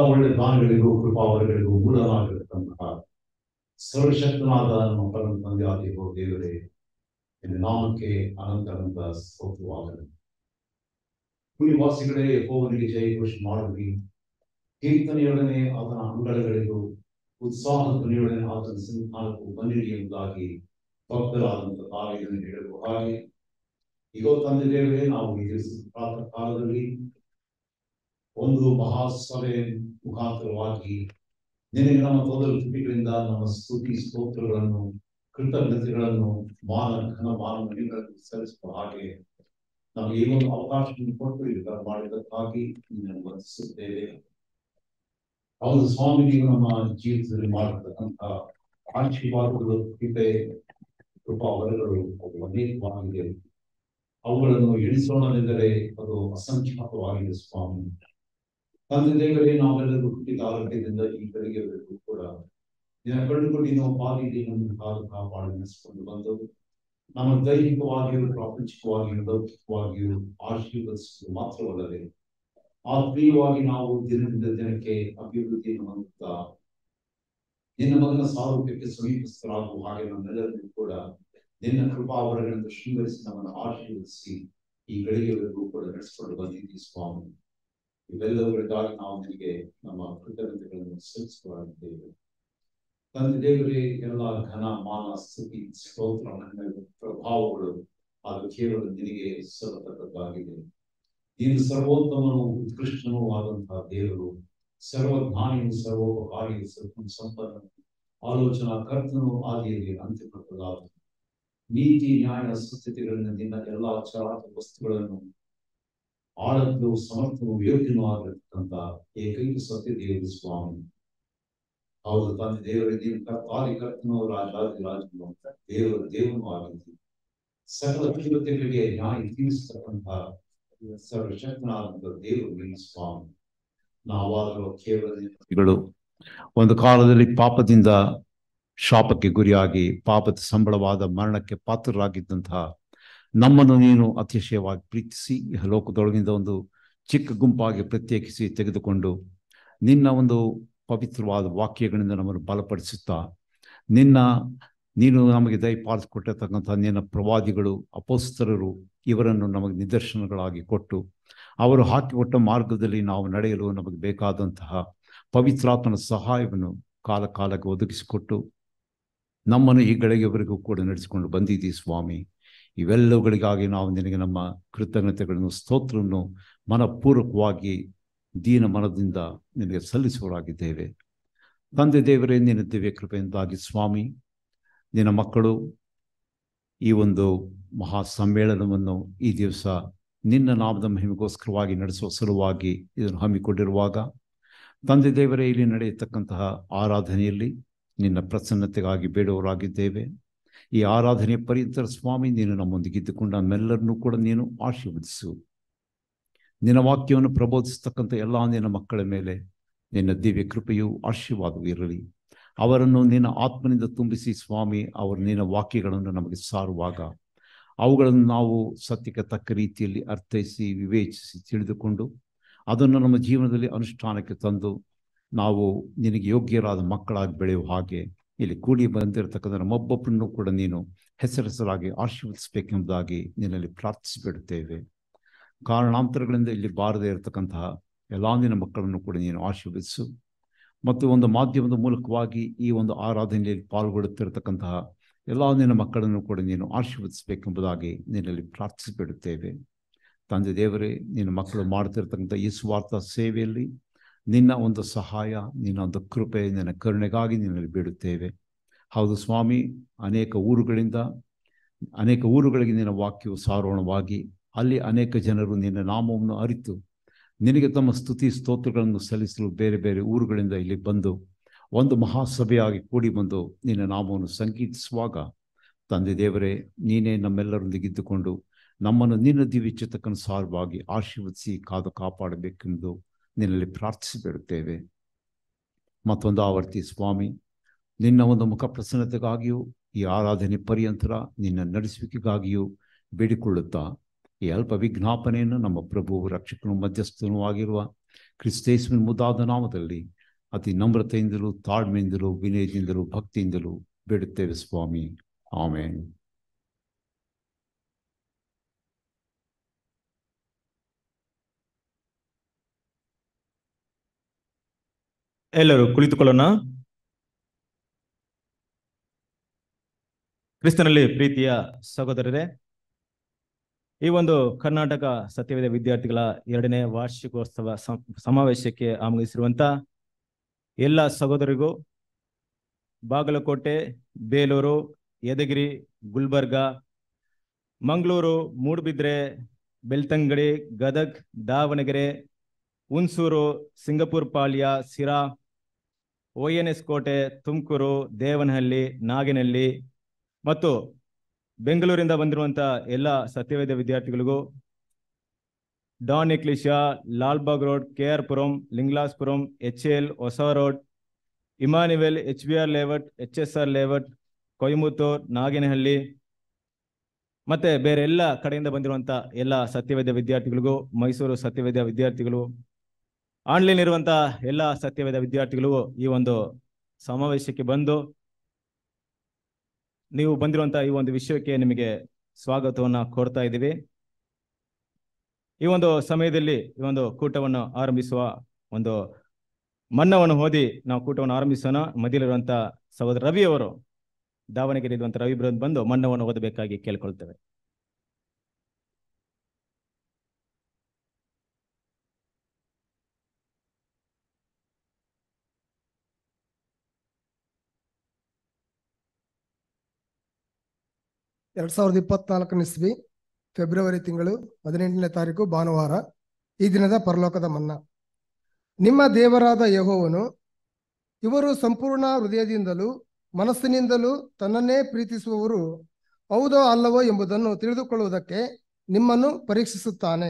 ಅವರುடைய ದಾನಗಳಿಗೂ ಕೃಪಾವರಗಳಿಗೂ ಮೂಲವಾಗಿರತಕ್ಕಂತಹ ಸರ್ವಶಕ್ತನಾದ ನಮ್ಮ ಪರಮ ತಂದೆಯಾದಿಗೋ ದೇವರೇ ನಿನ್ನ ನಾಮಕ್ಕೆ ಅನಂತ ಅನಂತ ಸ್ತೋತ್ರವಾಗಲಿ ಪುಣ್ಯವಾಸಿಗಳೇ ಯಹೋವನಿಗೆ ಮಾಡಲಿ ಕೀರ್ತನೆಯೊಡನೆ ಆತನ ಅಂಗಳಗಳಿಗೂ ಉತ್ಸಾಹ ಧ್ವನಿಯೊಡನೆ ಆತನ ಎಂಬುದಾಗಿ ಭಕ್ತರಾದಂತಹ ತಾಯಿ ಹೇಳುವ ಹಾಗೆ ಈಗ ತಂದೆ ದೇವರೇ ನಾವು ಕಾಲದಲ್ಲಿ ಒಂದು ಮಹಾಸಭೆ ಮುಖಾಂತರವಾಗಿ ನಿನಗೆ ನಮ್ಮ ತೊಂದರೆ ತುಟಿಗಳಿಂದ ನಮ್ಮ ಸ್ತುತಿ ಸ್ತೋತ್ರಗಳನ್ನು ಕೃತಜ್ಞತೆಗಳನ್ನು ಮಾನ ಘನ ಮಾನ ಸಲ್ಲಿಸುವ ಹಾಗೆ ನಮಗೆ ಈ ಒಂದು ಅವಕಾಶವನ್ನು ಕೊಟ್ಟು ಈಗ ಮಾಡಿದ್ದಕ್ಕಾಗಿ ವಂದಿಸುತ್ತೇವೆ ಹೌದು ಸ್ವಾಮಿ ನೀವು ನಮ್ಮ ಜೀವಿತದಲ್ಲಿ ಮಾಡಿರ್ತಕ್ಕಂತಹ ಆಶೀರ್ವಾದಗಳು ಕೃಪೆ ಕೃಪಾ ವರಗಳು ಅನೇಕವಾಗಿದೆ ಅವುಗಳನ್ನು ಎಣಿಸೋಣ ಅದು ಅಸಂಖ್ಯಾತವಾಗಿದೆ ಸ್ವಾಮಿ ತಂದೆ ನಾವೆಲ್ಲರೂ ಹುಟ್ಟಿದ ಆರೋಗ್ಯದಿಂದ ಈ ಕಡೆಗೆ ಬೇಕು ಕೂಡ ಕಂಡುಕೊಂಡು ನಾವು ಪಾಲಿಗೆ ನಮ್ಮ ಕಾಪಾಡಿ ಕಾಪಾಡನಿಸಿಕೊಂಡು ಬಂದವು ನಮ್ಮ ದೈಹಿಕವಾಗಿಯೂ ಪ್ರಾಪಂಚಿಕವಾಗಿಯೂ ಲೌಕಿಕವಾಗಿಯೂ ಆಶೀರ್ವದಿಸುವುದು ಮಾತ್ರವಲ್ಲದೆ ಆತ್ಮೀಯವಾಗಿ ನಾವು ದಿನದಿಂದ ದಿನಕ್ಕೆ ಅಭಿವೃದ್ಧಿಯನ್ನು ಹೊಂದುತ್ತಾ ನಿನ್ನ ಮಗನ ಸಾರೂಪ್ಯಕ್ಕೆ ಸಮೀಪಿಸ್ತರಾಗುವ ಹಾಗೆ ನಮ್ಮೆಲ್ಲರಿಗೂ ಕೂಡ ನಿನ್ನ ಕೃಪಾ ಅವರನ್ನು ಶೃಂಗರಿಸಿ ನಮ್ಮನ್ನು ಆಶೀರ್ವದಿಸಿ ಈ ಗಳಿಗೆವರೆಗೂ ಕೂಡ ನಡೆಸಿಕೊಂಡು ಬಂದಿದ್ದೀವಿ ಸ್ವಾಮಿ ಇವೆಲ್ಲವುಗಳಿಗಾಗಿ ನಾವು ನಿನಗೆ ನಮ್ಮ ಕೃತಜ್ಞತೆಗಳನ್ನು ಸಲ್ಲಿಸಿಕೊಳ್ಳುತ್ತೇವೆ ತಂದೆ ದೇವರೇ ಎಲ್ಲ ಘನ ಮಾನ ಸ್ಥಿತಿ ಸ್ತೋತ್ರ ಪ್ರಭಾವಗಳು ಅದು ಕೇವಲ ನಿನಗೆ ಸಲ್ಲತಕ್ಕದ್ದಾಗಿದೆ ನೀನು ಸರ್ವೋತ್ತಮನು ಉತ್ಕೃಷ್ಟನೂ ಆದಂತಹ ದೇವರು ಸರ್ವಜ್ಞಾನಿಯು ಸರ್ವೋಪಕಾರಿ ಸರ್ವ ಸಂಪನ್ನ ಆಲೋಚನಾ ಕರ್ತನು ಆದಿಯಲ್ಲಿ ಅಂತ್ಯಪಟ್ಟದಾದ ನೀತಿ ನ್ಯಾಯ ಸುಸ್ಥಿತಿಗಳಿಂದ ನಿನ್ನ ಎಲ್ಲಾ ಚರಾತ ವಸ್ತುಗಳನ್ನು ಆಳತ್ನೂ ಸಮರ್ಥವು ಯೋಗ್ಯನೂ ಆಗಿರತಕ್ಕಂಥ ಏಕೈಕ ಸತ್ಯ ದೇವರ ಸ್ವಾಮಿ ಅವರು ತಂದೆ ದೇವರ ನೀನು ತಾಲಿ ಕರ್ತನೋ ರಾಜಾದಿ ರಾಜನು ಅಂತ ದೇವರ ದೇವನು ಆಗಿದ್ದೀವಿ ಸಕಲ ದೇವತೆಗಳಿಗೆ ನ್ಯಾಯ ತೀರಿಸತಕ್ಕಂಥ ಸರ್ವಶಕ್ತನಾದಂಥ ದೇವರು ನಿನ್ನ ಸ್ವಾಮಿ ನಾವಾದರೂ ಕೇವಲ ಒಂದು ಕಾಲದಲ್ಲಿ ಪಾಪದಿಂದ ಶಾಪಕ್ಕೆ ಗುರಿಯಾಗಿ ಪಾಪದ ಸಂಬಳವಾದ ಮರಣಕ್ಕೆ ಪಾತ್ರರಾಗಿದ್ದಂತಹ ನಮ್ಮನ್ನು ನೀನು ಅತಿಶಯವಾಗಿ ಪ್ರೀತಿಸಿ ಲೋಕದೊಳಗಿಂದ ಒಂದು ಚಿಕ್ಕ ಗುಂಪಾಗಿ ಪ್ರತ್ಯೇಕಿಸಿ ತೆಗೆದುಕೊಂಡು ನಿನ್ನ ಒಂದು ಪವಿತ್ರವಾದ ವಾಕ್ಯಗಳಿಂದ ನಮ್ಮನ್ನು ಬಲಪಡಿಸುತ್ತಾ ನಿನ್ನ ನೀನು ನಮಗೆ ದಯಪಾಲಿಸಿಕೊಟ್ಟಿರ್ತಕ್ಕಂಥ ನಿನ್ನ ಪ್ರವಾದಿಗಳು ಅಪೋಸ್ತರರು ಇವರನ್ನು ನಮಗೆ ನಿದರ್ಶನಗಳಾಗಿ ಕೊಟ್ಟು ಅವರು ಕೊಟ್ಟ ಮಾರ್ಗದಲ್ಲಿ ನಾವು ನಡೆಯಲು ನಮಗೆ ಬೇಕಾದಂತಹ ಪವಿತ್ರಾತ್ಮನ ಸಹಾಯವನ್ನು ಕಾಲ ಕಾಲಕ್ಕೆ ಒದಗಿಸಿಕೊಟ್ಟು ನಮ್ಮನ್ನು ಈ ಗಳಿಗೆವರೆಗೂ ಕೂಡ ನಡೆಸಿಕೊಂಡು ಬಂದಿದ್ದೀವಿ ಸ್ವಾಮಿ ಇವೆಲ್ಲವುಗಳಿಗಾಗಿ ನಾವು ನಿನಗೆ ನಮ್ಮ ಕೃತಜ್ಞತೆಗಳನ್ನು ಸ್ತೋತ್ರವನ್ನು ಮನಪೂರ್ವಕವಾಗಿ ದೀನ ಮನದಿಂದ ನಿನಗೆ ಸಲ್ಲಿಸುವರಾಗಿದ್ದೇವೆ ತಂದೆ ದೇವರೇ ನಿನ್ನ ದಿವ್ಯ ಕೃಪೆಯಿಂದಾಗಿ ಸ್ವಾಮಿ ನಿನ್ನ ಮಕ್ಕಳು ಈ ಒಂದು ಮಹಾ ಸಮ್ಮೇಳನವನ್ನು ಈ ದಿವಸ ನಿನ್ನ ನಾಮದ ಮಹಿಮೆಗೋಸ್ಕರವಾಗಿ ನಡೆಸುವ ಸಲುವಾಗಿ ಇದನ್ನು ಹಮ್ಮಿಕೊಂಡಿರುವಾಗ ತಂದೆ ದೇವರೇ ಇಲ್ಲಿ ನಡೆಯತಕ್ಕಂತಹ ಆರಾಧನೆಯಲ್ಲಿ ನಿನ್ನ ಪ್ರಸನ್ನತೆಗಾಗಿ ಬೇಡುವರಾಗಿದ್ದೇವೆ ಈ ಆರಾಧನೆ ಪರ್ಯಂತರ ಸ್ವಾಮಿ ನೀನು ನಮ್ಮೊಂದಿಗಿದ್ದುಕೊಂಡು ನಮ್ಮೆಲ್ಲರನ್ನೂ ಕೂಡ ನೀನು ಆಶೀರ್ವದಿಸು ನಿನ್ನ ವಾಕ್ಯವನ್ನು ಪ್ರಬೋಧಿಸತಕ್ಕಂಥ ಎಲ್ಲ ನಿನ್ನ ಮಕ್ಕಳ ಮೇಲೆ ನಿನ್ನ ದಿವ್ಯ ಕೃಪೆಯು ಆಶೀರ್ವಾದವೂ ಇರಲಿ ಅವರನ್ನು ನಿನ್ನ ಆತ್ಮನಿಂದ ತುಂಬಿಸಿ ಸ್ವಾಮಿ ಅವರು ನಿನ್ನ ವಾಕ್ಯಗಳನ್ನು ನಮಗೆ ಸಾರುವಾಗ ಅವುಗಳನ್ನು ನಾವು ಸತ್ಯಕ್ಕೆ ತಕ್ಕ ರೀತಿಯಲ್ಲಿ ಅರ್ಥೈಸಿ ವಿವೇಚಿಸಿ ತಿಳಿದುಕೊಂಡು ಅದನ್ನು ನಮ್ಮ ಜೀವನದಲ್ಲಿ ಅನುಷ್ಠಾನಕ್ಕೆ ತಂದು ನಾವು ನಿನಗೆ ಯೋಗ್ಯರಾದ ಮಕ್ಕಳಾಗಿ ಬೆಳೆಯುವ ಹಾಗೆ ಇಲ್ಲಿ ಕೂಡಿ ಬಂದಿರತಕ್ಕಂಥ ನಮ್ಮೊಬ್ಬೊಬ್ಬರನ್ನು ಕೂಡ ನೀನು ಹೆಸರಾಗಿ ಆಶೀರ್ವದಿಸಬೇಕೆಂಬುದಾಗಿ ನಿನ್ನಲ್ಲಿ ಪ್ರಾರ್ಥಿಸಿಬಿಡುತ್ತೇವೆ ಕಾರಣಾಂತರಗಳಿಂದ ಇಲ್ಲಿ ಬಾರದೇ ಇರತಕ್ಕಂತಹ ಎಲ್ಲ ನಿನ್ನ ಮಕ್ಕಳನ್ನು ಕೂಡ ನೀನು ಆಶೀರ್ವದಿಸು ಮತ್ತು ಒಂದು ಮಾಧ್ಯಮದ ಮೂಲಕವಾಗಿ ಈ ಒಂದು ಆರಾಧನೆಯಲ್ಲಿ ಪಾಲ್ಗೊಳ್ಳುತ್ತಿರತಕ್ಕಂತಹ ಎಲ್ಲ ನಿನ್ನ ಮಕ್ಕಳನ್ನು ಕೂಡ ನೀನು ಆಶೀರ್ವದಿಸಬೇಕೆಂಬುದಾಗಿ ನಿನ್ನಲ್ಲಿ ಪ್ರಾರ್ಥಿಸಿಬಿಡುತ್ತೇವೆ ತಂದೆ ದೇವರೇ ನಿನ್ನ ಮಕ್ಕಳು ಮಾಡ್ತಿರ್ತಕ್ಕಂಥ ಈ ಸ್ವಾರ್ಥ ಸೇವೆಯಲ್ಲಿ ನಿನ್ನ ಒಂದು ಸಹಾಯ ನಿನ್ನ ಒಂದು ಕೃಪೆ ನಿನ್ನ ಕರುಣೆಗಾಗಿ ನಿನ್ನಲ್ಲಿ ಬೇಡುತ್ತೇವೆ ಹೌದು ಸ್ವಾಮಿ ಅನೇಕ ಊರುಗಳಿಂದ ಅನೇಕ ಊರುಗಳಿಗೆ ನಿನ್ನ ವಾಕ್ಯವು ಸಾರೋಣವಾಗಿ ಅಲ್ಲಿ ಅನೇಕ ಜನರು ನಿನ್ನ ನಾಮವನ್ನು ಅರಿತು ನಿನಗೆ ತಮ್ಮ ಸ್ತುತಿ ಸ್ತೋತ್ರಗಳನ್ನು ಸಲ್ಲಿಸಲು ಬೇರೆ ಬೇರೆ ಊರುಗಳಿಂದ ಇಲ್ಲಿ ಬಂದು ಒಂದು ಮಹಾಸಭೆಯಾಗಿ ಕೂಡಿ ಬಂದು ನಿನ್ನ ನಾಮವನ್ನು ಸಂಗೀತಿಸುವಾಗ ತಂದೆ ದೇವರೇ ನೀನೇ ಇದ್ದುಕೊಂಡು ನಮ್ಮನ್ನು ನಿನ್ನ ಚಿತ್ತಕ್ಕನುಸಾರವಾಗಿ ಆಶೀರ್ವದಿಸಿ ಕಾದು ಕಾಪಾಡಬೇಕೆಂದು ನಿನ್ನಲ್ಲಿ ಪ್ರಾರ್ಥಿಸಿ ಬಿಡುತ್ತೇವೆ ಮತ್ತೊಂದು ಆವರ್ತಿ ಸ್ವಾಮಿ ನಿನ್ನ ಒಂದು ಮುಖ ಪ್ರಸನ್ನತೆಗಾಗಿಯೂ ಈ ಆರಾಧನೆ ಪರ್ಯಂತರ ನಿನ್ನ ನಡೆಸುವಿಕೆಗಾಗಿಯೂ ಬೇಡಿಕೊಳ್ಳುತ್ತಾ ಈ ಅಲ್ಪ ವಿಜ್ಞಾಪನೆಯನ್ನು ನಮ್ಮ ಪ್ರಭು ರಕ್ಷಕನು ಮಧ್ಯಸ್ಥನೂ ಆಗಿರುವ ಕ್ರಿಸ್ತೇಶ್ವನ ಮುದ್ದಾದ ನಾಮದಲ್ಲಿ ಅತಿ ನಮ್ರತೆಯಿಂದಲೂ ತಾಳ್ಮೆಯಿಂದಲೂ ವಿನಯದಿಂದಲೂ ಭಕ್ತಿಯಿಂದಲೂ ಬೇಡುತ್ತೇವೆ ಸ್ವಾಮಿ ಆಮೇಲೆ ಎಲ್ಲರೂ ಕುಳಿತುಕೊಳ್ಳೋಣ ಕ್ರಿಸ್ತನಲ್ಲಿ ಪ್ರೀತಿಯ ಸಹೋದರರೇ ಈ ಒಂದು ಕರ್ನಾಟಕ ಸತ್ಯವೇದ ವಿದ್ಯಾರ್ಥಿಗಳ ಎರಡನೇ ವಾರ್ಷಿಕೋತ್ಸವ ಸಮಾವೇಶಕ್ಕೆ ಆಗಮಿಸಿರುವಂತ ಎಲ್ಲ ಸಹೋದರಿಗೂ ಬಾಗಲಕೋಟೆ ಬೇಲೂರು ಯದಗಿರಿ ಗುಲ್ಬರ್ಗ ಮಂಗಳೂರು ಮೂಡುಬಿದ್ರೆ ಬೆಳ್ತಂಗಡಿ ಗದಗ್ ದಾವಣಗೆರೆ ಹುನ್ಸೂರು ಸಿಂಗಪುರ್ ಪಾಳ್ಯ ಸಿರಾ ಒ ಎನ್ ಎಸ್ ಕೋಟೆ ತುಮಕೂರು ದೇವನಹಳ್ಳಿ ನಾಗನಹಳ್ಳಿ ಮತ್ತು ಬೆಂಗಳೂರಿಂದ ಬಂದಿರುವಂಥ ಎಲ್ಲ ಸತ್ಯವೇದ ವಿದ್ಯಾರ್ಥಿಗಳಿಗೂ ಡಾನ್ ಇಕ್ಲಿಶಾ Lalbagh road K R Puram ಲಿಂಗ್ಲಾಸ್ಪುರಂ ಎಚ್ ಎಲ್ ಹೊಸ road Emmanuel H B R layout H S R layout Coimbatore Nagenahalli ಮತ್ತೆ ಬೇರೆ ಕಡೆಯಿಂದ ಬಂದಿರುವಂಥ ಎಲ್ಲ ಸತ್ಯವೇದ ವಿದ್ಯಾರ್ಥಿಗಳಿಗೂ ಮೈಸೂರು ಸತ್ಯವೇದ ವಿದ್ಯಾರ್ಥಿಗಳು ಆನ್ಲೈನ್ ಇರುವಂತಹ ಎಲ್ಲ ಸತ್ಯವೇದ ವಿದ್ಯಾರ್ಥಿಗಳು ಈ ಒಂದು ಸಮಾವೇಶಕ್ಕೆ ಬಂದು ನೀವು ಬಂದಿರುವಂತಹ ಈ ಒಂದು ವಿಷಯಕ್ಕೆ ನಿಮಗೆ ಸ್ವಾಗತವನ್ನು ಕೊಡ್ತಾ ಇದ್ದೀವಿ ಈ ಒಂದು ಸಮಯದಲ್ಲಿ ಈ ಒಂದು ಕೂಟವನ್ನು ಆರಂಭಿಸುವ ಒಂದು ಮನ್ನವನ್ನು ಓದಿ ನಾವು ಕೂಟವನ್ನು ಆರಂಭಿಸೋಣ ಮಧ್ಯಲಿರುವಂತಹ ಸಹೋದರ ರವಿ ಅವರು ದಾವಣಗೆರೆ ಇರುವಂತಹ ರವಿ ಬಂದು ಮನ್ನವನ್ನು ಓದಬೇಕಾಗಿ ಕೇಳ್ಕೊಳ್ತೇವೆ ಎರಡ್ ಸಾವಿರದ ಇಪ್ಪತ್ನಾಲ್ಕನೇ ಇಸ್ವಿ ಫೆಬ್ರವರಿ ತಿಂಗಳು ಹದಿನೆಂಟನೇ ತಾರೀಕು ಭಾನುವಾರ ಈ ದಿನದ ಪರಲೋಕದ ಮನ್ನಾ ನಿಮ್ಮ ದೇವರಾದ ಯಹೋವನು ಇವರು ಸಂಪೂರ್ಣ ಹೃದಯದಿಂದಲೂ ಮನಸ್ಸಿನಿಂದಲೂ ತನ್ನನ್ನೇ ಪ್ರೀತಿಸುವವರು ಹೌದೋ ಅಲ್ಲವೋ ಎಂಬುದನ್ನು ತಿಳಿದುಕೊಳ್ಳುವುದಕ್ಕೆ ನಿಮ್ಮನ್ನು ಪರೀಕ್ಷಿಸುತ್ತಾನೆ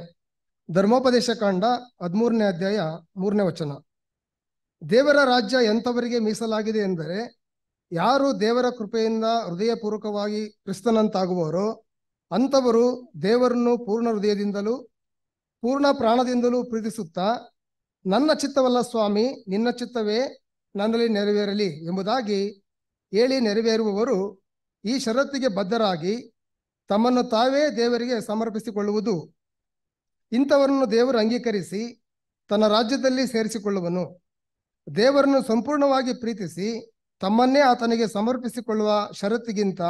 ಧರ್ಮೋಪದೇಶ ಕಾಂಡ ಹದಿಮೂರನೇ ಅಧ್ಯಾಯ ಮೂರನೇ ವಚನ ದೇವರ ರಾಜ್ಯ ಎಂಥವರಿಗೆ ಮೀಸಲಾಗಿದೆ ಎಂದರೆ ಯಾರು ದೇವರ ಕೃಪೆಯಿಂದ ಹೃದಯಪೂರ್ವಕವಾಗಿ ಕ್ರಿಸ್ತನಂತಾಗುವವರೋ ಅಂಥವರು ದೇವರನ್ನು ಪೂರ್ಣ ಹೃದಯದಿಂದಲೂ ಪೂರ್ಣ ಪ್ರಾಣದಿಂದಲೂ ಪ್ರೀತಿಸುತ್ತಾ ನನ್ನ ಚಿತ್ತವಲ್ಲ ಸ್ವಾಮಿ ನಿನ್ನ ಚಿತ್ತವೇ ನನ್ನಲ್ಲಿ ನೆರವೇರಲಿ ಎಂಬುದಾಗಿ ಹೇಳಿ ನೆರವೇರುವವರು ಈ ಷರತ್ತಿಗೆ ಬದ್ಧರಾಗಿ ತಮ್ಮನ್ನು ತಾವೇ ದೇವರಿಗೆ ಸಮರ್ಪಿಸಿಕೊಳ್ಳುವುದು ಇಂಥವರನ್ನು ದೇವರು ಅಂಗೀಕರಿಸಿ ತನ್ನ ರಾಜ್ಯದಲ್ಲಿ ಸೇರಿಸಿಕೊಳ್ಳುವನು ದೇವರನ್ನು ಸಂಪೂರ್ಣವಾಗಿ ಪ್ರೀತಿಸಿ ತಮ್ಮನ್ನೇ ಆತನಿಗೆ ಸಮರ್ಪಿಸಿಕೊಳ್ಳುವ ಷರತ್ತಿಗಿಂತ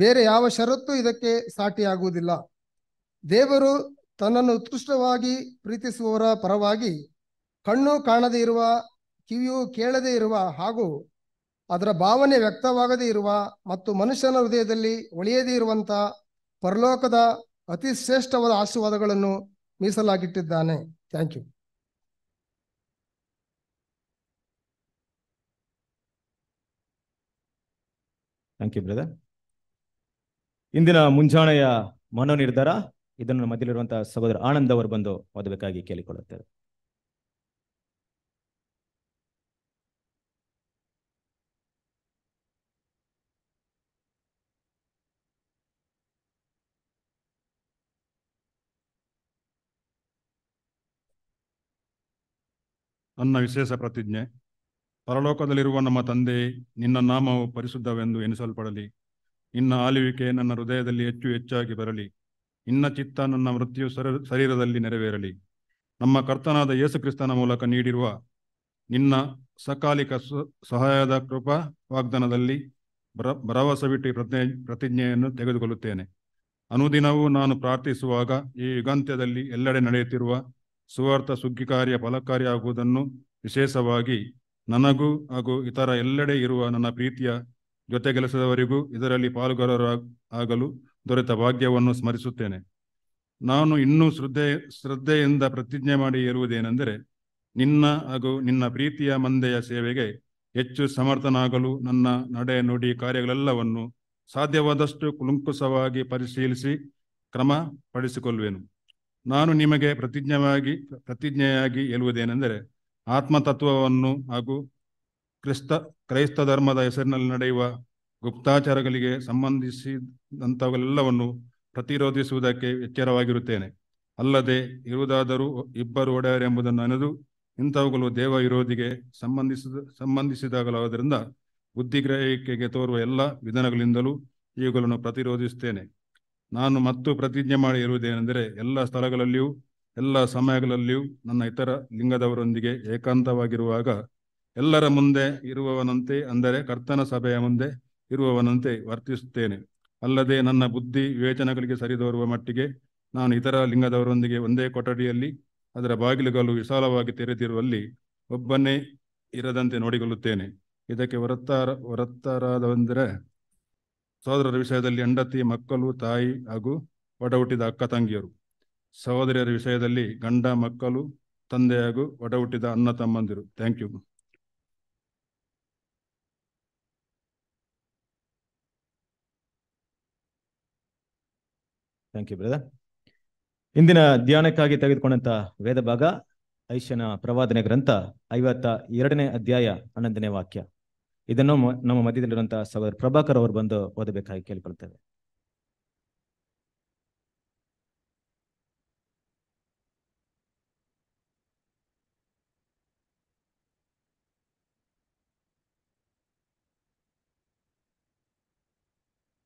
ಬೇರೆ ಯಾವ ಷರತ್ತು ಇದಕ್ಕೆ ಸಾಟಿಯಾಗುವುದಿಲ್ಲ ದೇವರು ತನ್ನನ್ನು ಉತ್ಕೃಷ್ಟವಾಗಿ ಪ್ರೀತಿಸುವವರ ಪರವಾಗಿ ಕಣ್ಣು ಕಾಣದೇ ಇರುವ ಕಿವಿಯು ಕೇಳದೇ ಇರುವ ಹಾಗೂ ಅದರ ಭಾವನೆ ವ್ಯಕ್ತವಾಗದೇ ಇರುವ ಮತ್ತು ಮನುಷ್ಯನ ಹೃದಯದಲ್ಲಿ ಒಳಿಯದೇ ಇರುವಂಥ ಪರಲೋಕದ ಅತಿ ಶ್ರೇಷ್ಠವಾದ ಆಶೀರ್ವಾದಗಳನ್ನು ಮೀಸಲಾಗಿಟ್ಟಿದ್ದಾನೆ thank you thank you brother ಇಂದಿನ ಮುಂಜಾನೆಯ ಮನೋ ನಿರ್ಧಾರ ಇದನ್ನು ಮಧ್ಯಲಿರುವಂತಹ ಸಹೋದರ ಆನಂದ್ ಅವರು ಬಂದು ಓದಬೇಕಾಗಿ ಕೇಳಿಕೊಳ್ಳುತ್ತೇವೆ ನನ್ನ ವಿಶೇಷ ಪ್ರತಿಜ್ಞೆ ಪರಲೋಕದಲ್ಲಿರುವ ನಮ್ಮ ತಂದೆ ನಿನ್ನ ನಾಮವು ಪರಿಶುದ್ಧವೆಂದು ಎನಿಸಲ್ಪಡಲಿ ನಿನ್ನ ಆಲಿವಿಕೆ ನನ್ನ ಹೃದಯದಲ್ಲಿ ಹೆಚ್ಚು ಹೆಚ್ಚಾಗಿ ಬರಲಿ ನಿನ್ನ ಚಿತ್ತ ನನ್ನ ಮೃತ್ಯು ಶರೀರದಲ್ಲಿ ನೆರವೇರಲಿ ನಮ್ಮ ಕರ್ತನಾದ ಯೇಸುಕ್ರಿಸ್ತನ ಮೂಲಕ ನೀಡಿರುವ ನಿನ್ನ ಸಕಾಲಿಕ ಸಹಾಯದ ಕೃಪಾ ವಾಗ್ದಾನದಲ್ಲಿ ಬರ ಭರವಸವಿಟ್ಟು ಪ್ರಜ್ಞೆ ಪ್ರತಿಜ್ಞೆಯನ್ನು ತೆಗೆದುಕೊಳ್ಳುತ್ತೇನೆ ಅನುದಿನವೂ ನಾನು ಪ್ರಾರ್ಥಿಸುವಾಗ ಈ ಯುಗಾಂತ್ಯದಲ್ಲಿ ಎಲ್ಲೆಡೆ ನಡೆಯುತ್ತಿರುವ ಸುವಾರ್ಥ ಸುಗ್ಗಿ ಕಾರ್ಯ ಫಲಕಾರಿಯಾಗುವುದನ್ನು ವಿಶೇಷವಾಗಿ ನನಗೂ ಹಾಗೂ ಇತರ ಎಲ್ಲೆಡೆ ಇರುವ ನನ್ನ ಪ್ರೀತಿಯ ಜೊತೆ ಕೆಲಸದವರಿಗೂ ಇದರಲ್ಲಿ ಪಾಲುಗಾರರು ಆಗಲು ದೊರೆತ ಭಾಗ್ಯವನ್ನು ಸ್ಮರಿಸುತ್ತೇನೆ ನಾನು ಇನ್ನೂ ಶ್ರದ್ಧೆ ಶ್ರದ್ಧೆಯಿಂದ ಪ್ರತಿಜ್ಞೆ ಮಾಡಿ ಇರುವುದೇನೆಂದರೆ ನಿನ್ನ ಹಾಗೂ ನಿನ್ನ ಪ್ರೀತಿಯ ಮಂದೆಯ ಸೇವೆಗೆ ಹೆಚ್ಚು ಸಮರ್ಥನಾಗಲು ನನ್ನ ನಡೆ ನುಡಿ ಕಾರ್ಯಗಳೆಲ್ಲವನ್ನು ಸಾಧ್ಯವಾದಷ್ಟು ಕುಲುಂಕುಸವಾಗಿ ಪರಿಶೀಲಿಸಿ ಕ್ರಮ ಪಡಿಸಿಕೊಳ್ಳುವೆನು ನಾನು ನಿಮಗೆ ಪ್ರತಿಜ್ಞೆಯಾಗಿ ಪ್ರತಿಜ್ಞೆಯಾಗಿ ಹೇಳುವುದೇನೆಂದರೆ ಆತ್ಮತತ್ವವನ್ನು ಹಾಗೂ ಕ್ರಿಸ್ತ ಕ್ರೈಸ್ತ ಧರ್ಮದ ಹೆಸರಿನಲ್ಲಿ ನಡೆಯುವ ಗುಪ್ತಾಚಾರಗಳಿಗೆ ಸಂಬಂಧಿಸಿದಂಥವೆಲ್ಲವನ್ನು ಪ್ರತಿರೋಧಿಸುವುದಕ್ಕೆ ಎಚ್ಚರವಾಗಿರುತ್ತೇನೆ ಅಲ್ಲದೆ ಇರುವುದಾದರೂ ಇಬ್ಬರು ಒಡೆಯರೆಂಬುದನ್ನು ಅನೆದು ಇಂಥವುಗಳು ದೇವ ವಿರೋಧಿಗೆ ಸಂಬಂಧಿಸಿದ ಸಂಬಂಧಿಸಿದಾಗಲಾದ್ದರಿಂದ ಬುದ್ಧಿಗ್ರಹಿಕೆಗೆ ತೋರುವ ಎಲ್ಲ ವಿಧಾನಗಳಿಂದಲೂ ಇವುಗಳನ್ನು ಪ್ರತಿರೋಧಿಸುತ್ತೇನೆ ನಾನು ಮತ್ತು ಪ್ರತಿಜ್ಞೆ ಮಾಡಿ ಇರುವುದೇನೆಂದರೆ ಎಲ್ಲ ಸ್ಥಳಗಳಲ್ಲಿಯೂ ಎಲ್ಲ ಸಮಯಗಳಲ್ಲಿಯೂ ನನ್ನ ಇತರ ಲಿಂಗದವರೊಂದಿಗೆ ಏಕಾಂತವಾಗಿರುವಾಗ ಎಲ್ಲರ ಮುಂದೆ ಇರುವವನಂತೆ ಅಂದರೆ ಕರ್ತನ ಸಭೆಯ ಮುಂದೆ ಇರುವವನಂತೆ ವರ್ತಿಸುತ್ತೇನೆ ಅಲ್ಲದೆ ನನ್ನ ಬುದ್ಧಿ ವಿವೇಚನೆಗಳಿಗೆ ಸರಿದೋರುವ ಮಟ್ಟಿಗೆ ನಾನು ಇತರ ಲಿಂಗದವರೊಂದಿಗೆ ಒಂದೇ ಕೊಠಡಿಯಲ್ಲಿ ಅದರ ಬಾಗಿಲುಗಳು ವಿಶಾಲವಾಗಿ ತೆರೆದಿರುವಲ್ಲಿ ಒಬ್ಬನೇ ಇರದಂತೆ ನೋಡಿಕೊಳ್ಳುತ್ತೇನೆ ಇದಕ್ಕೆ ವರತ್ತಾರ ವರತ್ತರಾದವೆಂದರೆ ಸಹೋದರರ ವಿಷಯದಲ್ಲಿ ಹೆಂಡತಿ ಮಕ್ಕಳು ತಾಯಿ ಹಾಗೂ ಒಡಹುಟ್ಟಿದ ಅಕ್ಕ ತಂಗಿಯರು ಸಹೋದರಿಯರ ವಿಷಯದಲ್ಲಿ ಗಂಡ ಮಕ್ಕಳು ತಂದೆ ಹಾಗೂ ಒಡ ಹುಟ್ಟಿದ ಅನ್ನ ತಮ್ಮಂದಿರು thank you thank you brother ಇಂದಿನ ಧ್ಯಾನಕ್ಕಾಗಿ ತೆಗೆದುಕೊಂಡಂತ ವೇದ ಭಾಗ ಐಶನ ಪ್ರವಾದನೆ ಗ್ರಂಥ ಐವತ್ತ ಎರಡನೇ ಅಧ್ಯಾಯ ಹನ್ನೊಂದನೇ ವಾಕ್ಯ ಇದನ್ನು ನಮ್ಮ ಮಧ್ಯದಲ್ಲಿರುವಂತಹ ಸಹೋದರ ಪ್ರಭಾಕರ್ ಅವರು ಬಂದು ಓದಬೇಕಾಗಿ ಕೇಳಿಕೊಳ್ತೇವೆ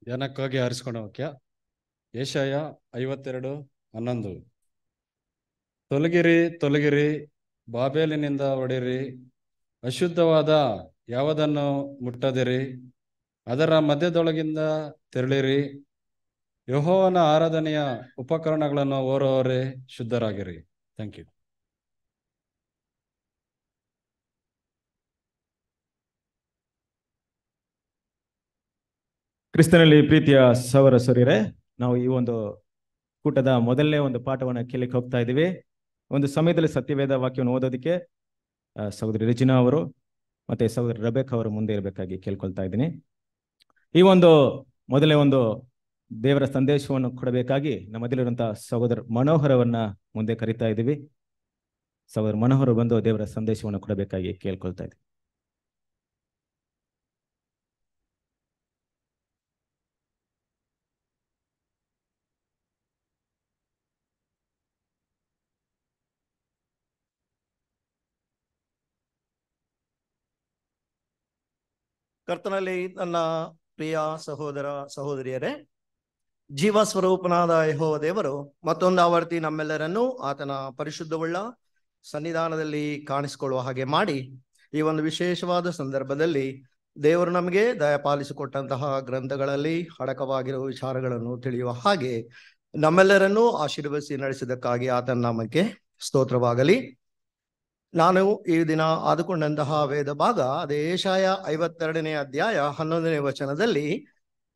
ಧ್ಯಾನಕ್ಕಾಗಿ ಆರಿಸಿಕೊಂಡ ವಾಕ್ಯ ಏಷಯ ಐವತ್ತೆರಡು ಹನ್ನೊಂದು ತೊಲಗಿರಿ ತೊಲಗಿರಿ ಬಾಬೇಲಿನಿಂದ ಹೊಡಿರಿ ಅಶುದ್ಧವಾದ ಯಾವುದನ್ನು ಮುಟ್ಟದಿರಿ ಅದರ ಮಧ್ಯದೊಳಗಿಂದ ತೆರಳಿರಿ ಯಹೋವನ ಆರಾಧನೆಯ ಉಪಕರಣಗಳನ್ನು ಓರೋರೇ ಶುದ್ಧರಾಗಿರಿ ಥ್ಯಾಂಕ್ ಯು ಕ್ರಿಸ್ತನಲ್ಲಿ ಪ್ರೀತಿಯ ಸವರ ಸುರಿರೆ ನಾವು ಈ ಒಂದು ಕೂಟದ ಮೊದಲನೇ ಒಂದು ಪಾಠವನ್ನು ಕೇಳಿಕ್ ಹೋಗ್ತಾ ಇದ್ದೀವಿ ಒಂದು ಸಮಯದಲ್ಲಿ ಸತ್ಯವೇದ ವಾಕ್ಯವನ್ನು ಓದೋದಕ್ಕೆ ಸಹೋದರಿ ರಿಜಿನಾ ಅವರು ಮತ್ತೆ ಸಹೋದರಿ ರಬೇಕ್ ಅವರು ಮುಂದೆ ಇರಬೇಕಾಗಿ ಕೇಳ್ಕೊಳ್ತಾ ಇದ್ದೀನಿ ಈ ಒಂದು ಮೊದಲೇ ಒಂದು ದೇವರ ಸಂದೇಶವನ್ನು ಕೊಡಬೇಕಾಗಿ ನಮ್ಮದಲ್ಲಿರುವಂತಹ ಸಹೋದರ ಮನೋಹರವನ್ನ ಮುಂದೆ ಕರಿತಾ ಇದ್ದೀವಿ ಸಹೋದರ ಮನೋಹರ ಬಂದು ದೇವರ ಸಂದೇಶವನ್ನು ಕೊಡಬೇಕಾಗಿ ಕೇಳ್ಕೊಳ್ತಾ ಇದ್ದೀವಿ ಕರ್ತನಲ್ಲಿ ನನ್ನ ಪ್ರಿಯ ಸಹೋದರ ಸಹೋದರಿಯರೇ ಜೀವ ಸ್ವರೂಪನಾದ ಯಹೋ ದೇವರು ಮತ್ತೊಂದು ಆವರ್ತಿ ನಮ್ಮೆಲ್ಲರನ್ನು ಆತನ ಪರಿಶುದ್ಧವುಳ್ಳ ಸನ್ನಿಧಾನದಲ್ಲಿ ಕಾಣಿಸಿಕೊಳ್ಳುವ ಹಾಗೆ ಮಾಡಿ ಈ ಒಂದು ವಿಶೇಷವಾದ ಸಂದರ್ಭದಲ್ಲಿ ದೇವರು ನಮಗೆ ದಯಪಾಲಿಸಿಕೊಟ್ಟಂತಹ ಗ್ರಂಥಗಳಲ್ಲಿ ಅಡಕವಾಗಿರುವ ವಿಚಾರಗಳನ್ನು ತಿಳಿಯುವ ಹಾಗೆ ನಮ್ಮೆಲ್ಲರನ್ನು ಆಶೀರ್ವದಿಸಿ ನಡೆಸಿದಕ್ಕಾಗಿ ಆತನ ನಾಮಕ್ಕೆ ಸ್ತೋತ್ರವಾಗಲಿ ನಾನು ಈ ದಿನ ಆದುಕೊಂಡಂತಹ ವೇದ ಭಾಗ ದೇಶಾಯ ಐವತ್ತೆರಡನೇ ಅಧ್ಯಾಯ ಹನ್ನೊಂದನೇ ವಚನದಲ್ಲಿ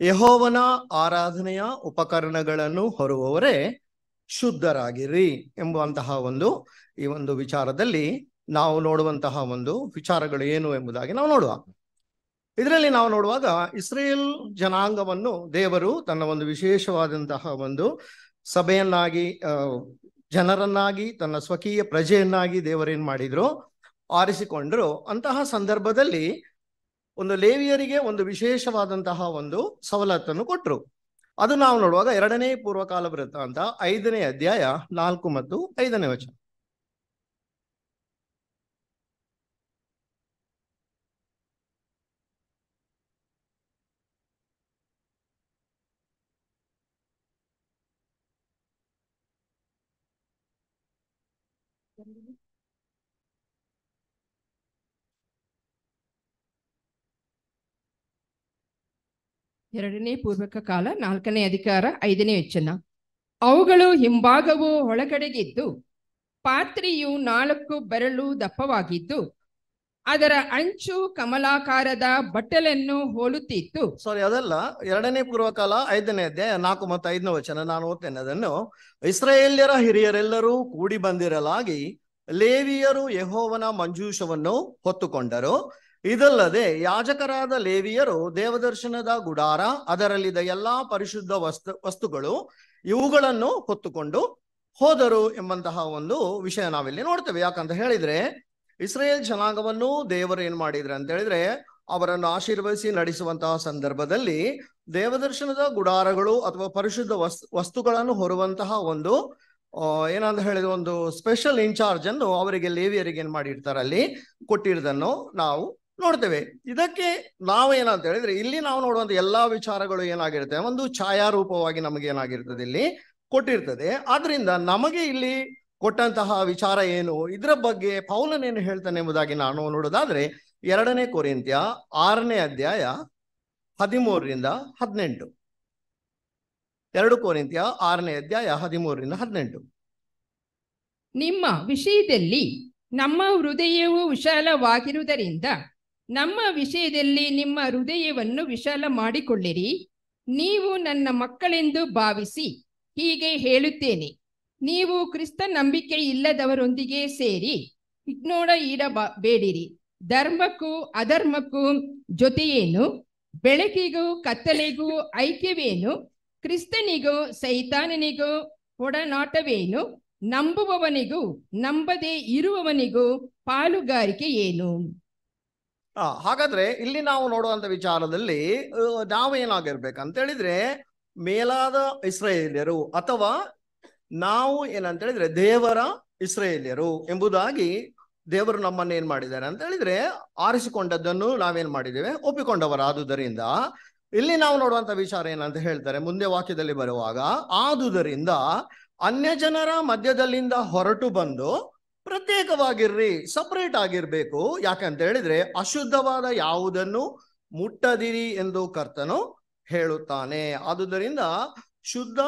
ಯಹೋವನ ಆರಾಧನೆಯ ಉಪಕರಣಗಳನ್ನು ಹೊರುವವರೇ ಶುದ್ಧರಾಗಿರಿ ಎಂಬುವಂತಹ ಒಂದು ಈ ಒಂದು ವಿಚಾರದಲ್ಲಿ ನಾವು ನೋಡುವಂತಹ ಒಂದು ವಿಚಾರಗಳು ಏನು ಎಂಬುದಾಗಿ ನಾವು ನೋಡುವ ಇದರಲ್ಲಿ ನಾವು ನೋಡುವಾಗ ಇಸ್ರೇಲ್ ಜನಾಂಗವನ್ನು ದೇವರು ತನ್ನ ಒಂದು ವಿಶೇಷವಾದಂತಹ ಒಂದು ಸಭೆಯನ್ನಾಗಿ ಜನರನ್ನಾಗಿ ತನ್ನ ಸ್ವಕೀಯ ಪ್ರಜೆಯನ್ನಾಗಿ ದೇವರೇನ್ ಮಾಡಿದ್ರು ಆರಿಸಿಕೊಂಡ್ರು ಅಂತಹ ಸಂದರ್ಭದಲ್ಲಿ ಒಂದು ಲೇವಿಯರಿಗೆ ಒಂದು ವಿಶೇಷವಾದಂತಹ ಒಂದು ಸವಲತ್ತನ್ನು ಕೊಟ್ಟರು ಅದು ನಾವು ನೋಡುವಾಗ ಎರಡನೇ ಪೂರ್ವಕಾಲ ವೃತ್ತ ಅಂತ ಐದನೇ ಅಧ್ಯಾಯ ನಾಲ್ಕು ಮತ್ತು ಐದನೇ ವಚನ ಎರಡನೇ ಪೂರ್ವಕ ಕಾಲ ನಾಲ್ಕನೇ ಅಧಿಕಾರ ಐದನೇ ವಚನ ಅವುಗಳು ಹಿಂಭಾಗವು ಒಳಗಡೆಗಿದ್ದು ಪಾತ್ರಿಯು ನಾಲ್ಕು ಬೆರಳು ದಪ್ಪವಾಗಿದ್ದು ಅದರ ಅಂಚು ಕಮಲಾಕಾರದ ಬಟ್ಟಲನ್ನು ಹೋಲುತ್ತಿತ್ತು ಸರಿ ಅದಲ್ಲ ಎರಡನೇ ಪೂರ್ವಕಾಲ ಐದನೇ ಅಧ್ಯಾಯ ನಾಲ್ಕು ಮತ್ತು ಐದನೇ ವಚನ ನಾನು ಓದ್ತೇನೆ ಅದನ್ನು ಇಸ್ರಾಯೇಲ್ಯರ ಹಿರಿಯರೆಲ್ಲರೂ ಕೂಡಿ ಬಂದಿರಲಾಗಿ ಲೇವಿಯರು ಯಹೋವನ ಮಂಜೂಷವನ್ನು ಹೊತ್ತುಕೊಂಡರು ಇದಲ್ಲದೆ ಯಾಜಕರಾದ ಲೇವಿಯರು ದೇವದರ್ಶನದ ಗುಡಾರ ಅದರಲ್ಲಿದ್ದ ಎಲ್ಲಾ ಪರಿಶುದ್ಧ ವಸ್ತು ವಸ್ತುಗಳು ಇವುಗಳನ್ನು ಹೊತ್ತುಕೊಂಡು ಹೋದರು ಎಂಬಂತಹ ಒಂದು ವಿಷಯ ನಾವಿಲ್ಲಿ ನೋಡ್ತೇವೆ ಯಾಕಂತ ಹೇಳಿದ್ರೆ ಇಸ್ರೇಲ್ ಜನಾಂಗವನ್ನು ದೇವರು ಏನ್ ಮಾಡಿದ್ರೆ ಅಂತ ಹೇಳಿದ್ರೆ ಅವರನ್ನು ಆಶೀರ್ವದಿಸಿ ನಡೆಸುವಂತಹ ಸಂದರ್ಭದಲ್ಲಿ ದೇವದರ್ಶನದ ಗುಡಾರಗಳು ಅಥವಾ ಪರಿಶುದ್ಧ ವಸ್ ವಸ್ತುಗಳನ್ನು ಹೊರುವಂತಹ ಒಂದು ಏನಂತ ಹೇಳಿದ ಒಂದು ಸ್ಪೆಷಲ್ ಇನ್ಚಾರ್ಜ್ ಅನ್ನು ಅವರಿಗೆ ಲೇವಿಯರಿಗೆ ಏನ್ ಮಾಡಿರ್ತಾರೆ ಅಲ್ಲಿ ಕೊಟ್ಟಿರೋದನ್ನು ನಾವು ನೋಡ್ತೇವೆ ಇದಕ್ಕೆ ನಾವೇನಂತ ಹೇಳಿದ್ರೆ ಇಲ್ಲಿ ನಾವು ನೋಡುವಂತ ಎಲ್ಲಾ ವಿಚಾರಗಳು ಏನಾಗಿರುತ್ತೆ ಒಂದು ಛಾಯಾರೂಪವಾಗಿ ನಮಗೆ ಏನಾಗಿರ್ತದೆ ಇಲ್ಲಿ ಕೊಟ್ಟಿರ್ತದೆ ಆದ್ರಿಂದ ನಮಗೆ ಇಲ್ಲಿ ಕೊಟ್ಟಂತಹ ವಿಚಾರ ಏನು ಇದರ ಬಗ್ಗೆ ಪೌಲನೇನು ಹೇಳ್ತಾನೆ ಎಂಬುದಾಗಿ ನಾನು ನೋಡೋದಾದ್ರೆ ಎರಡನೇ ಕೊರಿಂತ್ಯ ಆರನೇ ಅಧ್ಯಾಯ ಹದಿಮೂರರಿಂದ ಹದಿನೆಂಟು ಎರಡು ಕೋರಿಂತ್ಯ ಆರನೇ ಅಧ್ಯಾಯ ಹದಿಮೂರರಿಂದ ಹದಿನೆಂಟು ನಿಮ್ಮ ವಿಷಯದಲ್ಲಿ ನಮ್ಮ ಹೃದಯವು ವಿಶಾಲವಾಗಿರುವುದರಿಂದ ನಮ್ಮ ವಿಷಯದಲ್ಲಿ ನಿಮ್ಮ ಹೃದಯವನ್ನು ವಿಶಾಲ ಮಾಡಿಕೊಳ್ಳಿರಿ ನೀವು ನನ್ನ ಮಕ್ಕಳೆಂದು ಭಾವಿಸಿ ಹೀಗೆ ಹೇಳುತ್ತೇನೆ ನೀವು ಕ್ರಿಸ್ತ ನಂಬಿಕೆ ಇಲ್ಲದವರೊಂದಿಗೆ ಸೇರಿ ಇಗ್ನೋಡ ಇಡಬೇಡಿರಿ ಧರ್ಮಕ್ಕೂ ಅಧರ್ಮಕ್ಕೂ ಜೊತೆಯೇನು ಬೆಳಕಿಗೂ ಕತ್ತಲೆಗೂ ಐಕ್ಯವೇನು ಕ್ರಿಸ್ತನಿಗೂ ಸೈತಾನನಿಗೂ ಒಡನಾಟವೇನು ನಂಬುವವನಿಗೂ ನಂಬದೇ ಇರುವವನಿಗೂ ಪಾಲುಗಾರಿಕೆ ಏನು ಆ ಹಾಗಾದ್ರೆ ಇಲ್ಲಿ ನಾವು ನೋಡುವಂತ ವಿಚಾರದಲ್ಲಿ ನಾವು ಏನಾಗಿರ್ಬೇಕಂತ ಹೇಳಿದ್ರೆ ಮೇಲಾದ ಇಸ್ರೇಲಿಯರು ಅಥವಾ ನಾವು ಏನಂತ ಹೇಳಿದ್ರೆ ದೇವರ ಇಸ್ರೇಲಿಯರು ಎಂಬುದಾಗಿ ದೇವರು ನಮ್ಮನ್ನ ಏನ್ ಮಾಡಿದ್ದಾರೆ ಅಂತ ಹೇಳಿದ್ರೆ ಆರಿಸಿಕೊಂಡದ್ದನ್ನು ನಾವೇನ್ ಮಾಡಿದ್ದೇವೆ ಆದುದರಿಂದ ಇಲ್ಲಿ ನಾವು ನೋಡುವಂತ ವಿಚಾರ ಏನಂತ ಹೇಳ್ತಾರೆ ಮುಂದೆ ವಾಕ್ಯದಲ್ಲಿ ಬರುವಾಗ ಆದುದರಿಂದ ಅನ್ಯ ಜನರ ಮಧ್ಯದಲ್ಲಿಂದ ಹೊರಟು ಬಂದು ಪ್ರತ್ಯೇಕವಾಗಿರ್ರಿ ಸಪರೇಟ್ ಆಗಿರ್ಬೇಕು ಯಾಕಂತ ಹೇಳಿದ್ರೆ ಅಶುದ್ಧವಾದ ಯಾವುದನ್ನು ಮುಟ್ಟದಿರಿ ಎಂದು ಕರ್ತನು ಹೇಳುತ್ತಾನೆ ಆದುದರಿಂದ ಶುದ್ಧ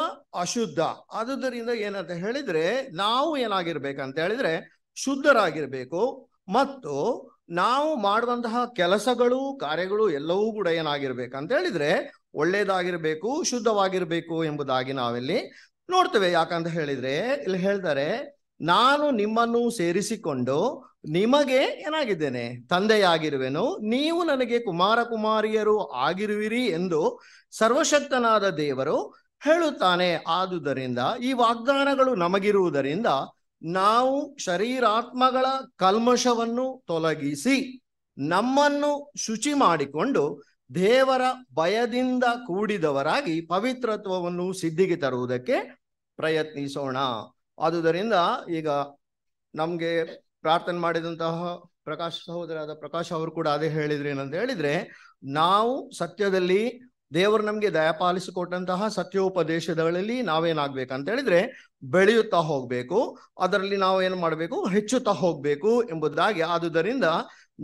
ಅಶುದ್ಧ ಆದುದರಿಂದ ಏನಂತ ಹೇಳಿದ್ರೆ ನಾವು ಏನಾಗಿರ್ಬೇಕಂತ ಹೇಳಿದ್ರೆ ಶುದ್ಧರಾಗಿರ್ಬೇಕು ಮತ್ತು ನಾವು ಮಾಡುವಂತಹ ಕೆಲಸಗಳು ಕಾರ್ಯಗಳು ಎಲ್ಲವೂ ಕೂಡ ಏನಾಗಿರ್ಬೇಕಂತ ಹೇಳಿದ್ರೆ ಒಳ್ಳೇದಾಗಿರ್ಬೇಕು ಶುದ್ಧವಾಗಿರ್ಬೇಕು ಎಂಬುದಾಗಿ ನಾವಿಲ್ಲಿ ನೋಡ್ತೇವೆ ಯಾಕಂತ ಹೇಳಿದ್ರೆ ಇಲ್ಲಿ ಹೇಳ್ತಾರೆ ನಾನು ನಿಮ್ಮನ್ನು ಸೇರಿಸಿಕೊಂಡು ನಿಮಗೆ ಏನಾಗಿದ್ದೇನೆ ತಂದೆಯಾಗಿರುವೆನು ನೀವು ನನಗೆ ಕುಮಾರ ಕುಮಾರಿಯರು ಆಗಿರುವಿರಿ ಎಂದು ಸರ್ವಶಕ್ತನಾದ ದೇವರು ಹೇಳುತ್ತಾನೆ ಆದುದರಿಂದ ಈ ವಾಗ್ದಾನಗಳು ನಮಗಿರುವುದರಿಂದ ನಾವು ಶರೀರಾತ್ಮಗಳ ಕಲ್ಮಶವನ್ನು ತೊಲಗಿಸಿ ನಮ್ಮನ್ನು ಶುಚಿ ಮಾಡಿಕೊಂಡು ದೇವರ ಭಯದಿಂದ ಕೂಡಿದವರಾಗಿ ಪವಿತ್ರತ್ವವನ್ನು ಸಿದ್ಧಿಗೆ ತರುವುದಕ್ಕೆ ಪ್ರಯತ್ನಿಸೋಣ ಆದುದರಿಂದ ಈಗ ನಮಗೆ ಪ್ರಾರ್ಥನೆ ಮಾಡಿದಂತಹ ಪ್ರಕಾಶ್ ಸಹೋದರಾದ ಪ್ರಕಾಶ್ ಅವರು ಕೂಡ ಅದೇ ಹೇಳಿದ್ರು ಏನಂತ ಹೇಳಿದ್ರೆ ನಾವು ಸತ್ಯದಲ್ಲಿ ದೇವರು ನಮಗೆ ದಯಪಾಲಿಸಿಕೊಟ್ಟಂತಹ ಸತ್ಯೋಪದೇಶಗಳಲ್ಲಿ ನಾವೇನಾಗ್ಬೇಕಂತ ಹೇಳಿದ್ರೆ ಬೆಳೆಯುತ್ತಾ ಹೋಗ್ಬೇಕು ಅದರಲ್ಲಿ ನಾವು ಏನು ಮಾಡಬೇಕು ಹೆಚ್ಚುತ್ತಾ ಹೋಗ್ಬೇಕು ಎಂಬುದಾಗಿ ಆದುದರಿಂದ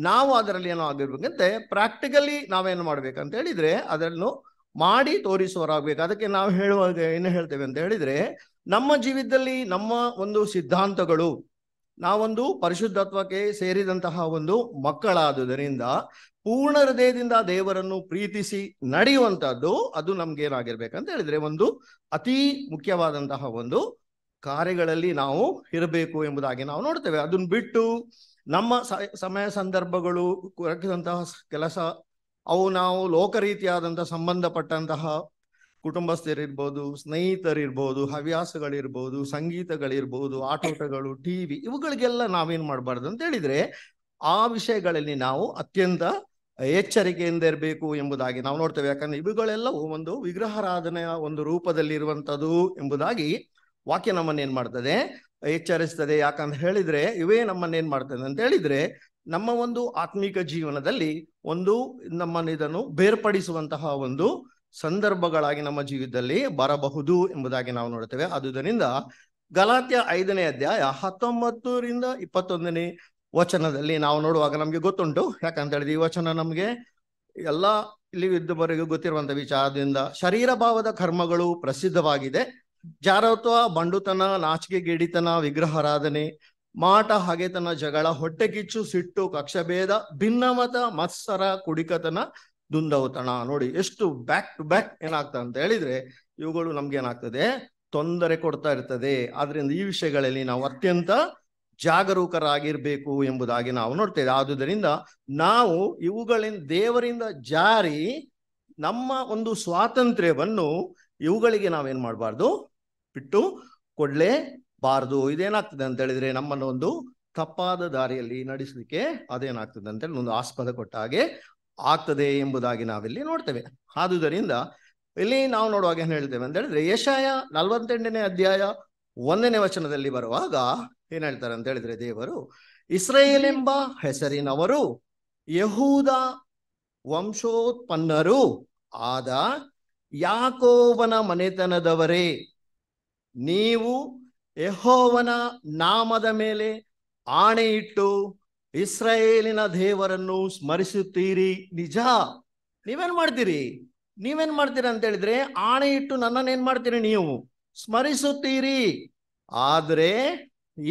ನಾವು ಅದರಲ್ಲಿ ಏನೋ ಆಗಿರ್ಬೇಕಂತೆ ಪ್ರಾಕ್ಟಿಕಲಿ ನಾವೇನು ಮಾಡ್ಬೇಕಂತ ಹೇಳಿದ್ರೆ ಅದನ್ನು ಮಾಡಿ ತೋರಿಸುವರಾಗ್ಬೇಕು ಅದಕ್ಕೆ ನಾವು ಹೇಳುವಾಗ ಏನು ಹೇಳ್ತೇವೆ ಅಂತ ಹೇಳಿದ್ರೆ ನಮ್ಮ ಜೀವಿತದಲ್ಲಿ ನಮ್ಮ ಒಂದು ಸಿದ್ಧಾಂತಗಳು ನಾವೊಂದು ಪರಿಶುದ್ಧತ್ವಕ್ಕೆ ಸೇರಿದಂತಹ ಒಂದು ಮಕ್ಕಳಾದುದರಿಂದ ಪೂರ್ಣ ಹೃದಯದಿಂದ ದೇವರನ್ನು ಪ್ರೀತಿಸಿ ನಡೆಯುವಂತಹದ್ದು ಅದು ನಮ್ಗೆ ಏನಾಗಿರ್ಬೇಕಂತ ಹೇಳಿದ್ರೆ ಒಂದು ಅತಿ ಮುಖ್ಯವಾದಂತಹ ಒಂದು ಕಾರ್ಯಗಳಲ್ಲಿ ನಾವು ಇರಬೇಕು ಎಂಬುದಾಗಿ ನಾವು ನೋಡ್ತೇವೆ ಅದನ್ನ ಬಿಟ್ಟು ನಮ್ಮ ಸಮಯ ಸಂದರ್ಭಗಳು ಕೊರಕಿದಂತಹ ಕೆಲಸ ಅವು ನಾವು ಲೋಕ ರೀತಿಯಾದಂತಹ ಸಂಬಂಧಪಟ್ಟಂತಹ ಕುಟುಂಬಸ್ಥರಿರ್ಬೋದು ಸ್ನೇಹಿತರಿರ್ಬೋದು ಹವ್ಯಾಸಗಳಿರ್ಬೋದು ಸಂಗೀತಗಳಿರ್ಬೋದು ಆಟೋಟಗಳು ಟಿವಿ ಇವುಗಳಿಗೆಲ್ಲ ನಾವೇನ್ ಮಾಡಬಾರ್ದು ಅಂತ ಹೇಳಿದ್ರೆ ಆ ವಿಷಯಗಳಲ್ಲಿ ನಾವು ಅತ್ಯಂತ ಎಚ್ಚರಿಕೆಯಿಂದ ಇರಬೇಕು ಎಂಬುದಾಗಿ ನಾವು ನೋಡ್ತೇವೆ ಯಾಕಂದ್ರೆ ಇವುಗಳೆಲ್ಲವೂ ಒಂದು ವಿಗ್ರಹಾರಾಧನೆಯ ಒಂದು ರೂಪದಲ್ಲಿ ಇರುವಂತದ್ದು ಎಂಬುದಾಗಿ ವಾಕ್ಯ ನಮ್ಮನ್ನ ಏನ್ ಮಾಡ್ತದೆ ಎಚ್ಚರಿಸ್ತದೆ ಯಾಕಂತ ಹೇಳಿದ್ರೆ ಇವೇ ನಮ್ಮನ್ನೇನ್ ಮಾಡ್ತದೆ ಅಂತ ಹೇಳಿದ್ರೆ ನಮ್ಮ ಒಂದು ಆತ್ಮಿಕ ಜೀವನದಲ್ಲಿ ಒಂದು ನಮ್ಮನ್ನು ಇದನ್ನು ಬೇರ್ಪಡಿಸುವಂತಹ ಒಂದು ಸಂದರ್ಭಗಳಾಗಿ ನಮ್ಮ ಜೀವಿತದಲ್ಲಿ ಬರಬಹುದು ಎಂಬುದಾಗಿ ನಾವು ನೋಡ್ತೇವೆ ಅದುದರಿಂದ ಗಲಾತ್ಯ ಐದನೇ ಅಧ್ಯಾಯ ಹತ್ತೊಂಬತ್ತರಿಂದ ಇಪ್ಪತ್ತೊಂದನೇ ವಚನದಲ್ಲಿ ನಾವು ನೋಡುವಾಗ ನಮಗೆ ಗೊತ್ತುಂಟು ಯಾಕಂತ ಹೇಳಿದ್ರೆ ಈ ವಚನ ನಮಗೆ ಎಲ್ಲ ಇಲ್ಲಿ ಇದ್ದವರೆಗೂ ಗೊತ್ತಿರುವಂತ ವಿಚಾರದಿಂದ ಶರೀರ ಭಾವದ ಕರ್ಮಗಳು ಪ್ರಸಿದ್ಧವಾಗಿದೆ ಜಾರತ್ವ ಬಂಡುತನ ನಾಚಿಕೆ ಗೇಡಿತನ ವಿಗ್ರಹಾರಾಧನೆ ಮಾಟ ಹಾಗೆತನ ಜಗಳ ಹೊಟ್ಟೆ ಕಿಚ್ಚು ಸಿಟ್ಟು ಕಕ್ಷಭೇದ ಭಿನ್ನಮತ ಮತ್ಸರ ಕುಡಿಕತನ ದುಂದೌತಣ ನೋಡಿ ಎಷ್ಟು ಬ್ಯಾಕ್ ಟು ಬ್ಯಾಕ್ ಏನಾಗ್ತದೆ ಅಂತ ಹೇಳಿದ್ರೆ ಇವುಗಳು ನಮ್ಗೆ ಏನಾಗ್ತದೆ ತೊಂದರೆ ಕೊಡ್ತಾ ಇರ್ತದೆ ಆದ್ರಿಂದ ಈ ವಿಷಯಗಳಲ್ಲಿ ನಾವು ಅತ್ಯಂತ ಜಾಗರೂಕರಾಗಿರ್ಬೇಕು ಎಂಬುದಾಗಿ ನಾವು ನೋಡ್ತೇವೆ ಆದುದರಿಂದ ನಾವು ಇವುಗಳಿಂದ ದೇವರಿಂದ ಜಾರಿ ನಮ್ಮ ಒಂದು ಸ್ವಾತಂತ್ರ್ಯವನ್ನು ಇವುಗಳಿಗೆ ನಾವೇನ್ ಮಾಡಬಾರ್ದು ಬಿಟ್ಟು ಬಾರದು ಇದೇನಾಗ್ತದೆ ಅಂತ ಹೇಳಿದ್ರೆ ನಮ್ಮನ್ನು ಒಂದು ತಪ್ಪಾದ ದಾರಿಯಲ್ಲಿ ನಡೆಸಲಿಕ್ಕೆ ಅದೇನಾಗ್ತದೆ ಅಂತೇಳಿ ಒಂದು ಆಸ್ಪದ ಕೊಟ್ಟ ಹಾಗೆ ಆಗ್ತದೆ ಎಂಬುದಾಗಿ ನಾವಿಲ್ಲಿ ನೋಡ್ತೇವೆ ಆದುದರಿಂದ ಇಲ್ಲಿ ನಾವು ನೋಡುವಾಗ ಏನು ಹೇಳ್ತೇವೆ ಅಂತ ಹೇಳಿದ್ರೆ ಯಶಾಯ ನಲವತ್ತೆಂಟನೇ ಅಧ್ಯಾಯ ಒಂದನೇ ವಚನದಲ್ಲಿ ಬರುವಾಗ ಏನ್ ಹೇಳ್ತಾರೆ ಅಂತ ಹೇಳಿದ್ರೆ ದೇವರು ಇಸ್ರೇಲ್ ಎಂಬ ಹೆಸರಿನವರು ಯಹೂದ ವಂಶೋತ್ಪನ್ನರು ಆದ ಯಾಕೋವನ ಮನೆತನದವರೇ ನೀವು ಯಹೋವನ ನಾಮದ ಮೇಲೆ ಆಣೆ ಇಟ್ಟು ಇಸ್ರಾಯೇಲಿನ ದೇವರನ್ನು ಸ್ಮರಿಸುತ್ತೀರಿ ನಿಜ ನೀವೇನ್ ಮಾಡ್ತೀರಿ ನೀವೇನ್ ಮಾಡ್ತೀರ ಅಂತ ಹೇಳಿದ್ರೆ ಆಣೆ ಇಟ್ಟು ಏನ್ ಮಾಡ್ತೀರಿ ನೀವು ಸ್ಮರಿಸುತ್ತೀರಿ ಆದರೆ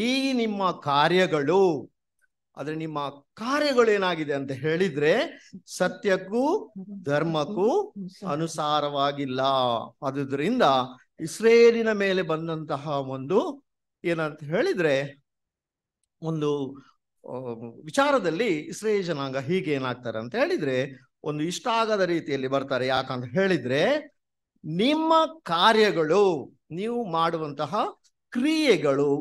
ಈ ನಿಮ್ಮ ಕಾರ್ಯಗಳು ಆದ್ರೆ ನಿಮ್ಮ ಕಾರ್ಯಗಳು ಏನಾಗಿದೆ ಅಂತ ಹೇಳಿದ್ರೆ ಸತ್ಯಕ್ಕೂ ಧರ್ಮಕ್ಕೂ ಅನುಸಾರವಾಗಿಲ್ಲ ಅದುದ್ರಿಂದ ಇಸ್ರೇಲಿನ ಮೇಲೆ ಬಂದಂತಹ ಒಂದು ಏನಂತ ಹೇಳಿದ್ರೆ ಒಂದು ವಿಚಾರದಲ್ಲಿ ಇಸ್ರೇ ಜನಾಂಗ ಹೀಗೆ ಏನಾಗ್ತಾರೆ ಅಂತ ಹೇಳಿದ್ರೆ ಒಂದು ಇಷ್ಟ ಆಗದ ರೀತಿಯಲ್ಲಿ ಬರ್ತಾರೆ ಯಾಕಂತ ಹೇಳಿದ್ರೆ ನಿಮ್ಮ ಕಾರ್ಯಗಳು ನೀವು ಮಾಡುವಂತಹ ಕ್ರಿಯೆಗಳು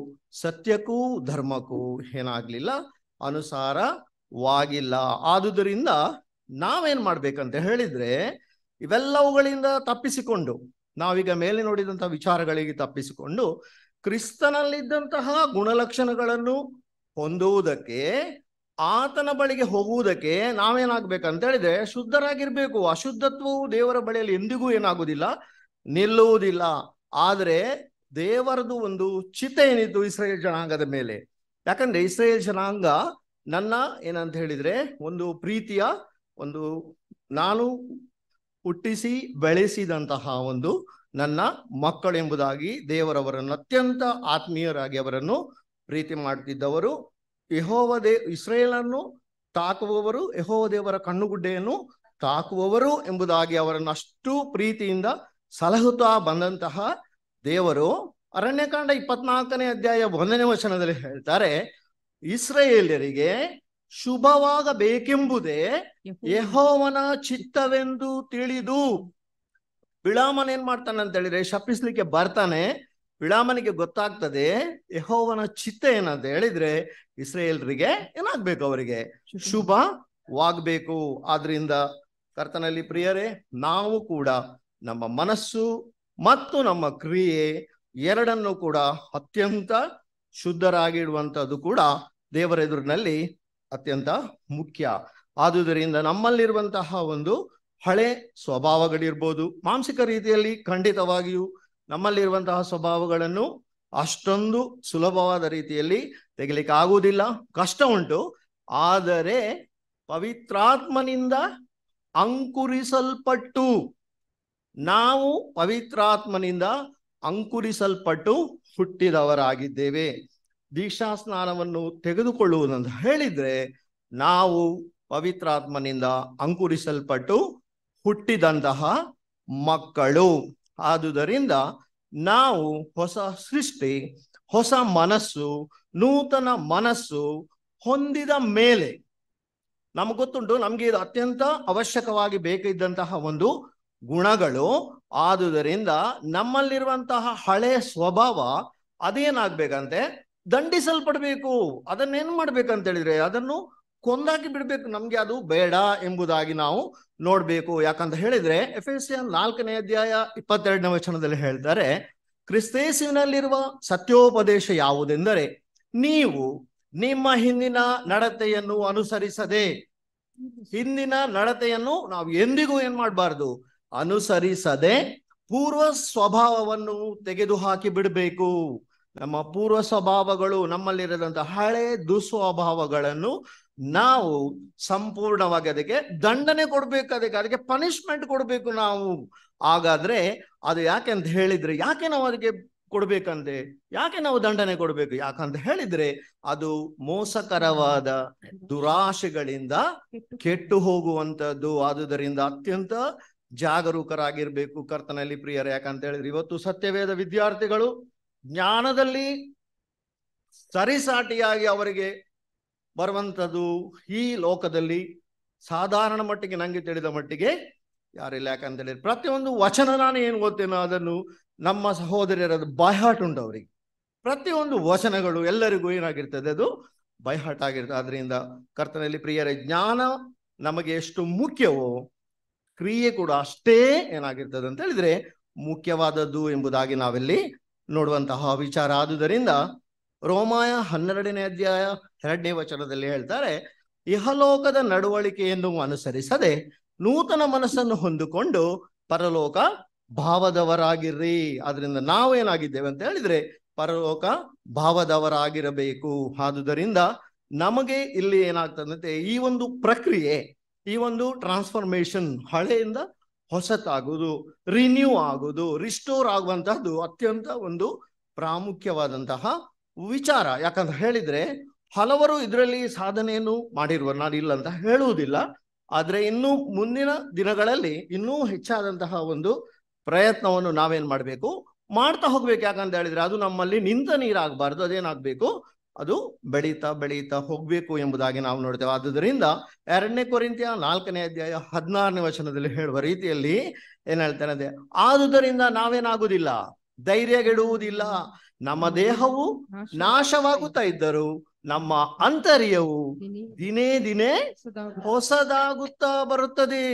ಸತ್ಯಕ್ಕೂ ಧರ್ಮಕ್ಕೂ ಏನಾಗ್ಲಿಲ್ಲ ಅನುಸಾರವಾಗಿಲ್ಲ ಆದುದರಿಂದ ನಾವೇನ್ ಮಾಡ್ಬೇಕಂತ ಹೇಳಿದ್ರೆ ಇವೆಲ್ಲವುಗಳಿಂದ ತಪ್ಪಿಸಿಕೊಂಡು ನಾವೀಗ ಮೇಲೆ ನೋಡಿದಂತಹ ವಿಚಾರಗಳಿಗೆ ತಪ್ಪಿಸಿಕೊಂಡು ಕ್ರಿಸ್ತನಲ್ಲಿದ್ದಂತಹ ಗುಣಲಕ್ಷಣಗಳನ್ನು ಹೊಂದುವುದಕ್ಕೆ ಆತನ ಬಳಿಗೆ ಹೋಗುವುದಕ್ಕೆ ನಾವೇನಾಗ್ಬೇಕಂತ ಹೇಳಿದ್ರೆ ಶುದ್ಧರಾಗಿರ್ಬೇಕು ಅಶುದ್ಧತ್ವವು ದೇವರ ಬಳಿಯಲ್ಲಿ ಎಂದಿಗೂ ಏನಾಗುವುದಿಲ್ಲ ನಿಲ್ಲುವುದಿಲ್ಲ ಆದ್ರೆ ದೇವರದು ಒಂದು ಚಿತ ಏನಿತ್ತು ಇಸ್ರೇಲ್ ಜನಾಂಗದ ಮೇಲೆ ಯಾಕಂದ್ರೆ ಇಸ್ರೇಲ್ ಜನಾಂಗ ನನ್ನ ಏನಂತ ಹೇಳಿದ್ರೆ ಒಂದು ಪ್ರೀತಿಯ ಒಂದು ನಾನು ಹುಟ್ಟಿಸಿ ಬೆಳೆಸಿದಂತಹ ಒಂದು ನನ್ನ ಮಕ್ಕಳೆಂಬುದಾಗಿ ದೇವರವರನ್ನು ಅತ್ಯಂತ ಆತ್ಮೀಯರಾಗಿ ಅವರನ್ನು ಪ್ರೀತಿ ಮಾಡುತ್ತಿದ್ದವರು ಯಹೋವ ದೇ ಇಸ್ರೇಲನ್ನು ತಾಕುವವರು ಯಹೋವ ದೇವರ ಕಣ್ಣುಗುಡ್ಡೆಯನ್ನು ತಾಕುವವರು ಎಂಬುದಾಗಿ ಅವರನ್ನು ಅಷ್ಟು ಪ್ರೀತಿಯಿಂದ ಸಲಹುತ್ತಾ ಬಂದಂತಹ ದೇವರು ಅರಣ್ಯಕಾಂಡ ಇಪ್ಪತ್ನಾಲ್ಕನೇ ಅಧ್ಯಾಯ ಒಂದನೇ ವಚನದಲ್ಲಿ ಹೇಳ್ತಾರೆ ಇಸ್ರೇಲರಿಗೆ ಶುಭವಾಗಬೇಕೆಂಬುದೇ ಯಹೋವನ ಚಿತ್ತವೆಂದು ತಿಳಿದು ಬಿಳಾಮನ್ ಏನ್ ಮಾಡ್ತಾನೆ ಅಂತ ಹೇಳಿದ್ರೆ ಶಪಿಸ್ಲಿಕ್ಕೆ ಬರ್ತಾನೆ ವಿಳಾಮನಿಗೆ ಗೊತ್ತಾಗ್ತದೆ ಯಹೋವನ ಚಿತ್ತ ಏನಂತ ಹೇಳಿದ್ರೆ ಇಸ್ರೇಲ್ರಿಗೆ ಏನಾಗ್ಬೇಕು ಅವರಿಗೆ ಶುಭವಾಗ್ಬೇಕು ಆದ್ರಿಂದ ಕರ್ತನಲ್ಲಿ ಪ್ರಿಯರೇ ನಾವು ಕೂಡ ನಮ್ಮ ಮನಸ್ಸು ಮತ್ತು ನಮ್ಮ ಕ್ರಿಯೆ ಎರಡನ್ನು ಕೂಡ ಅತ್ಯಂತ ಶುದ್ಧರಾಗಿಡುವಂತದ್ದು ಕೂಡ ದೇವರ ಎದುರಿನಲ್ಲಿ ಅತ್ಯಂತ ಮುಖ್ಯ ಆದುದರಿಂದ ನಮ್ಮಲ್ಲಿರುವಂತಹ ಒಂದು ಹಳೆ ಸ್ವಭಾವಗಳಿರ್ಬೋದು ಮಾಂಸಿಕ ರೀತಿಯಲ್ಲಿ ಖಂಡಿತವಾಗಿಯೂ ನಮ್ಮಲ್ಲಿರುವಂತಹ ಸ್ವಭಾವಗಳನ್ನು ಅಷ್ಟೊಂದು ಸುಲಭವಾದ ರೀತಿಯಲ್ಲಿ ತೆಗಲಿಕ್ಕೆ ಆಗುವುದಿಲ್ಲ ಕಷ್ಟ ಉಂಟು ಆದರೆ ಪವಿತ್ರಾತ್ಮನಿಂದ ಅಂಕುರಿಸಲ್ಪಟ್ಟು ನಾವು ಪವಿತ್ರಾತ್ಮನಿಂದ ಅಂಕುರಿಸಲ್ಪಟ್ಟು ಹುಟ್ಟಿದವರಾಗಿದ್ದೇವೆ ದೀಕ್ಷಾ ಸ್ನಾನವನ್ನು ತೆಗೆದುಕೊಳ್ಳುವುದಂತ ಹೇಳಿದ್ರೆ ನಾವು ಪವಿತ್ರಾತ್ಮನಿಂದ ಅಂಕುರಿಸಲ್ಪಟ್ಟು ಹುಟ್ಟಿದಂತಹ ಮಕ್ಕಳು ಆದುದರಿಂದ ನಾವು ಹೊಸ ಸೃಷ್ಟಿ ಹೊಸ ಮನಸ್ಸು ನೂತನ ಮನಸ್ಸು ಹೊಂದಿದ ಮೇಲೆ ನಮ್ಗೆ ಗೊತ್ತುಂಟು ನಮ್ಗೆ ಇದು ಅತ್ಯಂತ ಅವಶ್ಯಕವಾಗಿ ಬೇಕಿದ್ದಂತಹ ಒಂದು ಗುಣಗಳು ಆದುದರಿಂದ ನಮ್ಮಲ್ಲಿರುವಂತಹ ಹಳೆ ಸ್ವಭಾವ ಅದೇನಾಗ್ಬೇಕಂತೆ ದಂಡಿಸಲ್ಪಡ್ಬೇಕು ಅದನ್ನೇನ್ ಮಾಡ್ಬೇಕಂತ ಹೇಳಿದ್ರೆ ಅದನ್ನು ಕೊಂದಾಗಿ ಬಿಡಬೇಕು ನಮ್ಗೆ ಅದು ಬೇಡ ಎಂಬುದಾಗಿ ನಾವು ನೋಡ್ಬೇಕು ಯಾಕಂತ ಹೇಳಿದ್ರೆ ಎಫ್ ಎಸ್ ನಾಲ್ಕನೇ ಅಧ್ಯಾಯ ಇಪ್ಪತ್ತೆರಡನೇ ವಚನದಲ್ಲಿ ಹೇಳ್ತಾರೆ ಕ್ರಿಸ್ತೇಸುವಿನಲ್ಲಿರುವ ಸತ್ಯೋಪದೇಶ ಯಾವುದೆಂದರೆ ನೀವು ನಿಮ್ಮ ಹಿಂದಿನ ನಡತೆಯನ್ನು ಅನುಸರಿಸದೆ ಹಿಂದಿನ ನಡತೆಯನ್ನು ನಾವು ಎಂದಿಗೂ ಏನ್ ಮಾಡಬಾರ್ದು ಅನುಸರಿಸದೆ ಪೂರ್ವ ಸ್ವಭಾವವನ್ನು ತೆಗೆದುಹಾಕಿ ಬಿಡಬೇಕು ನಮ್ಮ ಪೂರ್ವ ಸ್ವಭಾವಗಳು ನಮ್ಮಲ್ಲಿರದಂತಹ ಹಳೆ ದುಸ್ವಭಾವಗಳನ್ನು ನಾವು ಸಂಪೂರ್ಣವಾಗಿ ಅದಕ್ಕೆ ದಂಡನೆ ಕೊಡ್ಬೇಕು ಅದಕ್ಕೆ ಅದಕ್ಕೆ ಪನಿಷ್ಮೆಂಟ್ ಕೊಡಬೇಕು ನಾವು ಹಾಗಾದ್ರೆ ಅದು ಯಾಕೆ ಅಂತ ಹೇಳಿದ್ರೆ ಯಾಕೆ ನಾವು ಅದಕ್ಕೆ ಕೊಡ್ಬೇಕಂತೆ ಯಾಕೆ ನಾವು ದಂಡನೆ ಕೊಡ್ಬೇಕು ಯಾಕಂತ ಹೇಳಿದ್ರೆ ಅದು ಮೋಸಕರವಾದ ದುರಾಶೆಗಳಿಂದ ಕೆಟ್ಟು ಹೋಗುವಂತದ್ದು ಆದುದರಿಂದ ಅತ್ಯಂತ ಜಾಗರೂಕರಾಗಿರ್ಬೇಕು ಕರ್ತನಲ್ಲಿ ಪ್ರಿಯರ ಯಾಕಂತ ಹೇಳಿದ್ರೆ ಇವತ್ತು ಸತ್ಯವೇದ ವಿದ್ಯಾರ್ಥಿಗಳು ಜ್ಞಾನದಲ್ಲಿ ಸರಿಸಾಟಿಯಾಗಿ ಅವರಿಗೆ ಬರುವಂಥದ್ದು ಈ ಲೋಕದಲ್ಲಿ ಸಾಧಾರಣ ಮಟ್ಟಿಗೆ ನನಗೆ ತಿಳಿದ ಮಟ್ಟಿಗೆ ಯಾರಿಲ್ಲ ಯಾಕಂತ ಹೇಳಿದ್ರೆ ಪ್ರತಿಯೊಂದು ವಚನ ನಾನು ಏನು ಗೊತ್ತೇನೋ ಅದನ್ನು ನಮ್ಮ ಸಹೋದರಿಯರ ಬಾಯ್ಹಾಟ್ ಉಂಟು ಅವರಿಗೆ ಪ್ರತಿಯೊಂದು ವಚನಗಳು ಎಲ್ಲರಿಗೂ ಏನಾಗಿರ್ತದೆ ಅದು ಬೈಹಾಟ್ ಆಗಿರ್ತದೆ ಆದ್ರಿಂದ ಕರ್ತನಲ್ಲಿ ಪ್ರಿಯರ ಜ್ಞಾನ ನಮಗೆ ಎಷ್ಟು ಮುಖ್ಯವೋ ಕ್ರಿಯೆ ಕೂಡ ಅಷ್ಟೇ ಏನಾಗಿರ್ತದೆ ಅಂತ ಹೇಳಿದ್ರೆ ಮುಖ್ಯವಾದದ್ದು ಎಂಬುದಾಗಿ ನಾವಿಲ್ಲಿ ನೋಡುವಂತಹ ವಿಚಾರ ಆದುದರಿಂದ ರೋಮಾಯ ಹನ್ನೆರಡನೇ ಅಧ್ಯಾಯ ಎರಡನೇ ವಚನದಲ್ಲಿ ಹೇಳ್ತಾರೆ ಇಹಲೋಕದ ನಡವಳಿಕೆಯನ್ನು ಅನುಸರಿಸದೆ ನೂತನ ಮನಸ್ಸನ್ನು ಹೊಂದಿಕೊಂಡು ಪರಲೋಕ ಭಾವದವರಾಗಿರ್ರಿ ಅದರಿಂದ ನಾವೇನಾಗಿದ್ದೇವೆ ಅಂತ ಹೇಳಿದ್ರೆ ಪರಲೋಕ ಭಾವದವರಾಗಿರಬೇಕು ಆದುದರಿಂದ ನಮಗೆ ಇಲ್ಲಿ ಏನಾಗ್ತದಂತೆ ಈ ಒಂದು ಪ್ರಕ್ರಿಯೆ ಈ ಒಂದು ಟ್ರಾನ್ಸ್ಫಾರ್ಮೇಶನ್ ಹಳೆಯಿಂದ ಹೊಸತಾಗುವುದು ರಿನ್ಯೂ ಆಗುವುದು ರಿಸ್ಟೋರ್ ಆಗುವಂತಹದ್ದು ಅತ್ಯಂತ ಒಂದು ಪ್ರಾಮುಖ್ಯವಾದಂತಹ ವಿಚಾರ ಯಾಕಂದ್ರೆ ಹೇಳಿದ್ರೆ ಹಲವರು ಇದರಲ್ಲಿ ಸಾಧನೆಯನ್ನು ಮಾಡಿರುವ ಇಲ್ಲ ಅಂತ ಹೇಳುವುದಿಲ್ಲ ಆದರೆ ಇನ್ನು ಮುಂದಿನ ದಿನಗಳಲ್ಲಿ ಇನ್ನೂ ಹೆಚ್ಚಾದಂತಹ ಒಂದು ಪ್ರಯತ್ನವನ್ನು ನಾವೇನ್ ಮಾಡಬೇಕು ಮಾಡ್ತಾ ಹೋಗ್ಬೇಕು ಯಾಕಂತ ಹೇಳಿದ್ರೆ ಅದು ನಮ್ಮಲ್ಲಿ ನಿಂತ ನೀರಾಗಬಾರ್ದು ಅದೇನಾಗಬೇಕು ಅದು ಬೆಳೀತಾ ಬೆಳೀತಾ ಹೋಗ್ಬೇಕು ಎಂಬುದಾಗಿ ನಾವು ನೋಡ್ತೇವೆ ಆದುದರಿಂದ ಎರಡನೇ ಕೊರಿಂತಿಯ ನಾಲ್ಕನೇ ಅಧ್ಯಾಯ ಹದಿನಾರನೇ ವಚನದಲ್ಲಿ ಹೇಳುವ ರೀತಿಯಲ್ಲಿ ಏನ್ ಅದೇ ಆದುದರಿಂದ ನಾವೇನಾಗುವುದಿಲ್ಲ ಧೈರ್ಯಗೆಡುವುದಿಲ್ಲ ನಮ್ಮ ದೇಹವು ನಾಶವಾಗುತ್ತಾ ಇದ್ದರು ನಮ್ಮ ಅಂತರ್ಯವು ದಿನೇ ದಿನೇ ಹೊಸದಾಗುತ್ತಾ ಬರುತ್ತದೆ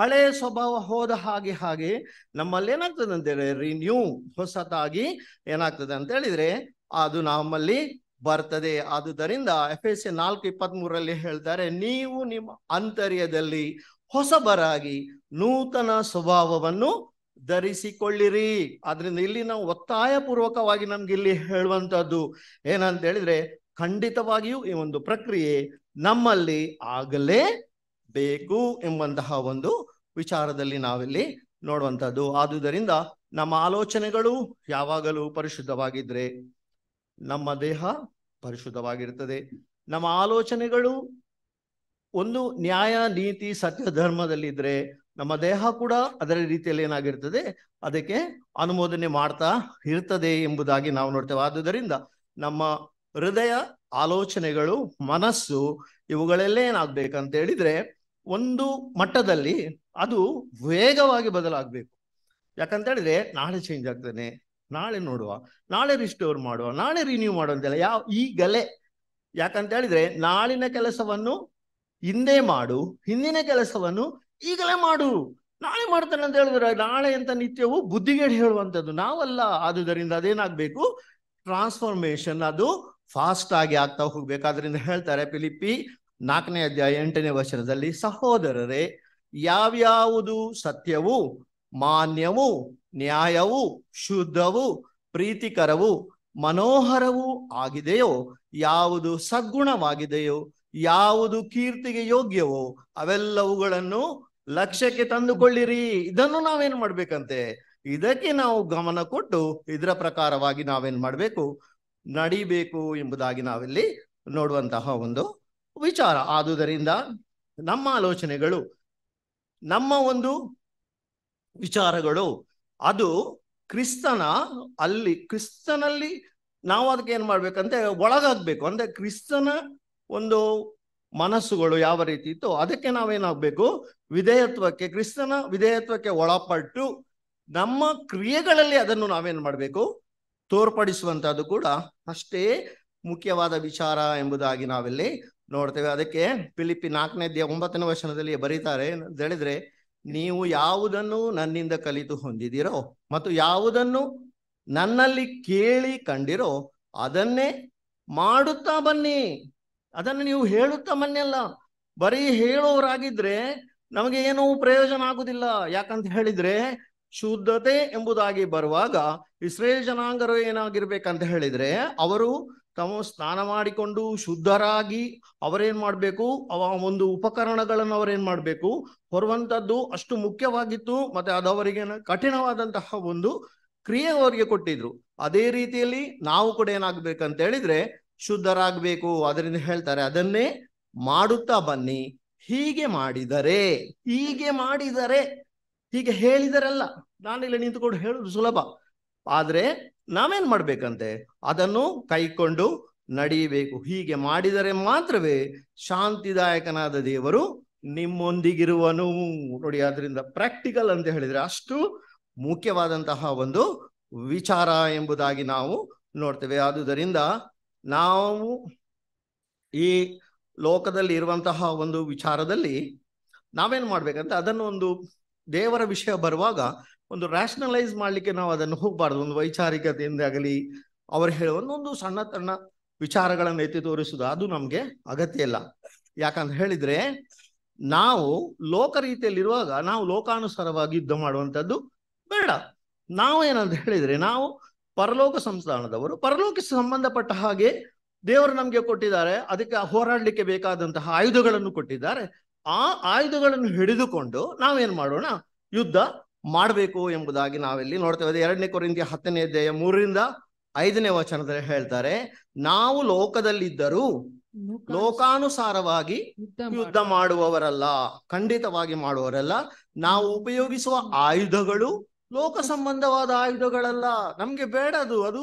ಹಳೆ ಸ್ವಭಾವ ಹೋದ ಹಾಗೆ ಹಾಗೆ ನಮ್ಮಲ್ಲಿ ಏನಾಗ್ತದೆ ಅಂತ ಹೇಳಿದ್ರೆ ರಿನ್ಯೂ ಹೊಸತಾಗಿ ಏನಾಗ್ತದೆ ಅಂತ ಹೇಳಿದ್ರೆ ಅದು ನಮ್ಮಲ್ಲಿ ಬರ್ತದೆ ಆದುದರಿಂದ ಎಫ್ ಎಸ್ ಎ ನಾಲ್ಕು ಇಪ್ಪತ್ತ್ ಮೂರರಲ್ಲಿ ಹೇಳ್ತಾರೆ ನೀವು ನಿಮ್ಮ ಅಂತರ್ಯದಲ್ಲಿ ಹೊಸಬರಾಗಿ ನೂತನ ಸ್ವಭಾವವನ್ನು ಧರಿಸಿಕೊಳ್ಳಿರಿ ಆದ್ರಿಂದ ಇಲ್ಲಿ ನಾವು ಒತ್ತಾಯ ಪೂರ್ವಕವಾಗಿ ನಮ್ಗೆ ಇಲ್ಲಿ ಹೇಳುವಂತದ್ದು ಏನಂತ ಹೇಳಿದ್ರೆ ಖಂಡಿತವಾಗಿಯೂ ಈ ಒಂದು ಪ್ರಕ್ರಿಯೆ ನಮ್ಮಲ್ಲಿ ಆಗಲೇ ಬೇಕು ಎಂಬಂತಹ ಒಂದು ವಿಚಾರದಲ್ಲಿ ನಾವಿಲ್ಲಿ ನೋಡುವಂಥದ್ದು ಆದುದರಿಂದ ನಮ್ಮ ಆಲೋಚನೆಗಳು ಯಾವಾಗಲೂ ಪರಿಶುದ್ಧವಾಗಿದ್ರೆ ನಮ್ಮ ದೇಹ ಪರಿಶುದ್ಧವಾಗಿರುತ್ತದೆ ನಮ್ಮ ಆಲೋಚನೆಗಳು ಒಂದು ನ್ಯಾಯ ನೀತಿ ಸತ್ಯ ಧರ್ಮದಲ್ಲಿದ್ರೆ ನಮ್ಮ ದೇಹ ಕೂಡ ಅದರ ರೀತಿಯಲ್ಲಿ ಏನಾಗಿರ್ತದೆ ಅದಕ್ಕೆ ಅನುಮೋದನೆ ಮಾಡ್ತಾ ಇರ್ತದೆ ಎಂಬುದಾಗಿ ನಾವು ನೋಡ್ತೇವೆ ಆದುದರಿಂದ ನಮ್ಮ ಹೃದಯ ಆಲೋಚನೆಗಳು ಮನಸ್ಸು ಇವುಗಳೆಲ್ಲ ಏನಾಗ್ಬೇಕಂತ ಹೇಳಿದ್ರೆ ಒಂದು ಮಟ್ಟದಲ್ಲಿ ಅದು ವೇಗವಾಗಿ ಬದಲಾಗಬೇಕು ಯಾಕಂತ ಹೇಳಿದ್ರೆ ನಾಳೆ ಚೇಂಜ್ ಆಗ್ತಾನೆ ನಾಳೆ ನೋಡುವ ನಾಳೆ ರಿಸ್ಟೋರ್ ಮಾಡುವ ನಾಳೆ ರಿನ್ಯೂ ಮಾಡೋ ಅಂತೆಲ್ಲ ಯಾವ ಈಗಲೇ ಯಾಕಂತ ಹೇಳಿದ್ರೆ ನಾಳಿನ ಕೆಲಸವನ್ನು ಹಿಂದೆ ಮಾಡು ಹಿಂದಿನ ಕೆಲಸವನ್ನು ಈಗಲೇ ಮಾಡು ನಾಳೆ ಮಾಡ್ತಾನೆ ಅಂತ ಹೇಳಿದ್ರೆ ನಾಳೆ ಅಂತ ನಿತ್ಯವೂ ಬುದ್ಧಿಗೆ ಹೇಳುವಂಥದ್ದು ನಾವಲ್ಲ ಆದುದರಿಂದ ಅದೇನಾಗಬೇಕು ಟ್ರಾನ್ಸ್ಫಾರ್ಮೇಶನ್ ಅದು ಫಾಸ್ಟ್ ಆಗಿ ಆಗ್ತಾ ಹೋಗ್ಬೇಕಾದ್ರಿಂದ ಹೇಳ್ತಾರೆ ಪಿಲಿಪಿ ನಾಲ್ಕನೇ ಅಧ್ಯಾಯ ಎಂಟನೇ ವರ್ಷದಲ್ಲಿ ಸಹೋದರರೇ ಯಾವ್ಯಾವುದು ಸತ್ಯವು ಮಾನ್ಯವು ನ್ಯಾಯವು ಶುದ್ಧವು ಪ್ರೀತಿಕರವು ಮನೋಹರವೂ ಆಗಿದೆಯೋ ಯಾವುದು ಸದ್ಗುಣವಾಗಿದೆಯೋ ಯಾವುದು ಕೀರ್ತಿಗೆ ಯೋಗ್ಯವೋ ಅವೆಲ್ಲವುಗಳನ್ನು ಲಕ್ಷ್ಯಕ್ಕೆ ತಂದುಕೊಳ್ಳಿರಿ ಇದನ್ನು ನಾವೇನ್ ಮಾಡ್ಬೇಕಂತೆ ಇದಕ್ಕೆ ನಾವು ಗಮನ ಕೊಟ್ಟು ಇದರ ಪ್ರಕಾರವಾಗಿ ನಾವೇನ್ ಮಾಡ್ಬೇಕು ನಡಿಬೇಕು ಎಂಬುದಾಗಿ ನಾವಿಲ್ಲಿ ನೋಡುವಂತಹ ಒಂದು ವಿಚಾರ ಆದುದರಿಂದ ನಮ್ಮ ಆಲೋಚನೆಗಳು ನಮ್ಮ ಒಂದು ವಿಚಾರಗಳು ಅದು ಕ್ರಿಸ್ತನ ಅಲ್ಲಿ ಕ್ರಿಸ್ತನಲ್ಲಿ ನಾವು ಅದಕ್ಕೆ ಏನು ಮಾಡ್ಬೇಕಂತೆ ಒಳಗಾಗಬೇಕು ಅಂದ್ರೆ ಕ್ರಿಸ್ತನ ಒಂದು ಮನಸ್ಸುಗಳು ಯಾವ ರೀತಿ ಇತ್ತು ಅದಕ್ಕೆ ನಾವೇನಾಗಬೇಕು ವಿಧೇಯತ್ವಕ್ಕೆ ಕ್ರಿಸ್ತನ ವಿಧೇಯತ್ವಕ್ಕೆ ಒಳಪಟ್ಟು ನಮ್ಮ ಕ್ರಿಯೆಗಳಲ್ಲಿ ಅದನ್ನು ನಾವೇನ್ ಮಾಡಬೇಕು ತೋರ್ಪಡಿಸುವಂತಹದ್ದು ಕೂಡ ಅಷ್ಟೇ ಮುಖ್ಯವಾದ ವಿಚಾರ ಎಂಬುದಾಗಿ ನಾವಿಲ್ಲಿ ನೋಡ್ತೇವೆ ಅದಕ್ಕೆ ಪಿಲಿಪಿ ನಾಲ್ಕನೇ ಒಂಬತ್ತನೇ ವಚನದಲ್ಲಿ ಬರೀತಾರೆ ಅಂತ ಹೇಳಿದ್ರೆ ನೀವು ಯಾವುದನ್ನು ನನ್ನಿಂದ ಕಲಿತು ಹೊಂದಿದಿರೋ ಮತ್ತು ಯಾವುದನ್ನು ನನ್ನಲ್ಲಿ ಕೇಳಿ ಕಂಡಿರೋ ಅದನ್ನೇ ಮಾಡುತ್ತಾ ಬನ್ನಿ ಅದನ್ನು ನೀವು ಹೇಳುತ್ತಾ ಅಲ್ಲ ಬರೀ ಹೇಳೋರಾಗಿದ್ರೆ ನಮಗೆ ಏನೂ ಪ್ರಯೋಜನ ಆಗುದಿಲ್ಲ ಯಾಕಂತ ಹೇಳಿದ್ರೆ ಶುದ್ಧತೆ ಎಂಬುದಾಗಿ ಬರುವಾಗ ಇಸ್ರೇಲ್ ಜನಾಂಗರು ಏನಾಗಿರ್ಬೇಕಂತ ಹೇಳಿದ್ರೆ ಅವರು ತಮ್ಮ ಸ್ನಾನ ಮಾಡಿಕೊಂಡು ಶುದ್ಧರಾಗಿ ಅವರೇನ್ ಮಾಡ್ಬೇಕು ಅವ ಒಂದು ಉಪಕರಣಗಳನ್ನು ಅವರೇನ್ ಮಾಡ್ಬೇಕು ಹೊರುವಂತದ್ದು ಅಷ್ಟು ಮುಖ್ಯವಾಗಿತ್ತು ಮತ್ತೆ ಅದವರಿಗೆ ಕಠಿಣವಾದಂತಹ ಒಂದು ಕ್ರಿಯೆ ಅವರಿಗೆ ಕೊಟ್ಟಿದ್ರು ಅದೇ ರೀತಿಯಲ್ಲಿ ನಾವು ಕೂಡ ಏನಾಗ್ಬೇಕಂತ ಹೇಳಿದ್ರೆ ಶುದ್ಧರಾಗಬೇಕು ಅದರಿಂದ ಹೇಳ್ತಾರೆ ಅದನ್ನೇ ಮಾಡುತ್ತಾ ಬನ್ನಿ ಹೀಗೆ ಮಾಡಿದರೆ ಹೀಗೆ ಮಾಡಿದರೆ ಹೀಗೆ ಹೇಳಿದರಲ್ಲ ನಾನಿಲ್ಲ ನಿಂತುಕೊಂಡು ಹೇಳುದು ಸುಲಭ ಆದ್ರೆ ನಾವೇನ್ ಮಾಡ್ಬೇಕಂತೆ ಅದನ್ನು ಕೈಕೊಂಡು ನಡೆಯಬೇಕು ಹೀಗೆ ಮಾಡಿದರೆ ಮಾತ್ರವೇ ಶಾಂತಿದಾಯಕನಾದ ದೇವರು ನಿಮ್ಮೊಂದಿಗಿರುವನು ನೋಡಿ ಅದರಿಂದ ಪ್ರಾಕ್ಟಿಕಲ್ ಅಂತ ಹೇಳಿದ್ರೆ ಅಷ್ಟು ಮುಖ್ಯವಾದಂತಹ ಒಂದು ವಿಚಾರ ಎಂಬುದಾಗಿ ನಾವು ನೋಡ್ತೇವೆ ಆದುದರಿಂದ ನಾವು ಈ ಲೋಕದಲ್ಲಿ ಇರುವಂತಹ ಒಂದು ವಿಚಾರದಲ್ಲಿ ನಾವೇನ್ ಮಾಡ್ಬೇಕಂತ ಅದನ್ನು ಒಂದು ದೇವರ ವಿಷಯ ಬರುವಾಗ ಒಂದು ರ್ಯಾಷನಲೈಸ್ ಮಾಡ್ಲಿಕ್ಕೆ ನಾವು ಅದನ್ನು ಹೋಗ್ಬಾರ್ದು ಒಂದು ವೈಚಾರಿಕತೆಯಿಂದ ಆಗಲಿ ಅವರು ಹೇಳುವ ಒಂದು ಸಣ್ಣ ತಣ್ಣ ವಿಚಾರಗಳನ್ನು ಎತ್ತಿ ತೋರಿಸುದು ಅದು ನಮ್ಗೆ ಅಗತ್ಯ ಇಲ್ಲ ಯಾಕಂತ ಹೇಳಿದ್ರೆ ನಾವು ಲೋಕ ರೀತಿಯಲ್ಲಿರುವಾಗ ನಾವು ಲೋಕಾನುಸಾರವಾಗಿ ಯುದ್ಧ ಮಾಡುವಂಥದ್ದು ಬೇಡ ನಾವು ಏನಂತ ಹೇಳಿದ್ರೆ ನಾವು ಪರಲೋಕ ಸಂಸ್ಥಾನದವರು ಪರಲೋಕಕ್ಕೆ ಸಂಬಂಧಪಟ್ಟ ಹಾಗೆ ದೇವರು ನಮ್ಗೆ ಕೊಟ್ಟಿದ್ದಾರೆ ಅದಕ್ಕೆ ಹೋರಾಡ್ಲಿಕ್ಕೆ ಬೇಕಾದಂತಹ ಆಯುಧಗಳನ್ನು ಕೊಟ್ಟಿದ್ದಾರೆ ಆ ಆಯುಧಗಳನ್ನು ಹಿಡಿದುಕೊಂಡು ನಾವೇನ್ ಮಾಡೋಣ ಯುದ್ಧ ಮಾಡಬೇಕು ಎಂಬುದಾಗಿ ನಾವೆಲ್ಲಿ ನೋಡ್ತೇವೆ ಎರಡನೇ ಕೊರಿಂದ ಹತ್ತನೇ ಅಧ್ಯಾಯ ಮೂರರಿಂದ ಐದನೇ ವಚನದಲ್ಲಿ ಹೇಳ್ತಾರೆ ನಾವು ಲೋಕದಲ್ಲಿದ್ದರೂ ಲೋಕಾನುಸಾರವಾಗಿ ಯುದ್ಧ ಮಾಡುವವರಲ್ಲ ಖಂಡಿತವಾಗಿ ಮಾಡುವವರಲ್ಲ ನಾವು ಉಪಯೋಗಿಸುವ ಆಯುಧಗಳು ಲೋಕ ಸಂಬಂಧವಾದ ಆಯುಧಗಳಲ್ಲ ನಮ್ಗೆ ಬೇಡ ಅದು ಅದು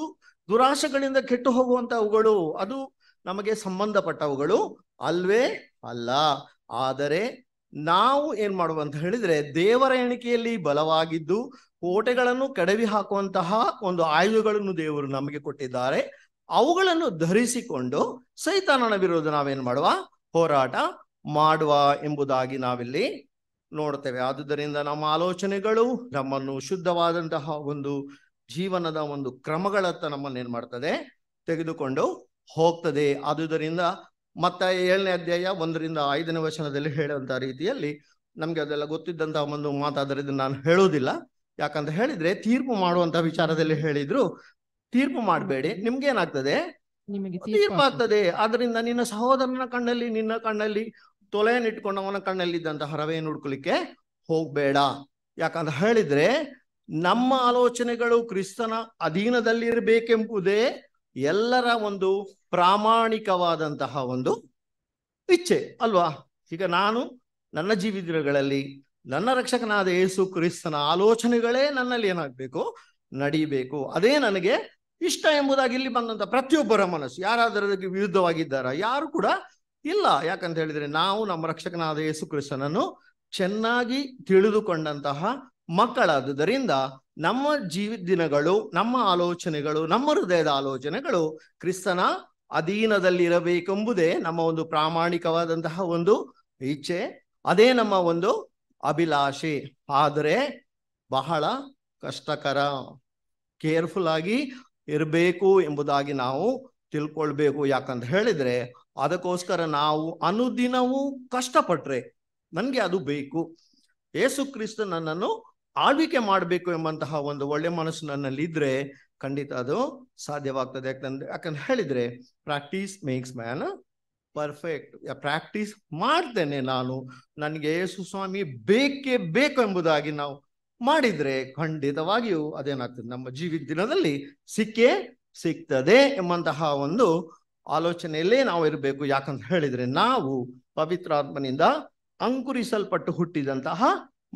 ದುರಾಶೆಗಳಿಂದ ಕೆಟ್ಟು ಹೋಗುವಂತವುಗಳು ಅದು ನಮಗೆ ಸಂಬಂಧಪಟ್ಟವುಗಳು ಅಲ್ವೇ ಅಲ್ಲ ಆದರೆ ನಾವು ಏನ್ ಮಾಡುವಂತ ಹೇಳಿದ್ರೆ ದೇವರ ಎಣಿಕೆಯಲ್ಲಿ ಬಲವಾಗಿದ್ದು ಕೋಟೆಗಳನ್ನು ಕಡವಿ ಹಾಕುವಂತಹ ಒಂದು ಆಯುಧಗಳನ್ನು ದೇವರು ನಮಗೆ ಕೊಟ್ಟಿದ್ದಾರೆ ಅವುಗಳನ್ನು ಧರಿಸಿಕೊಂಡು ಸೈತಾನನ ವಿರೋಧ ನಾವೇನ್ ಮಾಡುವ ಹೋರಾಟ ಮಾಡುವ ಎಂಬುದಾಗಿ ನಾವಿಲ್ಲಿ ನೋಡ್ತೇವೆ ಆದುದರಿಂದ ನಮ್ಮ ಆಲೋಚನೆಗಳು ನಮ್ಮನ್ನು ಶುದ್ಧವಾದಂತಹ ಒಂದು ಜೀವನದ ಒಂದು ಕ್ರಮಗಳತ್ತ ನಮ್ಮನ್ನು ಏನ್ ಮಾಡ್ತದೆ ತೆಗೆದುಕೊಂಡು ಹೋಗ್ತದೆ ಆದುದರಿಂದ ಮತ್ತೆ ಏಳನೇ ಅಧ್ಯಾಯ ಒಂದರಿಂದ ಐದನೇ ವಚನದಲ್ಲಿ ಹೇಳುವಂತ ರೀತಿಯಲ್ಲಿ ನಮ್ಗೆ ಅದೆಲ್ಲ ಗೊತ್ತಿದ್ದಂತಹ ಒಂದು ಮಾತಾದ್ರಿಂದ ನಾನು ಹೇಳುವುದಿಲ್ಲ ಯಾಕಂತ ಹೇಳಿದ್ರೆ ತೀರ್ಪು ಮಾಡುವಂತ ವಿಚಾರದಲ್ಲಿ ಹೇಳಿದ್ರು ತೀರ್ಪು ಮಾಡಬೇಡಿ ನಿಮ್ಗೇನಾಗ್ತದೆ ತೀರ್ಪು ಆಗ್ತದೆ ಆದ್ರಿಂದ ನಿನ್ನ ಸಹೋದರನ ಕಣ್ಣಲ್ಲಿ ನಿನ್ನ ಕಣ್ಣಲ್ಲಿ ಇಟ್ಕೊಂಡವನ ಕಣ್ಣಲ್ಲಿ ಇದ್ದಂತಹ ಹರವೆಯನ್ನು ಹುಡ್ಕಲಿಕ್ಕೆ ಹೋಗ್ಬೇಡ ಯಾಕಂತ ಹೇಳಿದ್ರೆ ನಮ್ಮ ಆಲೋಚನೆಗಳು ಕ್ರಿಸ್ತನ ಅಧೀನದಲ್ಲಿರಬೇಕೆಂಬುದೇ ಎಲ್ಲರ ಒಂದು ಪ್ರಾಮಾಣಿಕವಾದಂತಹ ಒಂದು ಇಚ್ಛೆ ಅಲ್ವಾ ಈಗ ನಾನು ನನ್ನ ಜೀವಿತಗಳಲ್ಲಿ ನನ್ನ ರಕ್ಷಕನಾದ ಯೇಸು ಕ್ರಿಸ್ತನ ಆಲೋಚನೆಗಳೇ ನನ್ನಲ್ಲಿ ಏನಾಗಬೇಕು ನಡೀಬೇಕು ಅದೇ ನನಗೆ ಇಷ್ಟ ಎಂಬುದಾಗಿ ಇಲ್ಲಿ ಬಂದಂತ ಪ್ರತಿಯೊಬ್ಬರ ಮನಸ್ಸು ಯಾರಾದರದಕ್ಕೆ ವಿರುದ್ಧವಾಗಿದ್ದಾರ ಯಾರು ಕೂಡ ಇಲ್ಲ ಯಾಕಂತ ಹೇಳಿದ್ರೆ ನಾವು ನಮ್ಮ ರಕ್ಷಕನಾದ ಯೇಸು ಕ್ರಿಸ್ತನನ್ನು ಚೆನ್ನಾಗಿ ತಿಳಿದುಕೊಂಡಂತಹ ಮಕ್ಕಳಾದುದರಿಂದ ನಮ್ಮ ಜೀವ ದಿನಗಳು ನಮ್ಮ ಆಲೋಚನೆಗಳು ನಮ್ಮ ಹೃದಯದ ಆಲೋಚನೆಗಳು ಕ್ರಿಸ್ತನ ಅಧೀನದಲ್ಲಿರಬೇಕೆಂಬುದೇ ನಮ್ಮ ಒಂದು ಪ್ರಾಮಾಣಿಕವಾದಂತಹ ಒಂದು ಇಚ್ಛೆ ಅದೇ ನಮ್ಮ ಒಂದು ಅಭಿಲಾಷೆ ಆದರೆ ಬಹಳ ಕಷ್ಟಕರ ಕೇರ್ಫುಲ್ ಆಗಿ ಇರಬೇಕು ಎಂಬುದಾಗಿ ನಾವು ತಿಳ್ಕೊಳ್ಬೇಕು ಯಾಕಂತ ಹೇಳಿದ್ರೆ ಅದಕ್ಕೋಸ್ಕರ ನಾವು ಅನುದಿನವೂ ಕಷ್ಟಪಟ್ರೆ ನನಗೆ ಅದು ಬೇಕು ಯೇಸು ಕ್ರಿಸ್ತ ನನ್ನನ್ನು ಆಳ್ವಿಕೆ ಮಾಡಬೇಕು ಎಂಬಂತಹ ಒಂದು ಒಳ್ಳೆ ಮನಸ್ಸು ನನ್ನಲ್ಲಿ ಇದ್ರೆ ಖಂಡಿತ ಅದು ಸಾಧ್ಯವಾಗ್ತದೆ ಯಾಕಂದ್ರೆ ಯಾಕಂದ್ರೆ ಹೇಳಿದ್ರೆ practice makes man perfect practice ಮಾಡ್ತೇನೆ ನಾನು ನನಗೆ ಸುಸ್ವಾಮಿ ಬೇಕೇ ಬೇಕು ಎಂಬುದಾಗಿ ನಾವು ಮಾಡಿದ್ರೆ ಖಂಡಿತವಾಗಿಯೂ ಅದೇನಾಗ್ತದೆ ನಮ್ಮ ಜೀವಿತ ದಿನದಲ್ಲಿ ಸಿಕ್ಕೇ ಸಿಗ್ತದೆ ಎಂಬಂತಹ ಒಂದು ಆಲೋಚನೆಯಲ್ಲೇ ನಾವು ಇರಬೇಕು ಯಾಕಂತ ಹೇಳಿದ್ರೆ ನಾವು ಪವಿತ್ರಾತ್ಮನಿಂದ ಅಂಕುರಿಸಲ್ಪಟ್ಟು ಹುಟ್ಟಿದಂತಹ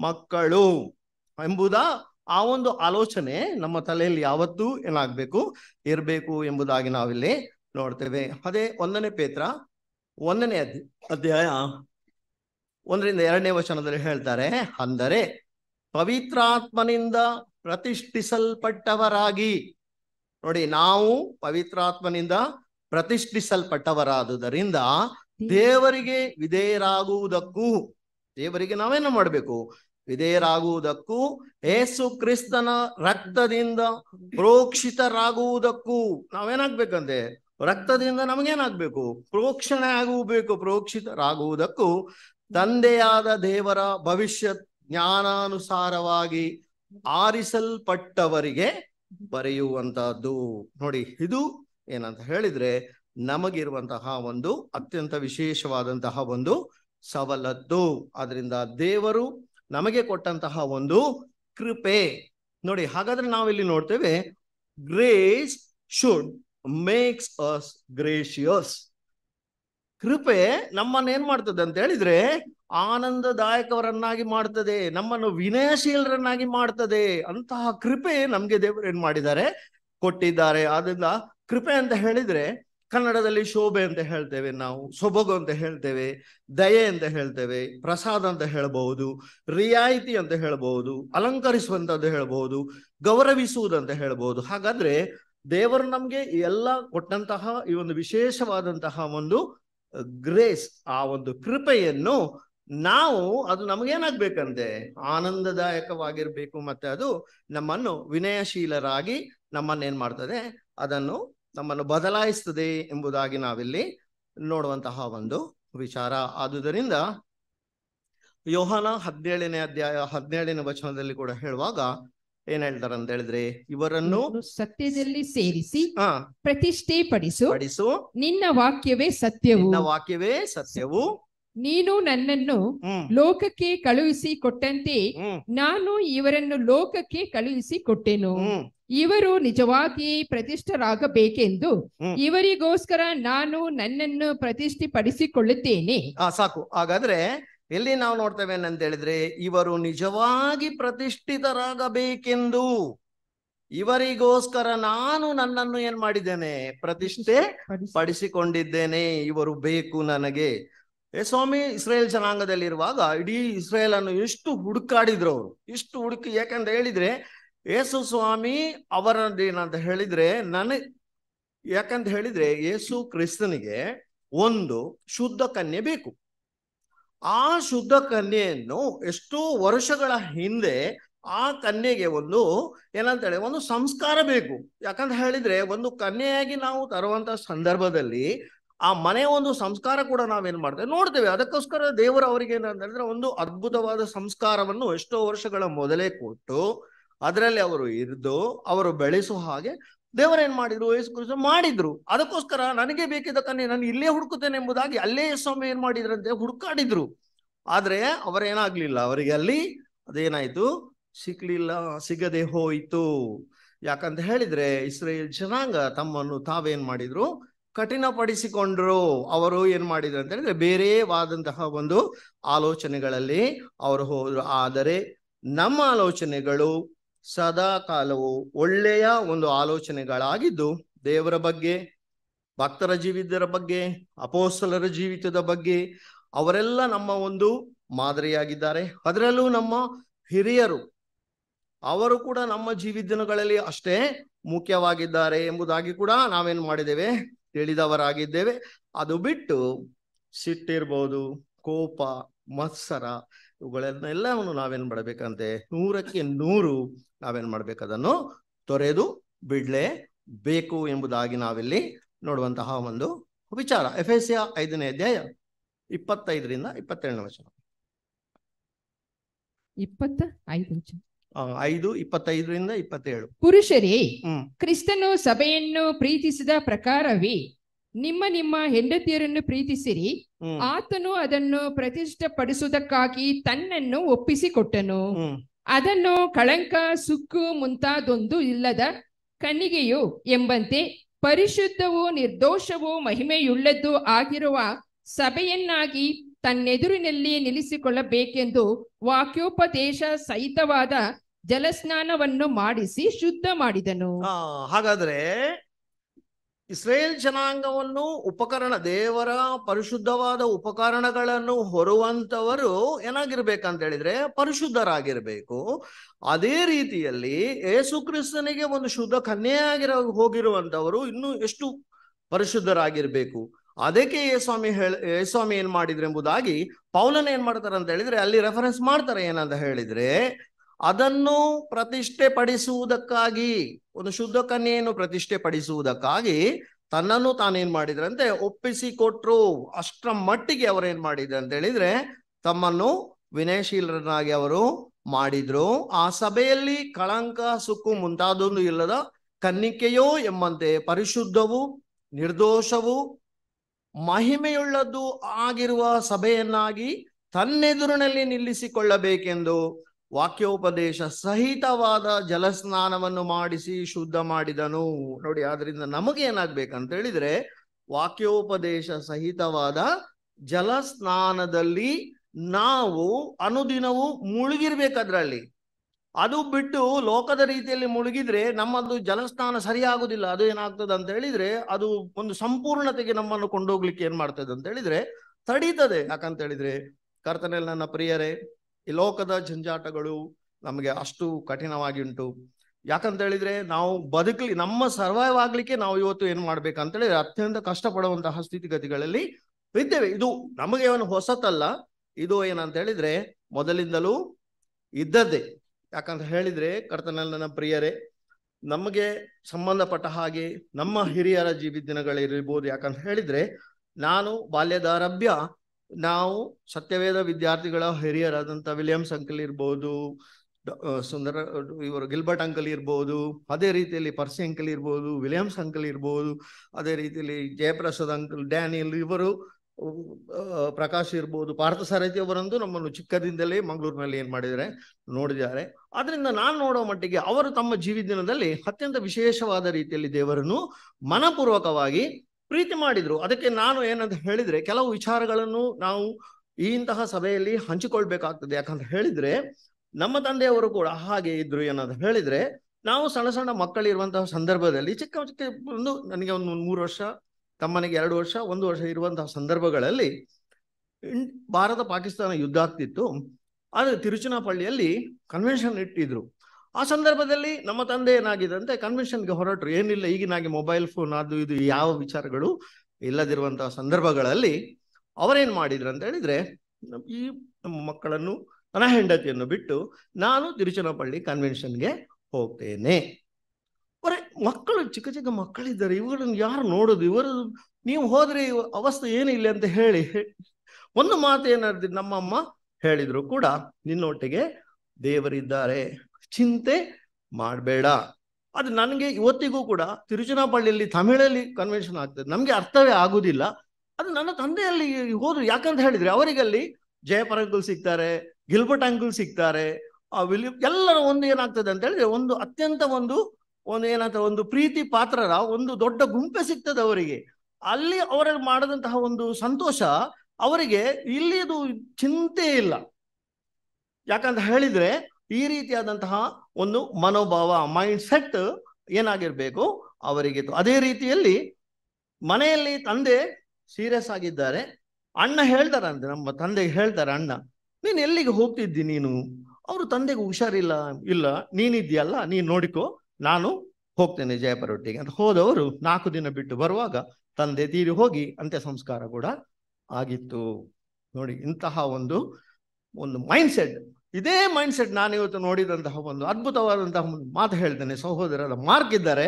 ಮಕ್ಕಳು ಎಂಬುದ ಆ ಒಂದು ಆಲೋಚನೆ ನಮ್ಮ ತಲೆಯಲ್ಲಿ ಯಾವತ್ತೂ ಏನಾಗಬೇಕು ಇರಬೇಕು ಎಂಬುದಾಗಿ ನಾವಿಲ್ಲಿ ನೋಡ್ತೇವೆ ಅದೇ ಒಂದನೇ ಪೇತ್ರ ಒಂದನೇ ಅಧ್ಯಾಯ ಒಂದರಿಂದ ಎರಡನೇ ವಚನದಲ್ಲಿ ಹೇಳ್ತಾರೆ ಅಂದರೆ ಪವಿತ್ರಾತ್ಮನಿಂದ ಪ್ರತಿಷ್ಠಿಸಲ್ಪಟ್ಟವರಾಗಿ ನೋಡಿ ನಾವು ಪವಿತ್ರಾತ್ಮನಿಂದ ಪ್ರತಿಷ್ಠಿಸಲ್ಪಟ್ಟವರಾದುದರಿಂದ ದೇವರಿಗೆ ವಿಧೇಯರಾಗುವುದಕ್ಕೂ ದೇವರಿಗೆ ನಾವೇನು ಮಾಡಬೇಕು ವಿಧೇಯರಾಗುವುದಕ್ಕೂ ಏಸು ಕ್ರಿಸ್ತನ ರಕ್ತದಿಂದ ಪ್ರೋಕ್ಷಿತರಾಗುವುದಕ್ಕೂ ನಾವೇನಾಗ್ಬೇಕಂದ್ರೆ ರಕ್ತದಿಂದ ನಮಗೇನಾಗ್ಬೇಕು ಪ್ರೋಕ್ಷಣೆ ಆಗುವಬೇಕು ಪ್ರೋಕ್ಷಿತರಾಗುವುದಕ್ಕೂ ತಂದೆಯಾದ ದೇವರ ಭವಿಷ್ಯ ಜ್ಞಾನಾನುಸಾರವಾಗಿ ಆರಿಸಲ್ಪಟ್ಟವರಿಗೆ ಬರೆಯುವಂತಹದ್ದು ನೋಡಿ ಇದು ಏನಂತ ಹೇಳಿದ್ರೆ ನಮಗಿರುವಂತಹ ಒಂದು ಅತ್ಯಂತ ವಿಶೇಷವಾದಂತಹ ಒಂದು ಸವಲತ್ತು ಅದರಿಂದ ದೇವರು ನಮಗೆ ಕೊಟ್ಟಂತಹ ಒಂದು ಕೃಪೆ ನೋಡಿ ಹಾಗಾದ್ರೆ ನಾವಿಲ್ಲಿ ನೋಡ್ತೇವೆ grace should makes us gracious ಕೃಪೆ ನಮ್ಮನ್ನ ಏನ್ ಮಾಡ್ತದೆ ಅಂತ ಹೇಳಿದ್ರೆ ಆನಂದದಾಯಕವರನ್ನಾಗಿ ಮಾಡ್ತದೆ ನಮ್ಮನ್ನು ವಿನಯಶೀಲರನ್ನಾಗಿ ಮಾಡ್ತದೆ ಅಂತಹ ಕೃಪೆ ನಮ್ಗೆ ದೇವರು ಏನ್ ಮಾಡಿದ್ದಾರೆ ಕೊಟ್ಟಿದ್ದಾರೆ ಆದ್ರಿಂದ ಕೃಪೆ ಅಂತ ಹೇಳಿದ್ರೆ ಕನ್ನಡದಲ್ಲಿ ಶೋಭೆ ಅಂತ ಹೇಳ್ತೇವೆ ನಾವು ಸೊಬಗು ಅಂತ ಹೇಳ್ತೇವೆ ದಯೆ ಅಂತ ಹೇಳ್ತೇವೆ ಪ್ರಸಾದ ಅಂತ ಹೇಳಬಹುದು ರಿಯಾಯಿತಿ ಅಂತ ಹೇಳಬಹುದು ಅಲಂಕರಿಸುವಂತ ಹೇಳಬಹುದು ಗೌರವಿಸುವುದಂತ ಅಂತ ಹೇಳಬಹುದು ಹಾಗಾದ್ರೆ ದೇವರು ನಮ್ಗೆ ಎಲ್ಲ ಕೊಟ್ಟಂತಹ ಈ ಒಂದು ವಿಶೇಷವಾದಂತಹ ಒಂದು ಗ್ರೇಸ್ ಆ ಒಂದು ಕೃಪೆಯನ್ನು ನಾವು ಅದು ನಮಗೇನಾಗ್ಬೇಕಂತೆ ಆನಂದದಾಯಕವಾಗಿರ್ಬೇಕು ಮತ್ತೆ ಅದು ನಮ್ಮನ್ನು ವಿನಯಶೀಲರಾಗಿ ನಮ್ಮನ್ನೇನ್ ಮಾಡ್ತದೆ ಅದನ್ನು ನಮ್ಮನ್ನು ಬದಲಾಯಿಸ್ತದೆ ಎಂಬುದಾಗಿ ನಾವಿಲ್ಲಿ ನೋಡುವಂತಹ ಒಂದು ವಿಚಾರ ಆದುದರಿಂದ ಯೋಹಾನ ಹದಿನೇಳನೇ ಅಧ್ಯಾಯ ಹದಿನೇಳನೇ ವಚನದಲ್ಲಿ ಕೂಡ ಹೇಳುವಾಗ ಏನ್ ಹೇಳ್ತಾರೆ ಅಂತ ಹೇಳಿದ್ರೆ ಇವರನ್ನು ಸತ್ಯದಲ್ಲಿ ಸೇರಿಸಿ ಪ್ರತಿಷ್ಠೆ ಪಡಿಸು ಪಡಿಸು ನಿನ್ನ ವಾಕ್ಯವೇ ಸತ್ಯವು ನಿನ್ನ ವಾಕ್ಯವೇ ಸತ್ಯವು ನೀನು ನನ್ನನ್ನು ಲೋಕಕ್ಕೆ ಕಳುಹಿಸಿ ಕೊಟ್ಟಂತೆ ನಾನು ಇವರನ್ನು ಲೋಕಕ್ಕೆ ಕಳುಹಿಸಿ ಕೊಟ್ಟೆನು ಇವರು ನಿಜವಾಗಿ ಪ್ರತಿಷ್ಠರಾಗಬೇಕೆಂದು ಇವರಿಗೋಸ್ಕರ ನಾನು ನನ್ನನ್ನು ಪ್ರತಿಷ್ಠೆ ಆ ಸಾಕು ಹಾಗಾದ್ರೆ ಎಲ್ಲಿ ನಾವು ನೋಡ್ತೇವೆ ಅಂತ ಹೇಳಿದ್ರೆ ಇವರು ನಿಜವಾಗಿ ಪ್ರತಿಷ್ಠಿತರಾಗಬೇಕೆಂದು ಇವರಿಗೋಸ್ಕರ ನಾನು ನನ್ನನ್ನು ಏನ್ ಮಾಡಿದ್ದೇನೆ ಪ್ರತಿಷ್ಠೆ ಪಡಿಸಿಕೊಂಡಿದ್ದೇನೆ ಇವರು ಬೇಕು ನನಗೆ ಸ್ವಾಮಿ ಇಸ್ರೇಲ್ ಜನಾಂಗದಲ್ಲಿರುವಾಗ ಇಡೀ ಇಸ್ರೇಲ್ ಅನ್ನು ಎಷ್ಟು ಹುಡುಕಾಡಿದ್ರು ಅವರು ಇಷ್ಟು ಹುಡುಕಿ ಯಾಕಂತ ಹೇಳಿದ್ರೆ ಯೇಸು ಸ್ವಾಮಿ ಅವರದೇನಂತ ಹೇಳಿದ್ರೆ ನನಗೆ ಯಾಕಂತ ಹೇಳಿದ್ರೆ ಯೇಸು ಕ್ರಿಸ್ತನಿಗೆ ಒಂದು ಶುದ್ಧ ಕನ್ಯೆ ಬೇಕು ಆ ಶುದ್ಧ ಕನ್ಯೆಯನ್ನು ಎಷ್ಟೋ ವರ್ಷಗಳ ಹಿಂದೆ ಆ ಕನ್ಯೆಗೆ ಒಂದು ಏನಂತ ಹೇಳಿ ಒಂದು ಸಂಸ್ಕಾರ ಬೇಕು ಯಾಕಂತ ಹೇಳಿದ್ರೆ ಒಂದು ಕನ್ಯೆಯಾಗಿ ನಾವು ತರುವಂತ ಸಂದರ್ಭದಲ್ಲಿ ಆ ಮನೆ ಒಂದು ಸಂಸ್ಕಾರ ಕೂಡ ನಾವೇನ್ ಮಾಡ್ತೇವೆ ನೋಡ್ತೇವೆ ಅದಕ್ಕೋಸ್ಕರ ದೇವರು ಅವರಿಗೆ ಏನಂತಂದ್ರೆ ಒಂದು ಅದ್ಭುತವಾದ ಸಂಸ್ಕಾರವನ್ನು ಎಷ್ಟೋ ವರ್ಷಗಳ ಮೊದಲೇ ಕೊಟ್ಟು ಅದರಲ್ಲಿ ಅವರು ಇರ್ದು ಅವರು ಬೆಳೆಸೋ ಹಾಗೆ ದೇವರೇನ್ ಮಾಡಿದ್ರು ವಯಸ್ಸು ಕುರಿತು ಮಾಡಿದ್ರು ಅದಕ್ಕೋಸ್ಕರ ನನಗೆ ಬೇಕಿದ್ದ ಕನ್ನೆ ನಾನು ಇಲ್ಲೇ ಹುಡುಕುತ್ತೇನೆ ಎಂಬುದಾಗಿ ಅಲ್ಲೇ ಸ್ವಾಮಿ ಏನ್ ಮಾಡಿದ್ರಂತೆ ಹುಡುಕಾಡಿದ್ರು ಆದ್ರೆ ಅವರೇನಾಗ್ಲಿಲ್ಲ ಅವರಿಗೆ ಅಲ್ಲಿ ಅದೇನಾಯ್ತು ಸಿಗ್ಲಿಲ್ಲ ಸಿಗದೆ ಹೋಯಿತು ಯಾಕಂತ ಹೇಳಿದ್ರೆ ಇಸ್ರೇಲ್ ಜನಾಂಗ ತಮ್ಮನ್ನು ತಾವೇನ್ ಮಾಡಿದ್ರು ಕಠಿಣಪಡಿಸಿಕೊಂಡರು ಅವರು ಏನ್ ಮಾಡಿದ್ರು ಅಂತ ಹೇಳಿದ್ರೆ ಬೇರೆವಾದಂತಹ ಒಂದು ಆಲೋಚನೆಗಳಲ್ಲಿ ಅವರು ಹೋದ್ರು ಆದರೆ ನಮ್ಮ ಆಲೋಚನೆಗಳು ಸದಾ ಕಾಲವು ಒಳ್ಳೆಯ ಒಂದು ಆಲೋಚನೆಗಳಾಗಿದ್ದು ದೇವರ ಬಗ್ಗೆ ಭಕ್ತರ ಜೀವಿತರ ಬಗ್ಗೆ ಅಪೋಸ್ತಲರ ಜೀವಿತದ ಬಗ್ಗೆ ಅವರೆಲ್ಲ ನಮ್ಮ ಒಂದು ಮಾದರಿಯಾಗಿದ್ದಾರೆ ಅದರಲ್ಲೂ ನಮ್ಮ ಹಿರಿಯರು ಅವರು ಕೂಡ ನಮ್ಮ ಜೀವಿತಗಳಲ್ಲಿ ಅಷ್ಟೇ ಮುಖ್ಯವಾಗಿದ್ದಾರೆ ಎಂಬುದಾಗಿ ಕೂಡ ನಾವೇನ್ ಮಾಡಿದ್ದೇವೆ ತಿಳಿದವರಾಗಿದ್ದೇವೆ ಅದು ಬಿಟ್ಟು ಸಿಟ್ಟಿರ್ಬೋದು ಕೋಪ ಮತ್ಸರ ಇವುಗಳನ್ನೆಲ್ಲವನ್ನು ನಾವೇನ್ ಮಾಡ್ಬೇಕಂತೆ ನೂರಕ್ಕೆ ನೂರು ನಾವೇನ್ ಮಾಡ್ಬೇಕದನ್ನು ತೊರೆದು ಬಿಡ್ಲೇ ಬೇಕು ಎಂಬುದಾಗಿ ನಾವಿಲ್ಲಿ ನೋಡುವಂತಹ ಒಂದು ವಿಚಾರ ಎಫ್ ಎಫೆಸಿಯ ಐದನೇ ಅಧ್ಯಾಯ ಇಪ್ಪತ್ತೈದರಿಂದ ಇಪ್ಪತ್ತೆರಡನೇ ವಚನ ಇಪ್ಪತ್ತ ಐದು ಐದು ಇಪ್ಪತ್ತೈದರಿಂದ ಇಪ್ಪತ್ತೇಳು ಪುರುಷರೇ ಕ್ರಿಸ್ತನು ಸಭೆಯನ್ನು ಪ್ರೀತಿಸಿದ ಪ್ರಕಾರವೇ ನಿಮ್ಮ ನಿಮ್ಮ ಹೆಂಡತಿಯರನ್ನು ಪ್ರೀತಿಸಿರಿ ಆತನು ಅದನ್ನು ಪ್ರತಿಷ್ಠಪಡಿಸುವುದಕ್ಕಾಗಿ ತನ್ನನ್ನು ಒಪ್ಪಿಸಿಕೊಟ್ಟನು ಅದನ್ನು ಕಳಂಕ ಸುಕ್ಕು ಮುಂತಾದೊಂದು ಇಲ್ಲದ ಕಣ್ಣಿಗೆಯು ಎಂಬಂತೆ ಪರಿಶುದ್ಧವೂ ನಿರ್ದೋಷವು ಮಹಿಮೆಯುಳ್ಳದ್ದು ಆಗಿರುವ ಸಭೆಯನ್ನಾಗಿ ತನ್ನೆದುರಿನಲ್ಲಿ ನಿಲ್ಲಿಸಿಕೊಳ್ಳಬೇಕೆಂದು ವಾಕ್ಯೋಪದೇಶ ಸಹಿತವಾದ ಜಲಸ್ನಾನವನ್ನು ಮಾಡಿಸಿ ಶುದ್ಧ ಮಾಡಿದನು ಹಾಗಾದ್ರೆ ಇಸ್ರೇಲ್ ಜನಾಂಗವನ್ನು ಉಪಕರಣ ದೇವರ ಪರಿಶುದ್ಧವಾದ ಉಪಕರಣಗಳನ್ನು ಹೊರುವಂತವರು ಏನಾಗಿರ್ಬೇಕಂತ ಹೇಳಿದ್ರೆ ಪರಿಶುದ್ಧರಾಗಿರ್ಬೇಕು ಅದೇ ರೀತಿಯಲ್ಲಿ ಯೇಸು ಕ್ರಿಸ್ತನಿಗೆ ಒಂದು ಶುದ್ಧ ಕನ್ಯೆಯಾಗಿರ ಹೋಗಿರುವಂತವರು ಇನ್ನು ಎಷ್ಟು ಪರಿಶುದ್ಧರಾಗಿರ್ಬೇಕು ಅದಕ್ಕೆ ಸ್ವಾಮಿ ಹೇಳ ಸ್ವಾಮಿ ಏನ್ ಮಾಡಿದ್ರೆ ಎಂಬುದಾಗಿ ಪೌಲನ ಏನ್ ಮಾಡ್ತಾರೆ ಅಂತ ಹೇಳಿದ್ರೆ ಅಲ್ಲಿ ರೆಫರೆನ್ಸ್ ಮಾಡ್ತಾರೆ ಏನಂತ ಹೇಳಿದ್ರೆ ಅದನ್ನು ಪ್ರತಿಷ್ಠೆ ಪಡಿಸುವುದಕ್ಕಾಗಿ ಒಂದು ಶುದ್ಧ ಕನ್ಯೆಯನ್ನು ಪ್ರತಿಷ್ಠೆ ಪಡಿಸುವುದಕ್ಕಾಗಿ ತನ್ನನ್ನು ತಾನೇನ್ ಮಾಡಿದ್ರಂತೆ ಒಪ್ಪಿಸಿ ಅಷ್ಟರ ಮಟ್ಟಿಗೆ ಅವರೇನ್ ಮಾಡಿದ್ರು ಅಂತ ಹೇಳಿದ್ರೆ ತಮ್ಮನ್ನು ವಿನಯಶೀಲರನ್ನಾಗಿ ಅವರು ಮಾಡಿದ್ರು ಆ ಸಭೆಯಲ್ಲಿ ಕಳಂಕ ಸುಕ್ಕು ಮುಂತಾದೊಂದು ಇಲ್ಲದ ಕನ್ನಿಕೆಯೋ ಎಂಬಂತೆ ಪರಿಶುದ್ಧವು ನಿರ್ದೋಷವು ಮಹಿಮೆಯುಳ್ಳದ್ದು ಆಗಿರುವ ಸಭೆಯನ್ನಾಗಿ ತನ್ನೆದುರಿನಲ್ಲಿ ನಿಲ್ಲಿಸಿಕೊಳ್ಳಬೇಕೆಂದು ವಾಕ್ಯೋಪದೇಶ ಸಹಿತವಾದ ಜಲಸ್ನಾನವನ್ನು ಮಾಡಿಸಿ ಶುದ್ಧ ಮಾಡಿದನು ನೋಡಿ ಆದ್ರಿಂದ ಏನಾಗ್ಬೇಕಂತ ಹೇಳಿದ್ರೆ ವಾಕ್ಯೋಪದೇಶ ಸಹಿತವಾದ ಜಲಸ್ನಾನದಲ್ಲಿ ನಾವು ಅನುದಿನವೂ ಮುಳುಗಿರ್ಬೇಕದ್ರಲ್ಲಿ ಅದು ಬಿಟ್ಟು ಲೋಕದ ರೀತಿಯಲ್ಲಿ ಮುಳುಗಿದ್ರೆ ನಮ್ಮದು ಜಲಸ್ನಾನ ಸರಿ ಆಗುದಿಲ್ಲ ಅದು ಏನಾಗ್ತದೆ ಅಂತ ಹೇಳಿದ್ರೆ ಅದು ಒಂದು ಸಂಪೂರ್ಣತೆಗೆ ನಮ್ಮನ್ನು ಕೊಂಡೋಗ್ಲಿಕ್ಕೆ ಏನ್ ಮಾಡ್ತದೆ ಅಂತ ಹೇಳಿದ್ರೆ ತಡೀತದೆ ಯಾಕಂತ ಹೇಳಿದ್ರೆ ಕರ್ತನೆಯಲ್ಲಿ ನನ್ನ ಪ್ರಿಯರೇ ಈ ಲೋಕದ ಜಂಜಾಟಗಳು ನಮಗೆ ಅಷ್ಟು ಕಠಿಣವಾಗಿ ಉಂಟು ಯಾಕಂತ ಹೇಳಿದ್ರೆ ನಾವು ಬದುಕಲಿ ನಮ್ಮ ಸರ್ವೈವ್ ಆಗ್ಲಿಕ್ಕೆ ನಾವು ಇವತ್ತು ಏನ್ ಹೇಳಿದ್ರೆ ಅತ್ಯಂತ ಕಷ್ಟಪಡುವಂತಹ ಸ್ಥಿತಿಗತಿಗಳಲ್ಲಿ ಇದ್ದೇವೆ ಇದು ನಮಗೆ ಏನು ಹೊಸತಲ್ಲ ಇದು ಏನಂತ ಹೇಳಿದ್ರೆ ಮೊದಲಿಂದಲೂ ಇದ್ದದ್ದೇ ಯಾಕಂತ ಹೇಳಿದ್ರೆ ಕರ್ತನಲ್ಲನ ಪ್ರಿಯರೇ ನಮಗೆ ಸಂಬಂಧಪಟ್ಟ ಹಾಗೆ ನಮ್ಮ ಹಿರಿಯರ ಜೀವಿ ದಿನಗಳಿರ್ಬೋದು ಯಾಕಂತ ಹೇಳಿದ್ರೆ ನಾನು ಬಾಲ್ಯದಾರಭ್ಯ ನಾವು ಸತ್ಯವೇದ ವಿದ್ಯಾರ್ಥಿಗಳ ಹಿರಿಯರಾದಂಥ ವಿಲಿಯಮ್ಸ್ ಅಂಕಲ್ ಇರ್ಬೋದು ಸುಂದರ ಇವರು ಗಿಲ್ಬರ್ಟ್ ಅಂಕಲ್ ಇರ್ಬೋದು ಅದೇ ರೀತಿಯಲ್ಲಿ ಪರ್ಸಿ ಅಂಕಲ್ ಇರ್ಬೋದು ವಿಲಿಯಮ್ಸ್ ಅಂಕಲ್ ಇರ್ಬೋದು ಅದೇ ರೀತಿಯಲ್ಲಿ ಜಯಪ್ರಸಾದ್ ಅಂಕಲ್ ಡ್ಯಾನಿಯಲ್ ಇವರು ಪ್ರಕಾಶ್ ಇರ್ಬೋದು ಪಾರ್ಥ ಸಾರಥಿ ಅವರಂದು ನಮ್ಮನ್ನು ಚಿಕ್ಕದಿಂದಲೇ ಮಂಗಳೂರಿನಲ್ಲಿ ಏನು ಮಾಡಿದ್ದಾರೆ ನೋಡಿದ್ದಾರೆ ಅದರಿಂದ ನಾನು ನೋಡೋ ಮಟ್ಟಿಗೆ ಅವರು ತಮ್ಮ ದಿನದಲ್ಲಿ ಅತ್ಯಂತ ವಿಶೇಷವಾದ ರೀತಿಯಲ್ಲಿ ದೇವರನ್ನು ಮನಪೂರ್ವಕವಾಗಿ ಪ್ರೀತಿ ಮಾಡಿದ್ರು ಅದಕ್ಕೆ ನಾನು ಏನಂತ ಹೇಳಿದ್ರೆ ಕೆಲವು ವಿಚಾರಗಳನ್ನು ನಾವು ಈ ಇಂತಹ ಸಭೆಯಲ್ಲಿ ಹಂಚಿಕೊಳ್ಬೇಕಾಗ್ತದೆ ಯಾಕಂತ ಹೇಳಿದ್ರೆ ನಮ್ಮ ತಂದೆಯವರು ಕೂಡ ಹಾಗೆ ಇದ್ರು ಏನಂತ ಹೇಳಿದ್ರೆ ನಾವು ಸಣ್ಣ ಸಣ್ಣ ಮಕ್ಕಳಿರುವಂತಹ ಸಂದರ್ಭದಲ್ಲಿ ಚಿಕ್ಕ ಚಿಕ್ಕ ಒಂದು ನನಗೆ ಒಂದು ಮೂರು ವರ್ಷ ತಮ್ಮನಿಗೆ ಎರಡು ವರ್ಷ ಒಂದು ವರ್ಷ ಇರುವಂತಹ ಸಂದರ್ಭಗಳಲ್ಲಿ ಭಾರತ ಪಾಕಿಸ್ತಾನ ಯುದ್ಧ ಆಗ್ತಿತ್ತು ಆದ್ರೆ ತಿರುಚನಾಪಳ್ಳಿಯಲ್ಲಿ ಕನ್ವೆನ್ಷನ್ ಇಟ್ಟಿದ್ರು ಆ ಸಂದರ್ಭದಲ್ಲಿ ನಮ್ಮ ತಂದೆ ಏನಾಗಿದಂತೆ ಕನ್ವೆನ್ಷನ್ಗೆ ಹೊರಟರು ಏನಿಲ್ಲ ಈಗಿನಾಗೆ ಮೊಬೈಲ್ ಫೋನ್ ಅದು ಇದು ಯಾವ ವಿಚಾರಗಳು ಇಲ್ಲದಿರುವಂತಹ ಸಂದರ್ಭಗಳಲ್ಲಿ ಅವರೇನ್ ಮಾಡಿದ್ರು ಅಂತ ಹೇಳಿದ್ರೆ ಈ ನಮ್ಮ ಮಕ್ಕಳನ್ನು ನನ್ನ ಹೆಂಡತಿಯನ್ನು ಬಿಟ್ಟು ನಾನು ತಿರುಚನಪಳ್ಳಿ ಕನ್ವೆನ್ಷನ್ಗೆ ಹೋಗ್ತೇನೆ ಅವರೇ ಮಕ್ಕಳು ಚಿಕ್ಕ ಚಿಕ್ಕ ಮಕ್ಕಳಿದ್ದಾರೆ ಇವುಗಳನ್ನು ಯಾರು ನೋಡೋದು ಇವರು ನೀವು ಹೋದ್ರೆ ಅವಸ್ಥೆ ಏನಿಲ್ಲ ಅಂತ ಹೇಳಿ ಒಂದು ಮಾತು ಏನಾದ್ರು ನಮ್ಮಮ್ಮ ಹೇಳಿದ್ರು ಕೂಡ ನಿನ್ನೊಟ್ಟಿಗೆ ದೇವರಿದ್ದಾರೆ ಚಿಂತೆ ಮಾಡಬೇಡ ಅದು ನನಗೆ ಇವತ್ತಿಗೂ ಕೂಡ ತಿರುಚನಾಪಳ್ಳಿಯಲ್ಲಿ ತಮಿಳಲ್ಲಿ ಕನ್ವೆನ್ಷನ್ ಆಗ್ತದೆ ನಮಗೆ ಅರ್ಥವೇ ಆಗುದಿಲ್ಲ ಅದು ನನ್ನ ತಂದೆಯಲ್ಲಿ ಹೋದ್ರು ಯಾಕಂತ ಹೇಳಿದ್ರೆ ಅವರಿಗಲ್ಲಿ ಜಯಪರ ಸಿಗ್ತಾರೆ ಗಿಲ್ಬರ್ಟ್ ಸಿಗ್ತಾರೆ ಆ ವಿಲಿ ಎಲ್ಲರ ಒಂದು ಏನಾಗ್ತದೆ ಅಂತ ಹೇಳಿದ್ರೆ ಒಂದು ಅತ್ಯಂತ ಒಂದು ಒಂದು ಏನಂತ ಒಂದು ಪ್ರೀತಿ ಪಾತ್ರರ ಒಂದು ದೊಡ್ಡ ಗುಂಪೆ ಸಿಗ್ತದೆ ಅವರಿಗೆ ಅಲ್ಲಿ ಅವರ ಮಾಡದಂತಹ ಒಂದು ಸಂತೋಷ ಅವರಿಗೆ ಇಲ್ಲಿ ಚಿಂತೆ ಇಲ್ಲ ಯಾಕಂತ ಹೇಳಿದ್ರೆ ಈ ರೀತಿಯಾದಂತಹ ಒಂದು ಮನೋಭಾವ ಮೈಂಡ್ ಸೆಟ್ ಏನಾಗಿರ್ಬೇಕು ಅವರಿಗೆ ಅದೇ ರೀತಿಯಲ್ಲಿ ಮನೆಯಲ್ಲಿ ತಂದೆ ಸೀರಿಯಸ್ ಆಗಿದ್ದಾರೆ ಅಣ್ಣ ಹೇಳ್ತಾರಂತೆ ನಮ್ಮ ತಂದೆಗೆ ಹೇಳ್ತಾರೆ ಅಣ್ಣ ನೀನು ಎಲ್ಲಿಗೆ ಹೋಗ್ತಿದ್ದಿ ನೀನು ಅವರು ತಂದೆಗೆ ಹುಷಾರಿಲ್ಲ ಇಲ್ಲ ನೀನಿದ್ಯಲ್ಲ ನೀನ್ ನೋಡಿಕೋ ನಾನು ಹೋಗ್ತೇನೆ ಒಟ್ಟಿಗೆ ಅಂತ ಹೋದವರು ನಾಲ್ಕು ದಿನ ಬಿಟ್ಟು ಬರುವಾಗ ತಂದೆ ತೀರಿ ಹೋಗಿ ಅಂತ್ಯ ಸಂಸ್ಕಾರ ಕೂಡ ಆಗಿತ್ತು ನೋಡಿ ಇಂತಹ ಒಂದು ಒಂದು ಮೈಂಡ್ ಸೆಟ್ ಇದೇ ಮೈಂಡ್ ಸೆಟ್ ನಾನು ಇವತ್ತು ನೋಡಿದಂತಹ ಒಂದು ಅದ್ಭುತವಾದಂತಹ ಒಂದು ಮಾತು ಹೇಳ್ತೇನೆ ಸಹೋದರ ಮಾರ್ಕ್ ಇದ್ದಾರೆ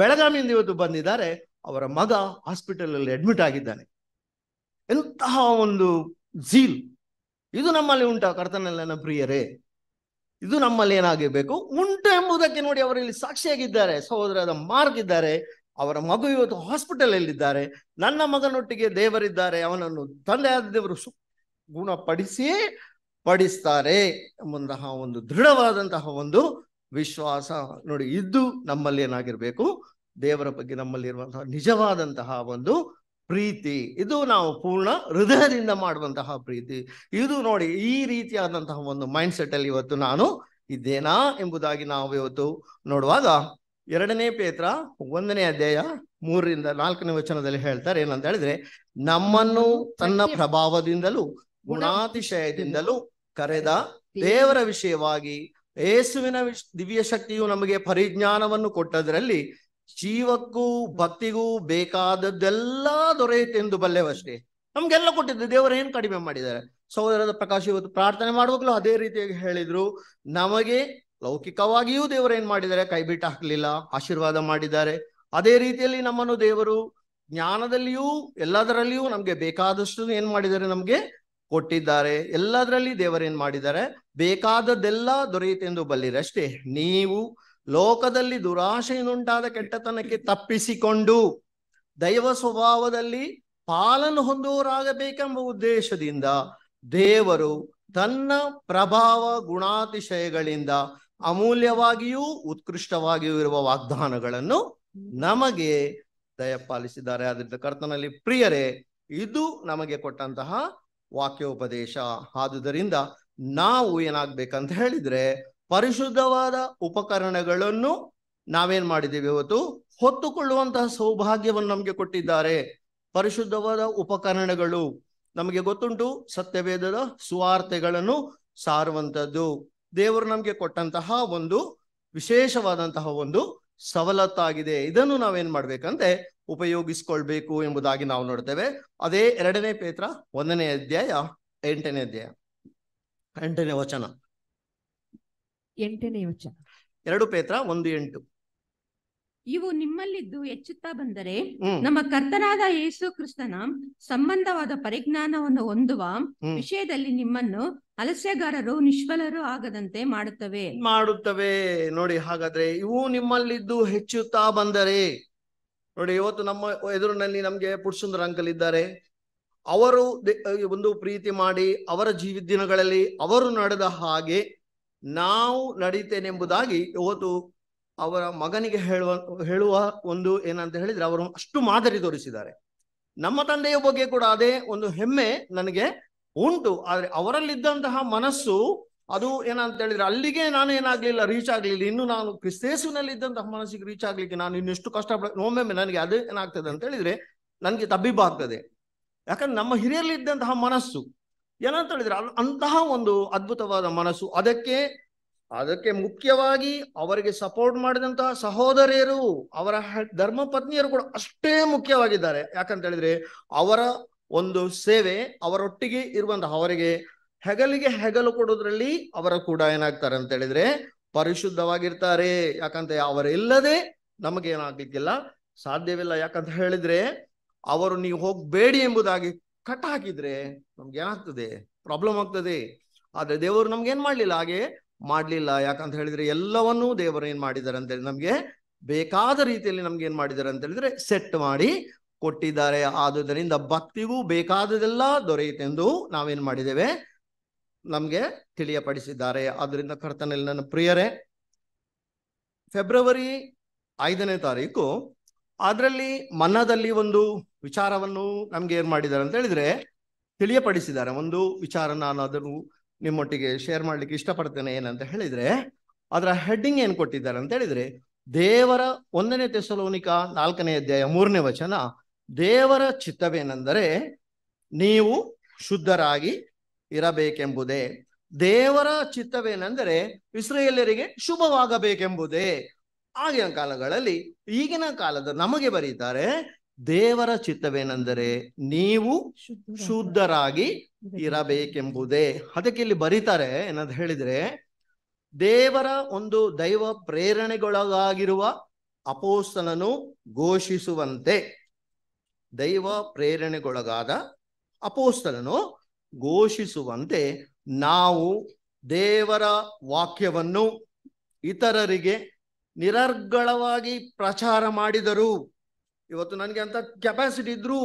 ಬೆಳಗಾವಿಯಿಂದ ಇವತ್ತು ಬಂದಿದ್ದಾರೆ ಅವರ ಮಗ ಹಾಸ್ಪಿಟಲ್ ಅಲ್ಲಿ ಅಡ್ಮಿಟ್ ಆಗಿದ್ದಾನೆ ಎಂತಹ ಒಂದು ಝೀಲ್ ಇದು ನಮ್ಮಲ್ಲಿ ಉಂಟಾ ಕರ್ತನಲ್ಲನ ಪ್ರಿಯರೇ ಇದು ನಮ್ಮಲ್ಲಿ ಏನಾಗಿರ್ಬೇಕು ಉಂಟು ಎಂಬುದಕ್ಕೆ ನೋಡಿ ಅವರಲ್ಲಿ ಸಾಕ್ಷಿಯಾಗಿದ್ದಾರೆ ಸಹೋದರ ಮಾರ್ಕ್ ಇದ್ದಾರೆ ಅವರ ಮಗು ಇವತ್ತು ಹಾಸ್ಪಿಟಲ್ ಅಲ್ಲಿದ್ದಾರೆ ನನ್ನ ಮಗನೊಟ್ಟಿಗೆ ದೇವರಿದ್ದಾರೆ ಅವನನ್ನು ತಂದೆಯಾದ ದೇವರು ಗುಣಪಡಿಸಿ ಪಡಿಸ್ತಾರೆ ಎಂಬಂತಹ ಒಂದು ದೃಢವಾದಂತಹ ಒಂದು ವಿಶ್ವಾಸ ನೋಡಿ ಇದ್ದು ನಮ್ಮಲ್ಲಿ ಏನಾಗಿರ್ಬೇಕು ದೇವರ ಬಗ್ಗೆ ನಮ್ಮಲ್ಲಿರುವಂತಹ ನಿಜವಾದಂತಹ ಒಂದು ಪ್ರೀತಿ ಇದು ನಾವು ಪೂರ್ಣ ಹೃದಯದಿಂದ ಮಾಡುವಂತಹ ಪ್ರೀತಿ ಇದು ನೋಡಿ ಈ ರೀತಿಯಾದಂತಹ ಒಂದು ಮೈಂಡ್ ಸೆಟ್ ಅಲ್ಲಿ ಇವತ್ತು ನಾನು ಇದ್ದೇನಾ ಎಂಬುದಾಗಿ ನಾವು ಇವತ್ತು ನೋಡುವಾಗ ಎರಡನೇ ಪೇತ್ರ ಒಂದನೇ ಅಧ್ಯಾಯ ಮೂರರಿಂದ ನಾಲ್ಕನೇ ವಚನದಲ್ಲಿ ಹೇಳ್ತಾರೆ ಏನಂತ ಹೇಳಿದ್ರೆ ನಮ್ಮನ್ನು ತನ್ನ ಪ್ರಭಾವದಿಂದಲೂ ಗುಣಾತಿಶಯದಿಂದಲೂ ಕರೆದ ದೇವರ ವಿಷಯವಾಗಿ ಯೇಸುವಿನ ದಿವ್ಯ ಶಕ್ತಿಯು ನಮಗೆ ಪರಿಜ್ಞಾನವನ್ನು ಕೊಟ್ಟದರಲ್ಲಿ ಜೀವಕ್ಕೂ ಭಕ್ತಿಗೂ ಬೇಕಾದದ್ದೆಲ್ಲ ದೊರೆಯುತ್ತೆಂದು ಬಲ್ಲೆವಷ್ಟೇ ನಮ್ಗೆಲ್ಲ ಕೊಟ್ಟಿದ್ದು ದೇವರು ಏನ್ ಕಡಿಮೆ ಮಾಡಿದ್ದಾರೆ ಸಹೋದರದ ಪ್ರಕಾಶ್ ಇವತ್ತು ಪ್ರಾರ್ಥನೆ ಮಾಡುವಾಗಲೂ ಅದೇ ರೀತಿಯಾಗಿ ಹೇಳಿದ್ರು ನಮಗೆ ಲೌಕಿಕವಾಗಿಯೂ ದೇವರು ಏನ್ ಮಾಡಿದ್ದಾರೆ ಕೈ ಬಿಟ್ಟು ಹಾಕ್ಲಿಲ್ಲ ಆಶೀರ್ವಾದ ಮಾಡಿದ್ದಾರೆ ಅದೇ ರೀತಿಯಲ್ಲಿ ನಮ್ಮನ್ನು ದೇವರು ಜ್ಞಾನದಲ್ಲಿಯೂ ಎಲ್ಲದರಲ್ಲಿಯೂ ನಮ್ಗೆ ಬೇಕಾದಷ್ಟು ಏನ್ ಮಾಡಿದ್ದಾರೆ ನಮ್ಗೆ ಕೊಟ್ಟಿದ್ದಾರೆ ಎಲ್ಲದರಲ್ಲಿ ದೇವರೇನ್ ಮಾಡಿದ್ದಾರೆ ಬೇಕಾದದ್ದೆಲ್ಲ ದೊರೆಯಿತೆಂದು ಬಲ್ಲಿರಷ್ಟೇ ನೀವು ಲೋಕದಲ್ಲಿ ದುರಾಶೆಯನ್ನುಂಟಾದ ಕೆಟ್ಟತನಕ್ಕೆ ತಪ್ಪಿಸಿಕೊಂಡು ದೈವ ಸ್ವಭಾವದಲ್ಲಿ ಪಾಲನ್ನು ಹೊಂದುವರಾಗಬೇಕೆಂಬ ಉದ್ದೇಶದಿಂದ ದೇವರು ತನ್ನ ಪ್ರಭಾವ ಗುಣಾತಿಶಯಗಳಿಂದ ಅಮೂಲ್ಯವಾಗಿಯೂ ಉತ್ಕೃಷ್ಟವಾಗಿಯೂ ಇರುವ ವಾಗ್ದಾನಗಳನ್ನು ನಮಗೆ ದಯಪಾಲಿಸಿದ್ದಾರೆ ಆದ್ರಿಂದ ಕರ್ತನಲ್ಲಿ ಪ್ರಿಯರೇ ಇದು ನಮಗೆ ಕೊಟ್ಟಂತಹ ವಾಕ್ಯೋಪದೇಶ ಆದುದರಿಂದ ನಾವು ಏನಾಗ್ಬೇಕಂತ ಹೇಳಿದ್ರೆ ಪರಿಶುದ್ಧವಾದ ಉಪಕರಣಗಳನ್ನು ನಾವೇನ್ ಮಾಡಿದ್ದೀವಿ ಇವತ್ತು ಹೊತ್ತುಕೊಳ್ಳುವಂತಹ ಸೌಭಾಗ್ಯವನ್ನು ನಮಗೆ ಕೊಟ್ಟಿದ್ದಾರೆ ಪರಿಶುದ್ಧವಾದ ಉಪಕರಣಗಳು ನಮಗೆ ಗೊತ್ತುಂಟು ಸತ್ಯವೇದದ ಸುವಾರ್ತೆಗಳನ್ನು ಸಾರುವಂಥದ್ದು ದೇವರು ನಮಗೆ ಕೊಟ್ಟಂತಹ ಒಂದು ವಿಶೇಷವಾದಂತಹ ಒಂದು ಸವಲತ್ತಾಗಿದೆ ಇದನ್ನು ನಾವೇನ್ ಮಾಡ್ಬೇಕಂದ್ರೆ ಉಪಯೋಗಿಸ್ಕೊಳ್ಬೇಕು ಎಂಬುದಾಗಿ ನಾವು ನೋಡ್ತೇವೆ ಅದೇ ಎರಡನೇ ಪೇತ್ರ ಒಂದನೇ ಅಧ್ಯಾಯ ಎಂಟನೇ ಅಧ್ಯಾಯ ಎಂಟನೇ ವಚನ ಎಂಟನೇ ವಚನ ಎರಡು ಪೇತ್ರ ಒಂದು ಎಂಟು ಇವು ನಿಮ್ಮಲ್ಲಿದ್ದು ಹೆಚ್ಚುತ್ತಾ ಬಂದರೆ ನಮ್ಮ ಕರ್ತನಾದ ಯೇಸು ಕ್ರಿಸ್ತನ ಸಂಬಂಧವಾದ ಪರಿಜ್ಞಾನವನ್ನು ಹೊಂದುವ ವಿಷಯದಲ್ಲಿ ನಿಮ್ಮನ್ನು ಅಲಸ್ಯಗಾರರು ನಿಷ್ಫಲರು ಆಗದಂತೆ ಮಾಡುತ್ತವೆ ಮಾಡುತ್ತವೆ ನೋಡಿ ಹಾಗಾದ್ರೆ ಇವು ನಿಮ್ಮಲ್ಲಿದ್ದು ಹೆಚ್ಚುತ್ತಾ ಬಂದರೆ ನೋಡಿ ಇವತ್ತು ನಮ್ಮ ಎದುರಿನಲ್ಲಿ ನಮ್ಗೆ ಪುರುಷಂದ್ರ ಅಂಕಲ್ ಇದ್ದಾರೆ ಅವರು ಒಂದು ಪ್ರೀತಿ ಮಾಡಿ ಅವರ ಜೀವ ದಿನಗಳಲ್ಲಿ ಅವರು ನಡೆದ ಹಾಗೆ ನಾವು ನಡೀತೇನೆಂಬುದಾಗಿ ಇವತ್ತು ಅವರ ಮಗನಿಗೆ ಹೇಳುವ ಹೇಳುವ ಒಂದು ಏನಂತ ಹೇಳಿದ್ರೆ ಅವರು ಅಷ್ಟು ಮಾದರಿ ತೋರಿಸಿದ್ದಾರೆ ನಮ್ಮ ತಂದೆಯ ಬಗ್ಗೆ ಕೂಡ ಅದೇ ಒಂದು ಹೆಮ್ಮೆ ನನಗೆ ಉಂಟು ಆದ್ರೆ ಅವರಲ್ಲಿದ್ದಂತಹ ಮನಸ್ಸು ಅದು ಏನಂತ ಹೇಳಿದ್ರೆ ಅಲ್ಲಿಗೆ ನಾನು ಏನಾಗ್ಲಿಲ್ಲ ರೀಚ್ ಆಗ್ಲಿಲ್ಲ ಇನ್ನು ನಾನು ಕ್ರಿಸ್ತೇಸುನಲ್ಲಿ ಇದ್ದಂತಹ ಮನಸ್ಸಿಗೆ ರೀಚ್ ಆಗ್ಲಿಕ್ಕೆ ನಾನು ಇನ್ನೆಷ್ಟು ಕಷ್ಟ ಒಮ್ಮೊಮ್ಮೆ ನನಗೆ ಅದು ಏನಾಗ್ತದೆ ಅಂತ ಹೇಳಿದ್ರೆ ನನಗೆ ತಬ್ಬಿಬಾಗ್ತದೆ ಯಾಕಂದ್ರೆ ನಮ್ಮ ಹಿರಿಯರಲ್ಲಿ ಇದ್ದಂತಹ ಮನಸ್ಸು ಏನಂತ ಹೇಳಿದ್ರೆ ಅಂತಹ ಒಂದು ಅದ್ಭುತವಾದ ಮನಸ್ಸು ಅದಕ್ಕೆ ಅದಕ್ಕೆ ಮುಖ್ಯವಾಗಿ ಅವರಿಗೆ ಸಪೋರ್ಟ್ ಮಾಡಿದಂತಹ ಸಹೋದರಿಯರು ಅವರ ಧರ್ಮ ಪತ್ನಿಯರು ಕೂಡ ಅಷ್ಟೇ ಮುಖ್ಯವಾಗಿದ್ದಾರೆ ಯಾಕಂತ ಹೇಳಿದ್ರೆ ಅವರ ಒಂದು ಸೇವೆ ಅವರೊಟ್ಟಿಗೆ ಇರುವಂತಹ ಅವರಿಗೆ ಹೆಗಲಿಗೆ ಹೆಗಲು ಕೊಡೋದ್ರಲ್ಲಿ ಅವರ ಕೂಡ ಏನಾಗ್ತಾರೆ ಅಂತ ಹೇಳಿದ್ರೆ ಪರಿಶುದ್ಧವಾಗಿರ್ತಾರೆ ಯಾಕಂತ ಅವರಿಲ್ಲದೆ ನಮಗೆ ಏನಾಗ್ಲಿಕ್ಕಿಲ್ಲ ಸಾಧ್ಯವಿಲ್ಲ ಯಾಕಂತ ಹೇಳಿದ್ರೆ ಅವರು ನೀವು ಹೋಗ್ಬೇಡಿ ಎಂಬುದಾಗಿ ಕಟ್ ಹಾಕಿದ್ರೆ ನಮ್ಗೆ ಏನಾಗ್ತದೆ ಪ್ರಾಬ್ಲಮ್ ಆಗ್ತದೆ ಆದ್ರೆ ದೇವರು ನಮ್ಗೆ ಏನ್ ಮಾಡ್ಲಿಲ್ಲ ಹಾಗೆ ಮಾಡಲಿಲ್ಲ ಯಾಕಂತ ಹೇಳಿದ್ರೆ ಎಲ್ಲವನ್ನೂ ದೇವರು ಏನು ಮಾಡಿದ್ದಾರೆ ಅಂತೇಳಿ ನಮಗೆ ಬೇಕಾದ ರೀತಿಯಲ್ಲಿ ನಮ್ಗೆ ಏನ್ ಮಾಡಿದ್ದಾರೆ ಅಂತ ಹೇಳಿದ್ರೆ ಸೆಟ್ ಮಾಡಿ ಕೊಟ್ಟಿದ್ದಾರೆ ಆದುದರಿಂದ ಭಕ್ತಿಗೂ ಬೇಕಾದದೆಲ್ಲ ದೊರೆಯಿತೆಂದು ನಾವೇನ್ ಮಾಡಿದ್ದೇವೆ ನಮಗೆ ತಿಳಿಯಪಡಿಸಿದ್ದಾರೆ ಆದ್ರಿಂದ ಕರ್ತನಲ್ಲಿ ನನ್ನ ಪ್ರಿಯರೇ ಫೆಬ್ರವರಿ ಐದನೇ ತಾರೀಕು ಅದರಲ್ಲಿ ಮನದಲ್ಲಿ ಒಂದು ವಿಚಾರವನ್ನು ನಮ್ಗೆ ಏನ್ ಮಾಡಿದ್ದಾರೆ ಅಂತ ಹೇಳಿದ್ರೆ ತಿಳಿಯಪಡಿಸಿದ್ದಾರೆ ಒಂದು ವಿಚಾರ ನಾನು ಅದನ್ನು ನಿಮ್ಮೊಟ್ಟಿಗೆ ಶೇರ್ ಮಾಡ್ಲಿಕ್ಕೆ ಇಷ್ಟಪಡ್ತೇನೆ ಏನಂತ ಹೇಳಿದ್ರೆ ಅದರ ಹೆಡ್ಡಿಂಗ್ ಏನ್ ಕೊಟ್ಟಿದ್ದಾರೆ ಅಂತ ಹೇಳಿದ್ರೆ ದೇವರ ಒಂದನೇ ತೆಸಲೋನಿಕ ನಾಲ್ಕನೇ ಅಧ್ಯಾಯ ಮೂರನೇ ವಚನ ದೇವರ ಚಿತ್ತವೇನೆಂದರೆ ನೀವು ಶುದ್ಧರಾಗಿ ಇರಬೇಕೆಂಬುದೇ ದೇವರ ಚಿತ್ತವೇನೆಂದರೆ ಇಸ್ರೇಲರಿಗೆ ಶುಭವಾಗಬೇಕೆಂಬುದೇ ಆಗಿನ ಕಾಲಗಳಲ್ಲಿ ಈಗಿನ ಕಾಲದ ನಮಗೆ ಬರೀತಾರೆ ದೇವರ ಚಿತ್ತವೇನೆಂದರೆ ನೀವು ಶುದ್ಧರಾಗಿ ಇರಬೇಕೆಂಬುದೇ ಅದಕ್ಕೆ ಇಲ್ಲಿ ಬರೀತಾರೆ ಏನಂತ ಹೇಳಿದ್ರೆ ದೇವರ ಒಂದು ದೈವ ಪ್ರೇರಣೆಗೊಳಗಾಗಿರುವ ಅಪೋಸ್ತನನು ಘೋಷಿಸುವಂತೆ ದೈವ ಪ್ರೇರಣೆಗೊಳಗಾದ ಅಪೋಸ್ತನನು ಘೋಷಿಸುವಂತೆ ನಾವು ದೇವರ ವಾಕ್ಯವನ್ನು ಇತರರಿಗೆ ನಿರರ್ಗಳವಾಗಿ ಪ್ರಚಾರ ಮಾಡಿದರು ಇವತ್ತು ನನಗೆ ಅಂತ ಕೆಪಾಸಿಟಿ ಇದ್ರೂ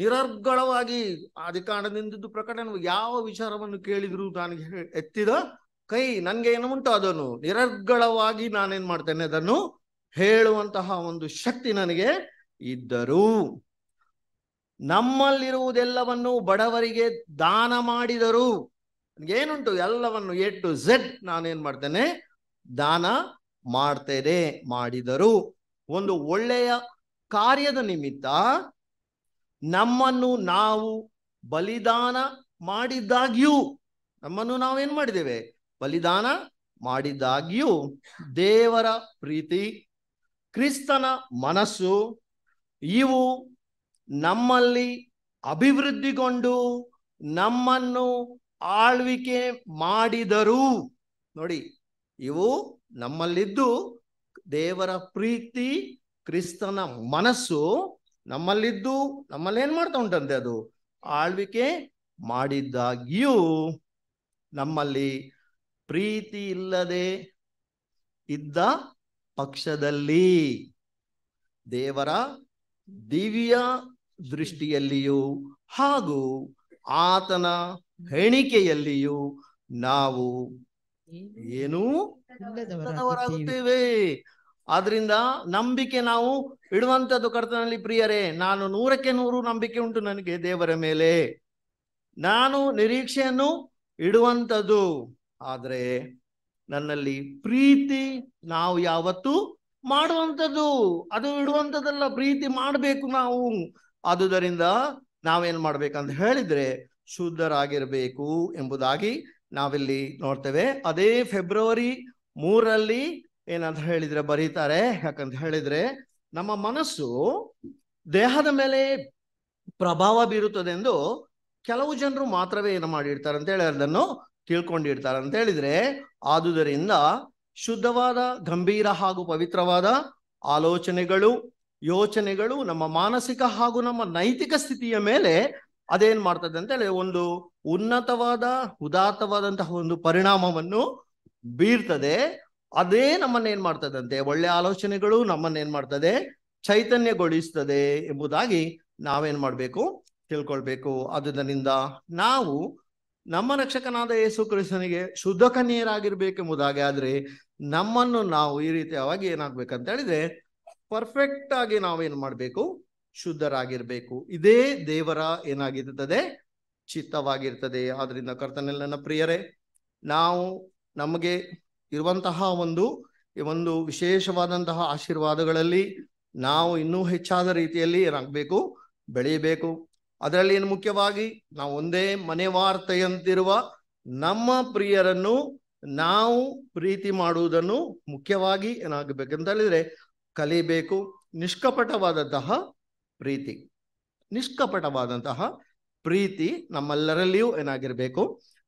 ನಿರರ್ಗಳವಾಗಿ ಅಧಿಕಾರದಿಂದ ಪ್ರಕಟಣೆ ಯಾವ ವಿಚಾರವನ್ನು ಕೇಳಿದ್ರು ನನಗೆ ಎತ್ತಿದ ಕೈ ನನ್ಗೆ ಏನು ಉಂಟು ಅದನ್ನು ನಿರರ್ಗಳವಾಗಿ ನಾನೇನ್ ಮಾಡ್ತೇನೆ ಅದನ್ನು ಹೇಳುವಂತಹ ಒಂದು ಶಕ್ತಿ ನನಗೆ ಇದ್ದರು ನಮ್ಮಲ್ಲಿರುವುದೆಲ್ಲವನ್ನು ಬಡವರಿಗೆ ದಾನ ಮಾಡಿದರು ಏನುಂಟು ಎಲ್ಲವನ್ನು ಎ ಟು ಝೆಡ್ ನಾನೇನ್ ಮಾಡ್ತೇನೆ ದಾನ ಮಾಡ್ತೇನೆ ಮಾಡಿದರು ಒಂದು ಒಳ್ಳೆಯ ಕಾರ್ಯದ ನಿಮಿತ್ತ ನಮ್ಮನ್ನು ನಾವು ಬಲಿದಾನ ಮಾಡಿದ್ದಾಗ್ಯೂ ನಮ್ಮನ್ನು ನಾವು ಏನ್ ಮಾಡಿದ್ದೇವೆ ಬಲಿದಾನ ಮಾಡಿದ್ದಾಗ್ಯೂ ದೇವರ ಪ್ರೀತಿ ಕ್ರಿಸ್ತನ ಮನಸ್ಸು ಇವು ನಮ್ಮಲ್ಲಿ ಅಭಿವೃದ್ಧಿಗೊಂಡು ನಮ್ಮನ್ನು ಆಳ್ವಿಕೆ ಮಾಡಿದರು ನೋಡಿ ಇವು ನಮ್ಮಲ್ಲಿದ್ದು ದೇವರ ಪ್ರೀತಿ ಕ್ರಿಸ್ತನ ಮನಸ್ಸು ನಮ್ಮಲ್ಲಿದ್ದು ನಮ್ಮಲ್ಲಿ ಏನ್ ಮಾಡ್ತಾ ಉಂಟಂತೆ ಅದು ಆಳ್ವಿಕೆ ಮಾಡಿದ್ದಾಗಿಯೂ ನಮ್ಮಲ್ಲಿ ಪ್ರೀತಿ ಇಲ್ಲದೆ ಇದ್ದ ಪಕ್ಷದಲ್ಲಿ ದೇವರ ದಿವ್ಯ ದೃಷ್ಟಿಯಲ್ಲಿಯೂ ಹಾಗೂ ಆತನ ಹೆಣಿಕೆಯಲ್ಲಿಯೂ ನಾವು ಏನೂ ಆದ್ರಿಂದ ನಂಬಿಕೆ ನಾವು ಇಡುವಂತದ್ದು ಕರ್ತನಲ್ಲಿ ಪ್ರಿಯರೇ ನಾನು ನೂರಕ್ಕೆ ನೂರು ನಂಬಿಕೆ ಉಂಟು ನನಗೆ ದೇವರ ಮೇಲೆ ನಾನು ನಿರೀಕ್ಷೆಯನ್ನು ಇಡುವಂಥದ್ದು ಆದರೆ ನನ್ನಲ್ಲಿ ಪ್ರೀತಿ ನಾವು ಯಾವತ್ತು ಮಾಡುವಂಥದ್ದು ಅದು ಇಡುವಂಥದ್ದಲ್ಲ ಪ್ರೀತಿ ಮಾಡಬೇಕು ನಾವು ಆದುದರಿಂದ ನಾವೇನ್ ಮಾಡ್ಬೇಕಂತ ಹೇಳಿದ್ರೆ ಶುದ್ಧರಾಗಿರಬೇಕು ಎಂಬುದಾಗಿ ನಾವಿಲ್ಲಿ ನೋಡ್ತೇವೆ ಅದೇ ಫೆಬ್ರವರಿ ಮೂರರಲ್ಲಿ ಏನಂತ ಹೇಳಿದ್ರೆ ಬರೀತಾರೆ ಯಾಕಂತ ಹೇಳಿದ್ರೆ ನಮ್ಮ ಮನಸ್ಸು ದೇಹದ ಮೇಲೆ ಪ್ರಭಾವ ಬೀರುತ್ತದೆ ಎಂದು ಕೆಲವು ಜನರು ಮಾತ್ರವೇ ಏನು ಮಾಡಿರ್ತಾರೆ ಅಂತ ಅದನ್ನು ತಿಳ್ಕೊಂಡಿರ್ತಾರೆ ಅಂತ ಹೇಳಿದ್ರೆ ಆದುದರಿಂದ ಶುದ್ಧವಾದ ಗಂಭೀರ ಹಾಗೂ ಪವಿತ್ರವಾದ ಆಲೋಚನೆಗಳು ಯೋಚನೆಗಳು ನಮ್ಮ ಮಾನಸಿಕ ಹಾಗೂ ನಮ್ಮ ನೈತಿಕ ಸ್ಥಿತಿಯ ಮೇಲೆ ಅದೇನ್ ಮಾಡ್ತದೆ ಅಂತ ಹೇಳಿ ಒಂದು ಉನ್ನತವಾದ ಉದಾತ್ತವಾದಂತಹ ಒಂದು ಪರಿಣಾಮವನ್ನು ಬೀರ್ತದೆ ಅದೇ ನಮ್ಮನ್ನೇನ್ ಮಾಡ್ತದಂತೆ ಒಳ್ಳೆ ಆಲೋಚನೆಗಳು ಏನ್ ಮಾಡ್ತದೆ ಚೈತನ್ಯಗೊಳಿಸ್ತದೆ ಎಂಬುದಾಗಿ ನಾವೇನ್ ಮಾಡಬೇಕು ತಿಳ್ಕೊಳ್ಬೇಕು ಅದರಿಂದ ನಾವು ನಮ್ಮ ರಕ್ಷಕನಾದ ಯೇಸು ಕ್ರಿಸ್ತನಿಗೆ ಶುದ್ಧ ಕನ್ಯರಾಗಿರ್ಬೇಕೆಂಬುದಾಗಿ ಆದ್ರೆ ನಮ್ಮನ್ನು ನಾವು ಈ ರೀತಿಯಾಗಿ ಏನಾಗ್ಬೇಕಂತ ಹೇಳಿದ್ರೆ ಪರ್ಫೆಕ್ಟ್ ಆಗಿ ನಾವೇನ್ ಮಾಡಬೇಕು ಶುದ್ಧರಾಗಿರ್ಬೇಕು ಇದೇ ದೇವರ ಏನಾಗಿರ್ತದೆ ಚಿತ್ತವಾಗಿರ್ತದೆ ಆದ್ರಿಂದ ಕರ್ತನೆಲ್ಲ ಪ್ರಿಯರೇ ನಾವು ನಮಗೆ ಇರುವಂತಹ ಒಂದು ಒಂದು ವಿಶೇಷವಾದಂತಹ ಆಶೀರ್ವಾದಗಳಲ್ಲಿ ನಾವು ಇನ್ನೂ ಹೆಚ್ಚಾದ ರೀತಿಯಲ್ಲಿ ಏನಾಗಬೇಕು ಬೆಳೆಯಬೇಕು ಅದರಲ್ಲಿ ಏನು ಮುಖ್ಯವಾಗಿ ನಾವು ಒಂದೇ ಮನೆ ವಾರ್ತೆಯಂತಿರುವ ನಮ್ಮ ಪ್ರಿಯರನ್ನು ನಾವು ಪ್ರೀತಿ ಮಾಡುವುದನ್ನು ಮುಖ್ಯವಾಗಿ ಏನಾಗಬೇಕಂತ ಹೇಳಿದ್ರೆ ಕಲಿಬೇಕು ನಿಷ್ಕಪಟವಾದಂತಹ ಪ್ರೀತಿ ನಿಷ್ಕಪಟವಾದಂತಹ ಪ್ರೀತಿ ನಮ್ಮೆಲ್ಲರಲ್ಲಿಯೂ ಏನಾಗಿರಬೇಕು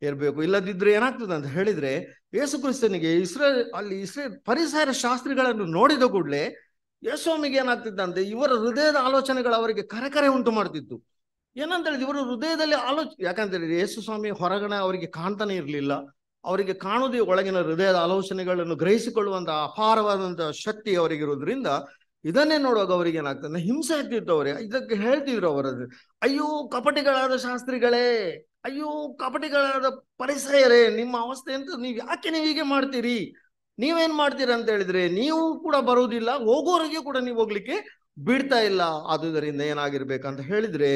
ಇರಬೇಕು ಇಲ್ಲದಿದ್ರೆ ಏನಾಗ್ತದೆ ಅಂತ ಹೇಳಿದ್ರೆ ಯೇಸು ಕ್ರಿಸ್ತನಿಗೆ ಇಸ್ರೇ ಅಲ್ಲಿ ಇಸ್ರೇ ಪರಿಸರ ಶಾಸ್ತ್ರಿಗಳನ್ನು ನೋಡಿದ ಕೂಡಲೇ ಯೇಸುಸ್ವಾಮಿಗೆ ಏನಾಗ್ತಿದ್ದಂತೆ ಇವರ ಹೃದಯದ ಆಲೋಚನೆಗಳು ಅವರಿಗೆ ಕರೆಕರೆ ಉಂಟು ಮಾಡ್ತಿತ್ತು ಏನಂತ ಹೇಳಿದ್ರೆ ಇವರ ಹೃದಯದಲ್ಲಿ ಆಲೋಚ ಯಾಕಂತ ಹೇಳಿದ್ರೆ ಯೇಸು ಸ್ವಾಮಿ ಹೊರಗಣ ಅವರಿಗೆ ಕಾಣ್ತಾನೆ ಇರಲಿಲ್ಲ ಅವರಿಗೆ ಕಾಣುವುದೇ ಒಳಗಿನ ಹೃದಯದ ಆಲೋಚನೆಗಳನ್ನು ಗ್ರಹಿಸಿಕೊಳ್ಳುವಂತಹ ಅಪಾರವಾದಂತಹ ಶಕ್ತಿ ಅವರಿಗಿರೋದ್ರಿಂದ ಇದನ್ನೇ ನೋಡುವಾಗ ಅವರಿಗೆ ಏನಾಗ್ತದೆ ಹಿಂಸೆ ಆಗ್ತಿತ್ತು ಅವರೇ ಇದಕ್ಕೆ ಹೇಳ್ತಿದ್ರು ಅವರದ್ದು ಅಯ್ಯೋ ಕಪಟಿಗಳಾದ ಶಾಸ್ತ್ರಿಗಳೇ ಅಯ್ಯೋ ಕಪಟಿಗಳಾದ ಪರಿಸರೇ ನಿಮ್ಮ ಅವಸ್ಥೆ ಅಂತ ನೀವು ಯಾಕೆ ನೀವು ಹೀಗೆ ಮಾಡ್ತೀರಿ ನೀವೇನ್ ಮಾಡ್ತೀರ ಅಂತ ಹೇಳಿದ್ರೆ ನೀವು ಕೂಡ ಬರುವುದಿಲ್ಲ ಹೋಗೋರಿಗೆ ಕೂಡ ನೀವು ಹೋಗ್ಲಿಕ್ಕೆ ಬಿಡ್ತಾ ಇಲ್ಲ ಆದುದರಿಂದ ಏನಾಗಿರ್ಬೇಕಂತ ಹೇಳಿದ್ರೆ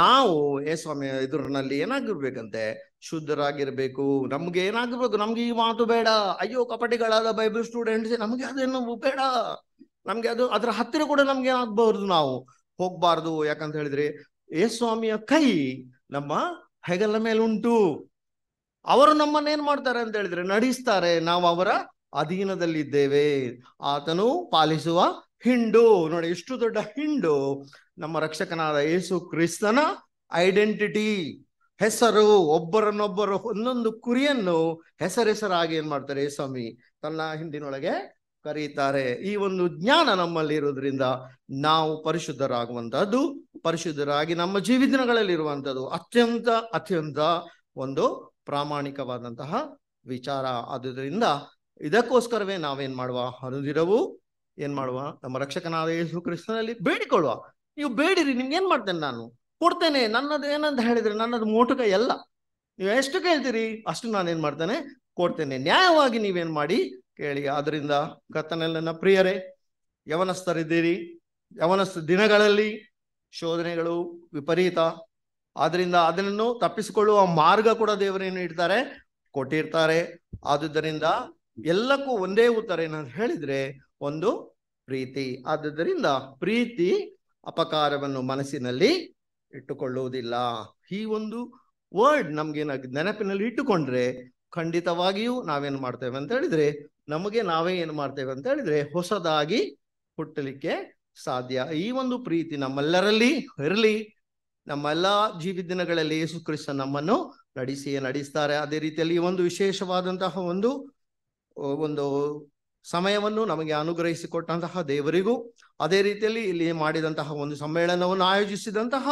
ನಾವು ಏ ಸ್ವಾಮಿ ಎದುರಿನಲ್ಲಿ ಏನಾಗಿರ್ಬೇಕಂತೆ ಶುದ್ಧರಾಗಿರ್ಬೇಕು ನಮ್ಗೆ ಏನಾಗಿರ್ಬೇಕು ನಮ್ಗೆ ಈ ಮಾತು ಬೇಡ ಅಯ್ಯೋ ಕಪಟಿಗಳಾದ ಬೈಬಲ್ ಸ್ಟೂಡೆಂಟ್ಸ್ ನಮ್ಗೆ ಅದೇನು ಬೇಡ ನಮ್ಗೆ ಅದು ಅದ್ರ ಹತ್ತಿರ ಕೂಡ ನಮ್ಗೆ ಏನಾಗಬಾರ್ದು ನಾವು ಹೋಗ್ಬಾರ್ದು ಯಾಕಂತ ಹೇಳಿದ್ರೆ ಏ ಸ್ವಾಮಿಯ ಕೈ ನಮ್ಮ ಹೆಗಲ ಉಂಟು ಅವರು ನಮ್ಮನ್ನ ಏನ್ ಮಾಡ್ತಾರೆ ಅಂತ ಹೇಳಿದ್ರೆ ನಡೆಸ್ತಾರೆ ನಾವು ಅವರ ಅಧೀನದಲ್ಲಿದ್ದೇವೆ ಆತನು ಪಾಲಿಸುವ ಹಿಂಡು ನೋಡಿ ಎಷ್ಟು ದೊಡ್ಡ ಹಿಂಡು ನಮ್ಮ ರಕ್ಷಕನಾದ ಯೇಸು ಕ್ರಿಸ್ತನ ಐಡೆಂಟಿಟಿ ಹೆಸರು ಒಬ್ಬರನ್ನೊಬ್ಬರು ಒಂದೊಂದು ಕುರಿಯನ್ನು ಹೆಸರೆಸರಾಗಿ ಏನ್ ಮಾಡ್ತಾರೆ ಸ್ವಾಮಿ ತನ್ನ ಹಿಂದಿನೊಳಗೆ ಕರೀತಾರೆ ಈ ಒಂದು ಜ್ಞಾನ ನಮ್ಮಲ್ಲಿ ಇರೋದ್ರಿಂದ ನಾವು ಪರಿಶುದ್ಧರಾಗುವಂತಹದ್ದು ಪರಿಶುದ್ಧರಾಗಿ ನಮ್ಮ ಜೀವಿತಗಳಲ್ಲಿ ಇರುವಂತದ್ದು ಅತ್ಯಂತ ಅತ್ಯಂತ ಒಂದು ಪ್ರಾಮಾಣಿಕವಾದಂತಹ ವಿಚಾರ ಆದುದರಿಂದ ಇದಕ್ಕೋಸ್ಕರವೇ ನಾವೇನ್ ಮಾಡುವ ಅನುದಿರವು ಏನ್ ಮಾಡುವ ನಮ್ಮ ರಕ್ಷಕನಾದ ಯೇಸು ಕ್ರಿಸ್ತನಲ್ಲಿ ಬೇಡಿಕೊಳ್ಳುವ ನೀವು ಬೇಡಿರಿ ನಿಮ್ಗೆ ಏನ್ ಮಾಡ್ತೇನೆ ನಾನು ಕೊಡ್ತೇನೆ ನನ್ನದು ಏನಂತ ಹೇಳಿದ್ರೆ ನನ್ನದು ಮೋಟುಕ ಎಲ್ಲ ನೀವು ಎಷ್ಟು ಕೇಳ್ತೀರಿ ಅಷ್ಟು ನಾನು ಏನ್ ಮಾಡ್ತೇನೆ ಕೊಡ್ತೇನೆ ನ್ಯಾಯವಾಗಿ ನೀವೇನ್ ಮಾಡಿ ಕೇಳಿ ಆದ್ರಿಂದ ನನ್ನ ಪ್ರಿಯರೇ ಯವನಸ್ಥರಿದ್ದೀರಿ ಯವನಸ್ಥ ದಿನಗಳಲ್ಲಿ ಶೋಧನೆಗಳು ವಿಪರೀತ ಆದ್ರಿಂದ ಅದನ್ನು ತಪ್ಪಿಸಿಕೊಳ್ಳುವ ಮಾರ್ಗ ಕೂಡ ದೇವರೇನು ಇಡ್ತಾರೆ ಕೊಟ್ಟಿರ್ತಾರೆ ಆದುದರಿಂದ ಎಲ್ಲಕ್ಕೂ ಒಂದೇ ಉತ್ತರ ಏನಂತ ಹೇಳಿದ್ರೆ ಒಂದು ಪ್ರೀತಿ ಆದುದರಿಂದ ಪ್ರೀತಿ ಅಪಕಾರವನ್ನು ಮನಸ್ಸಿನಲ್ಲಿ ಇಟ್ಟುಕೊಳ್ಳುವುದಿಲ್ಲ ಈ ಒಂದು ವರ್ಡ್ ನಮ್ಗೆ ನೆನಪಿನಲ್ಲಿ ಇಟ್ಟುಕೊಂಡ್ರೆ ಖಂಡಿತವಾಗಿಯೂ ನಾವೇನ್ ಮಾಡ್ತೇವೆ ಅಂತ ಹೇಳಿದ್ರೆ ನಮಗೆ ನಾವೇ ಏನು ಮಾಡ್ತೇವೆ ಅಂತ ಹೇಳಿದ್ರೆ ಹೊಸದಾಗಿ ಹುಟ್ಟಲಿಕ್ಕೆ ಸಾಧ್ಯ ಈ ಒಂದು ಪ್ರೀತಿ ನಮ್ಮೆಲ್ಲರಲ್ಲಿ ಇರಲಿ ನಮ್ಮೆಲ್ಲ ಜೀವಿ ದಿನಗಳಲ್ಲಿ ಯೇಸು ಕ್ರಿಸ್ತ ನಮ್ಮನ್ನು ನಡೆಸಿಯೇ ನಡೆಸ್ತಾರೆ ಅದೇ ರೀತಿಯಲ್ಲಿ ಈ ಒಂದು ವಿಶೇಷವಾದಂತಹ ಒಂದು ಒಂದು ಸಮಯವನ್ನು ನಮಗೆ ಅನುಗ್ರಹಿಸಿಕೊಟ್ಟಂತಹ ದೇವರಿಗೂ ಅದೇ ರೀತಿಯಲ್ಲಿ ಇಲ್ಲಿ ಮಾಡಿದಂತಹ ಒಂದು ಸಮ್ಮೇಳನವನ್ನು ಆಯೋಜಿಸಿದಂತಹ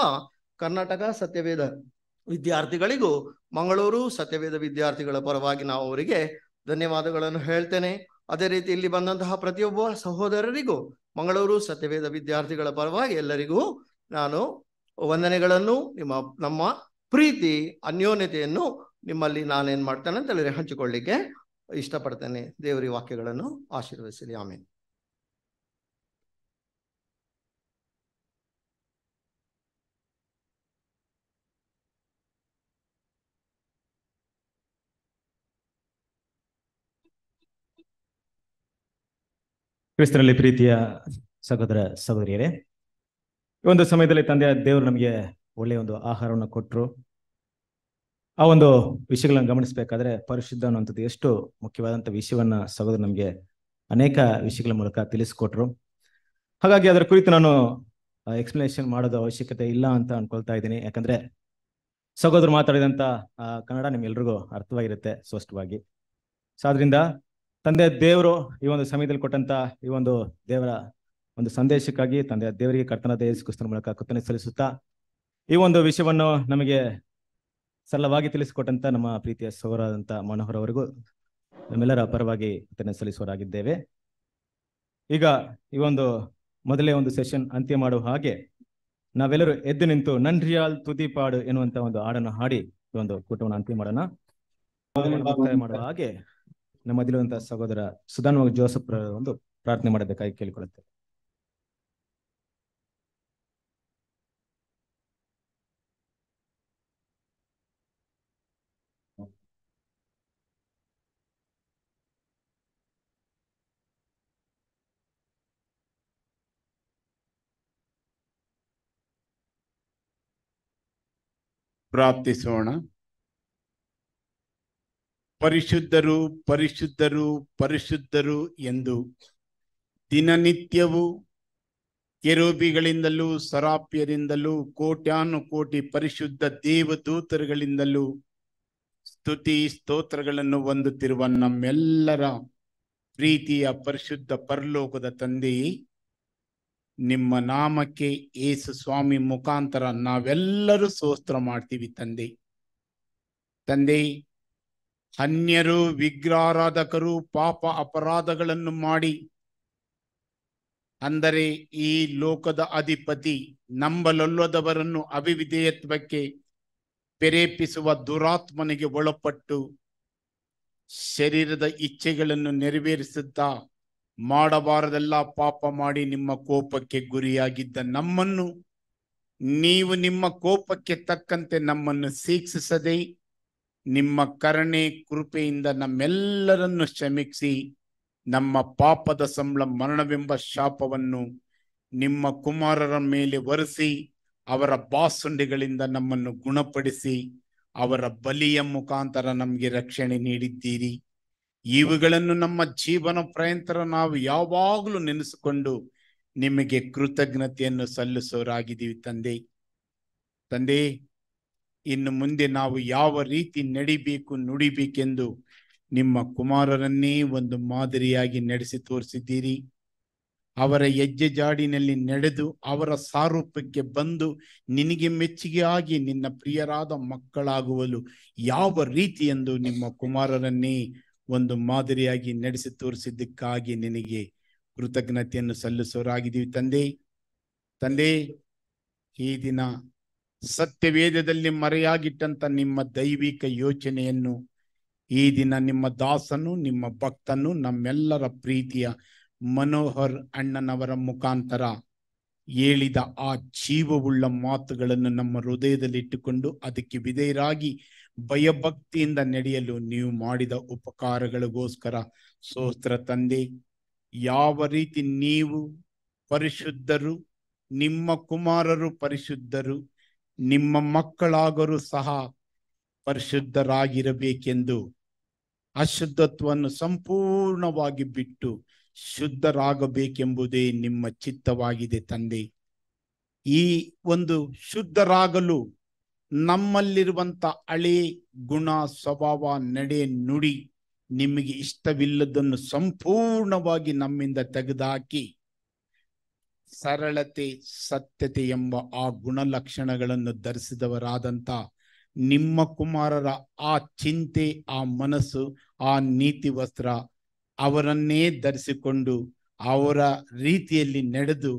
ಕರ್ನಾಟಕ ಸತ್ಯವೇದ ವಿದ್ಯಾರ್ಥಿಗಳಿಗೂ ಮಂಗಳೂರು ಸತ್ಯವೇದ ವಿದ್ಯಾರ್ಥಿಗಳ ಪರವಾಗಿ ನಾವು ಅವರಿಗೆ ಧನ್ಯವಾದಗಳನ್ನು ಹೇಳ್ತೇನೆ ಅದೇ ರೀತಿ ಇಲ್ಲಿ ಬಂದಂತಹ ಪ್ರತಿಯೊಬ್ಬ ಸಹೋದರರಿಗೂ ಮಂಗಳೂರು ಸತ್ಯವೇದ ವಿದ್ಯಾರ್ಥಿಗಳ ಪರವಾಗಿ ಎಲ್ಲರಿಗೂ ನಾನು ವಂದನೆಗಳನ್ನು ನಿಮ್ಮ ನಮ್ಮ ಪ್ರೀತಿ ಅನ್ಯೋನ್ಯತೆಯನ್ನು ನಿಮ್ಮಲ್ಲಿ ನಾನೇನ್ ಮಾಡ್ತೇನೆ ಅಂತ ಹೇಳಿದ್ರೆ ಹಂಚಿಕೊಳ್ಳಿಕ್ಕೆ ಇಷ್ಟಪಡ್ತೇನೆ ದೇವರಿ ವಾಕ್ಯಗಳನ್ನು ಆಶೀರ್ವದಿಸಲಿ ಆಮೇಲೆ ಕ್ರಿಸ್ತನಲ್ಲಿ ಪ್ರೀತಿಯ ಸಹೋದರ ಸಹೋದರಿಯರೇ ಒಂದು ಸಮಯದಲ್ಲಿ ತಂದೆ ದೇವರು ನಮಗೆ ಒಳ್ಳೆಯ ಒಂದು ಆಹಾರವನ್ನು ಕೊಟ್ಟರು ಆ ಒಂದು ವಿಷಯಗಳನ್ನು ಗಮನಿಸಬೇಕಾದ್ರೆ ಪರಿಶುದ್ಧ ಅನ್ನುವಂಥದ್ದು ಎಷ್ಟು ಮುಖ್ಯವಾದಂಥ ವಿಷಯವನ್ನ ಸಹೋದರ ನಮಗೆ ಅನೇಕ ವಿಷಯಗಳ ಮೂಲಕ ತಿಳಿಸಿಕೊಟ್ರು ಹಾಗಾಗಿ ಅದರ ಕುರಿತು ನಾನು ಎಕ್ಸ್ಪ್ಲನೇಷನ್ ಮಾಡೋದು ಅವಶ್ಯಕತೆ ಇಲ್ಲ ಅಂತ ಅನ್ಕೊಳ್ತಾ ಇದ್ದೀನಿ ಯಾಕಂದ್ರೆ ಸಹೋದರು ಮಾತಾಡಿದಂಥ ಕನ್ನಡ ನಿಮ್ಗೆಲ್ರಿಗೂ ಅರ್ಥವಾಗಿರುತ್ತೆ ಸ್ಪಷ್ಟವಾಗಿ ಸೊ ಅದರಿಂದ ತಂದೆ ದೇವರು ಈ ಒಂದು ಸಮಯದಲ್ಲಿ ಕೊಟ್ಟಂತ ಈ ಒಂದು ದೇವರ ಒಂದು ಸಂದೇಶಕ್ಕಾಗಿ ತಂದೆ ದೇವರಿಗೆ ಕರ್ತನ ಯೇಸುಕ್ರಿಸ್ತನ ಮೂಲಕ ಕೃತನೆ ಸಲ್ಲಿಸುತ್ತಾ ಈ ಒಂದು ವಿಷಯವನ್ನು ನಮಗೆ ಸರಳವಾಗಿ ತಿಳಿಸಿಕೊಟ್ಟಂತ ನಮ್ಮ ಪ್ರೀತಿಯ ಸೋರಾದಂತ ಮನೋಹರ್ ಅವರಿಗೂ ನಮ್ಮೆಲ್ಲರ ಪರವಾಗಿ ಕೃತನೆ ಸಲ್ಲಿಸುವರಾಗಿದ್ದೇವೆ ಈಗ ಈ ಒಂದು ಮೊದಲೇ ಒಂದು ಸೆಷನ್ ಅಂತ್ಯ ಮಾಡುವ ಹಾಗೆ ನಾವೆಲ್ಲರೂ ಎದ್ದು ನಿಂತು ನನ್ರಿಯಾಲ್ ತುದಿ ಪಾಡು ಎನ್ನುವಂತ ಒಂದು ಹಾಡನ್ನು ಹಾಡಿ ಈ ಒಂದು ಕೂಟವನ್ನು ಅಂತ್ಯ ಮಾಡೋಣ ಮಾಡುವ ಹಾಗೆ ನಮ್ಮ ಸಹೋದರ ಸುಧಾನ್ ಜೋಸಫ್ ಒಂದು ಪ್ರಾರ್ಥನೆ ಮಾಡಬೇಕಾಗಿ ಕೇಳಿಕೊಳ್ಳುತ್ತೇವೆ ಪ್ರಾರ್ಥಿಸೋಣ ಪರಿಶುದ್ಧರು ಪರಿಶುದ್ಧರು ಪರಿಶುದ್ಧರು ಎಂದು ದಿನನಿತ್ಯವೂ ಕೆರೋಬಿಗಳಿಂದಲೂ ಸರಾಪ್ಯರಿಂದಲೂ ಕೋಟ್ಯಾನು ಕೋಟಿ ಪರಿಶುದ್ಧ ದೇವದೂತರುಗಳಿಂದಲೂ ಸ್ತುತಿ ಸ್ತೋತ್ರಗಳನ್ನು ಹೊಂದುತ್ತಿರುವ ನಮ್ಮೆಲ್ಲರ ಪ್ರೀತಿಯ ಪರಿಶುದ್ಧ ಪರಲೋಕದ ತಂದೆಯೇ ನಿಮ್ಮ ನಾಮಕ್ಕೆ ಏಸು ಸ್ವಾಮಿ ಮುಖಾಂತರ ನಾವೆಲ್ಲರೂ ಸ್ತೋತ್ರ ಮಾಡ್ತೀವಿ ತಂದೆ ತಂದೆ ಅನ್ಯರು ವಿಗ್ರಹಾರಾಧಕರು ಪಾಪ ಅಪರಾಧಗಳನ್ನು ಮಾಡಿ ಅಂದರೆ ಈ ಲೋಕದ ಅಧಿಪತಿ ನಂಬಲೊಲ್ಲದವರನ್ನು ಅವಿವಿಧೇಯತ್ವಕ್ಕೆ ಪ್ರೇರೇಪಿಸುವ ದುರಾತ್ಮನಿಗೆ ಒಳಪಟ್ಟು ಶರೀರದ ಇಚ್ಛೆಗಳನ್ನು ನೆರವೇರಿಸುತ್ತಾ ಮಾಡಬಾರದೆಲ್ಲ ಪಾಪ ಮಾಡಿ ನಿಮ್ಮ ಕೋಪಕ್ಕೆ ಗುರಿಯಾಗಿದ್ದ ನಮ್ಮನ್ನು ನೀವು ನಿಮ್ಮ ಕೋಪಕ್ಕೆ ತಕ್ಕಂತೆ ನಮ್ಮನ್ನು ಶೀಕ್ಷಿಸದೆ ನಿಮ್ಮ ಕರುಣೆ ಕೃಪೆಯಿಂದ ನಮ್ಮೆಲ್ಲರನ್ನು ಶ್ರಮಿಸಿ ನಮ್ಮ ಪಾಪದ ಸಂಬಳ ಮರಣವೆಂಬ ಶಾಪವನ್ನು ನಿಮ್ಮ ಕುಮಾರರ ಮೇಲೆ ಒರೆಸಿ ಅವರ ಬಾಸುಂಡಿಗಳಿಂದ ನಮ್ಮನ್ನು ಗುಣಪಡಿಸಿ ಅವರ ಬಲಿಯ ಮುಖಾಂತರ ನಮಗೆ ರಕ್ಷಣೆ ನೀಡಿದ್ದೀರಿ ಇವುಗಳನ್ನು ನಮ್ಮ ಜೀವನ ಪ್ರಯಂತರ ನಾವು ಯಾವಾಗಲೂ ನೆನೆಸಿಕೊಂಡು ನಿಮಗೆ ಕೃತಜ್ಞತೆಯನ್ನು ಸಲ್ಲಿಸೋರಾಗಿದ್ದೀವಿ ತಂದೆ ತಂದೆ ಇನ್ನು ಮುಂದೆ ನಾವು ಯಾವ ರೀತಿ ನಡಿಬೇಕು ನುಡಿಬೇಕೆಂದು ನಿಮ್ಮ ಕುಮಾರರನ್ನೇ ಒಂದು ಮಾದರಿಯಾಗಿ ನಡೆಸಿ ತೋರಿಸಿದ್ದೀರಿ ಅವರ ಹೆಜ್ಜೆ ಜಾಡಿನಲ್ಲಿ ನಡೆದು ಅವರ ಸಾರೂಪಕ್ಕೆ ಬಂದು ನಿನಗೆ ಮೆಚ್ಚುಗೆ ಆಗಿ ನಿನ್ನ ಪ್ರಿಯರಾದ ಮಕ್ಕಳಾಗುವಲು ಯಾವ ರೀತಿ ಎಂದು ನಿಮ್ಮ ಕುಮಾರರನ್ನೇ ಒಂದು ಮಾದರಿಯಾಗಿ ನಡೆಸಿ ತೋರಿಸಿದ್ದಕ್ಕಾಗಿ ನಿನಗೆ ಕೃತಜ್ಞತೆಯನ್ನು ಸಲ್ಲಿಸೋರಾಗಿದ್ದೀವಿ ತಂದೆ ತಂದೆ ಈ ದಿನ ಸತ್ಯವೇದದಲ್ಲಿ ಮರೆಯಾಗಿಟ್ಟಂತ ನಿಮ್ಮ ದೈವಿಕ ಯೋಚನೆಯನ್ನು ಈ ದಿನ ನಿಮ್ಮ ದಾಸನು ನಿಮ್ಮ ಭಕ್ತನು ನಮ್ಮೆಲ್ಲರ ಪ್ರೀತಿಯ ಮನೋಹರ್ ಅಣ್ಣನವರ ಮುಖಾಂತರ ಹೇಳಿದ ಆ ಜೀವವುಳ್ಳ ಮಾತುಗಳನ್ನು ನಮ್ಮ ಹೃದಯದಲ್ಲಿಟ್ಟುಕೊಂಡು ಅದಕ್ಕೆ ವಿಧೇಯರಾಗಿ ಭಯಭಕ್ತಿಯಿಂದ ನಡೆಯಲು ನೀವು ಮಾಡಿದ ಉಪಕಾರಗಳಿಗೋಸ್ಕರ ಸೋಸ್ತ್ರ ತಂದೆ ಯಾವ ರೀತಿ ನೀವು ಪರಿಶುದ್ಧರು ನಿಮ್ಮ ಕುಮಾರರು ಪರಿಶುದ್ಧರು ನಿಮ್ಮ ಮಕ್ಕಳಾಗರೂ ಸಹ ಪರಿಶುದ್ಧರಾಗಿರಬೇಕೆಂದು ಅಶುದ್ಧತ್ವವನ್ನು ಸಂಪೂರ್ಣವಾಗಿ ಬಿಟ್ಟು ಶುದ್ಧರಾಗಬೇಕೆಂಬುದೇ ನಿಮ್ಮ ಚಿತ್ತವಾಗಿದೆ ತಂದೆ ಈ ಒಂದು ಶುದ್ಧರಾಗಲು ನಮ್ಮಲ್ಲಿರುವಂಥ ಹಳೆ ಗುಣ ಸ್ವಭಾವ ನಡೆ ನುಡಿ ನಿಮಗೆ ಇಷ್ಟವಿಲ್ಲದನ್ನು ಸಂಪೂರ್ಣವಾಗಿ ನಮ್ಮಿಂದ ತೆಗೆದುಹಾಕಿ ಸರಳತೆ ಸತ್ಯತೆ ಎಂಬ ಆ ಗುಣಲಕ್ಷಣಗಳನ್ನು ಧರಿಸಿದವರಾದಂಥ ನಿಮ್ಮ ಕುಮಾರರ ಆ ಚಿಂತೆ ಆ ಮನಸ್ಸು ಆ ನೀತಿ ವಸ್ತ್ರ ಅವರನ್ನೇ ಧರಿಸಿಕೊಂಡು ಅವರ ರೀತಿಯಲ್ಲಿ ನಡೆದು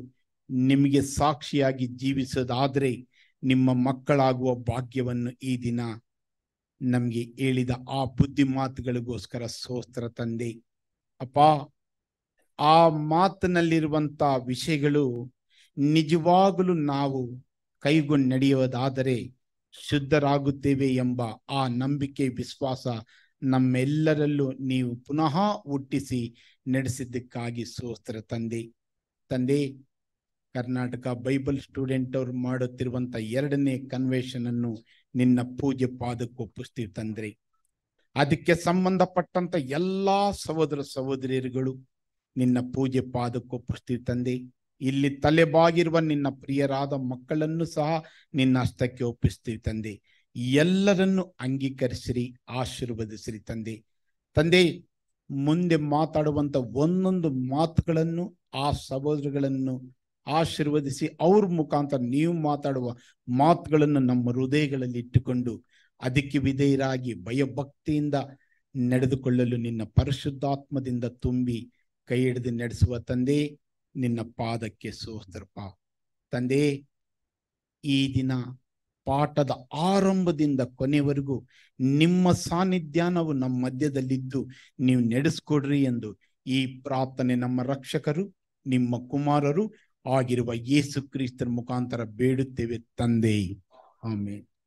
ನಿಮಗೆ ಸಾಕ್ಷಿಯಾಗಿ ಜೀವಿಸೋದಾದರೆ ನಿಮ್ಮ ಮಕ್ಕಳಾಗುವ ಭಾಗ್ಯವನ್ನು ಈ ದಿನ ನಮಗೆ ಹೇಳಿದ ಆ ಬುದ್ಧಿ ಮಾತುಗಳಿಗೋಸ್ಕರ ಸೋಸ್ತ್ರ ತಂದೆ ಅಪ್ಪ ಆ ಮಾತಿನಲ್ಲಿರುವಂಥ ವಿಷಯಗಳು ನಿಜವಾಗಲೂ ನಾವು ಕೈಗೊಂಡು ನಡೆಯುವುದಾದರೆ ಶುದ್ಧರಾಗುತ್ತೇವೆ ಎಂಬ ಆ ನಂಬಿಕೆ ವಿಶ್ವಾಸ ನಮ್ಮೆಲ್ಲರಲ್ಲೂ ನೀವು ಪುನಃ ಹುಟ್ಟಿಸಿ ನಡೆಸಿದ್ದಕ್ಕಾಗಿ ಸೋಸ್ತ್ರ ತಂದೆ ತಂದೆ ಕರ್ನಾಟಕ ಬೈಬಲ್ ಸ್ಟೂಡೆಂಟ್ ಅವರು ಮಾಡುತ್ತಿರುವಂಥ ಎರಡನೇ ಕನ್ವೆನ್ಷನ್ ಅನ್ನು ನಿನ್ನ ಪೂಜೆ ಪಾದಕ್ಕೆ ಒಪ್ಪಿಸ್ತೀವಿ ತಂದ್ರೆ ಅದಕ್ಕೆ ಸಂಬಂಧಪಟ್ಟಂತ ಎಲ್ಲಾ ಸಹೋದರ ಸಹೋದರಿಯರುಗಳು ನಿನ್ನ ಪೂಜೆ ಪಾದಕ್ಕೊಪ್ಪಿಸ್ತೀವಿ ತಂದೆ ಇಲ್ಲಿ ತಲೆಬಾಗಿರುವ ನಿನ್ನ ಪ್ರಿಯರಾದ ಮಕ್ಕಳನ್ನು ಸಹ ನಿನ್ನ ಹಸ್ತಕ್ಕೆ ಒಪ್ಪಿಸ್ತೀವಿ ತಂದೆ ಎಲ್ಲರನ್ನು ಅಂಗೀಕರಿಸಿರಿ ಆಶೀರ್ವದಿಸಿರಿ ತಂದೆ ತಂದೆ ಮುಂದೆ ಮಾತಾಡುವಂತ ಒಂದೊಂದು ಮಾತುಗಳನ್ನು ಆ ಸಹೋದರಗಳನ್ನು ಆಶೀರ್ವದಿಸಿ ಅವ್ರ ಮುಖಾಂತರ ನೀವು ಮಾತಾಡುವ ಮಾತುಗಳನ್ನು ನಮ್ಮ ಹೃದಯಗಳಲ್ಲಿ ಇಟ್ಟುಕೊಂಡು ಅದಕ್ಕೆ ವಿಧೇಯರಾಗಿ ಭಯಭಕ್ತಿಯಿಂದ ನಡೆದುಕೊಳ್ಳಲು ನಿನ್ನ ಪರಿಶುದ್ಧಾತ್ಮದಿಂದ ತುಂಬಿ ಕೈ ಹಿಡಿದು ನಡೆಸುವ ತಂದೆ ನಿನ್ನ ಪಾದಕ್ಕೆ ಸೋಸ್ತರಪ್ಪ ತಂದೆ ಈ ದಿನ ಪಾಠದ ಆರಂಭದಿಂದ ಕೊನೆವರೆಗೂ ನಿಮ್ಮ ಸಾನ್ನಿಧ್ಯ ನಮ್ಮ ಮಧ್ಯದಲ್ಲಿದ್ದು ನೀವು ನಡೆಸ್ಕೊಡ್ರಿ ಎಂದು ಈ ಪ್ರಾರ್ಥನೆ ನಮ್ಮ ರಕ್ಷಕರು ನಿಮ್ಮ ಕುಮಾರರು ಆಗಿರುವ ಯೇಸು ಕ್ರಿಸ್ತರ ಮುಖಾಂತರ ಬೇಡುತ್ತೇವೆ ತಂದೆ ಆಮೇಲೆ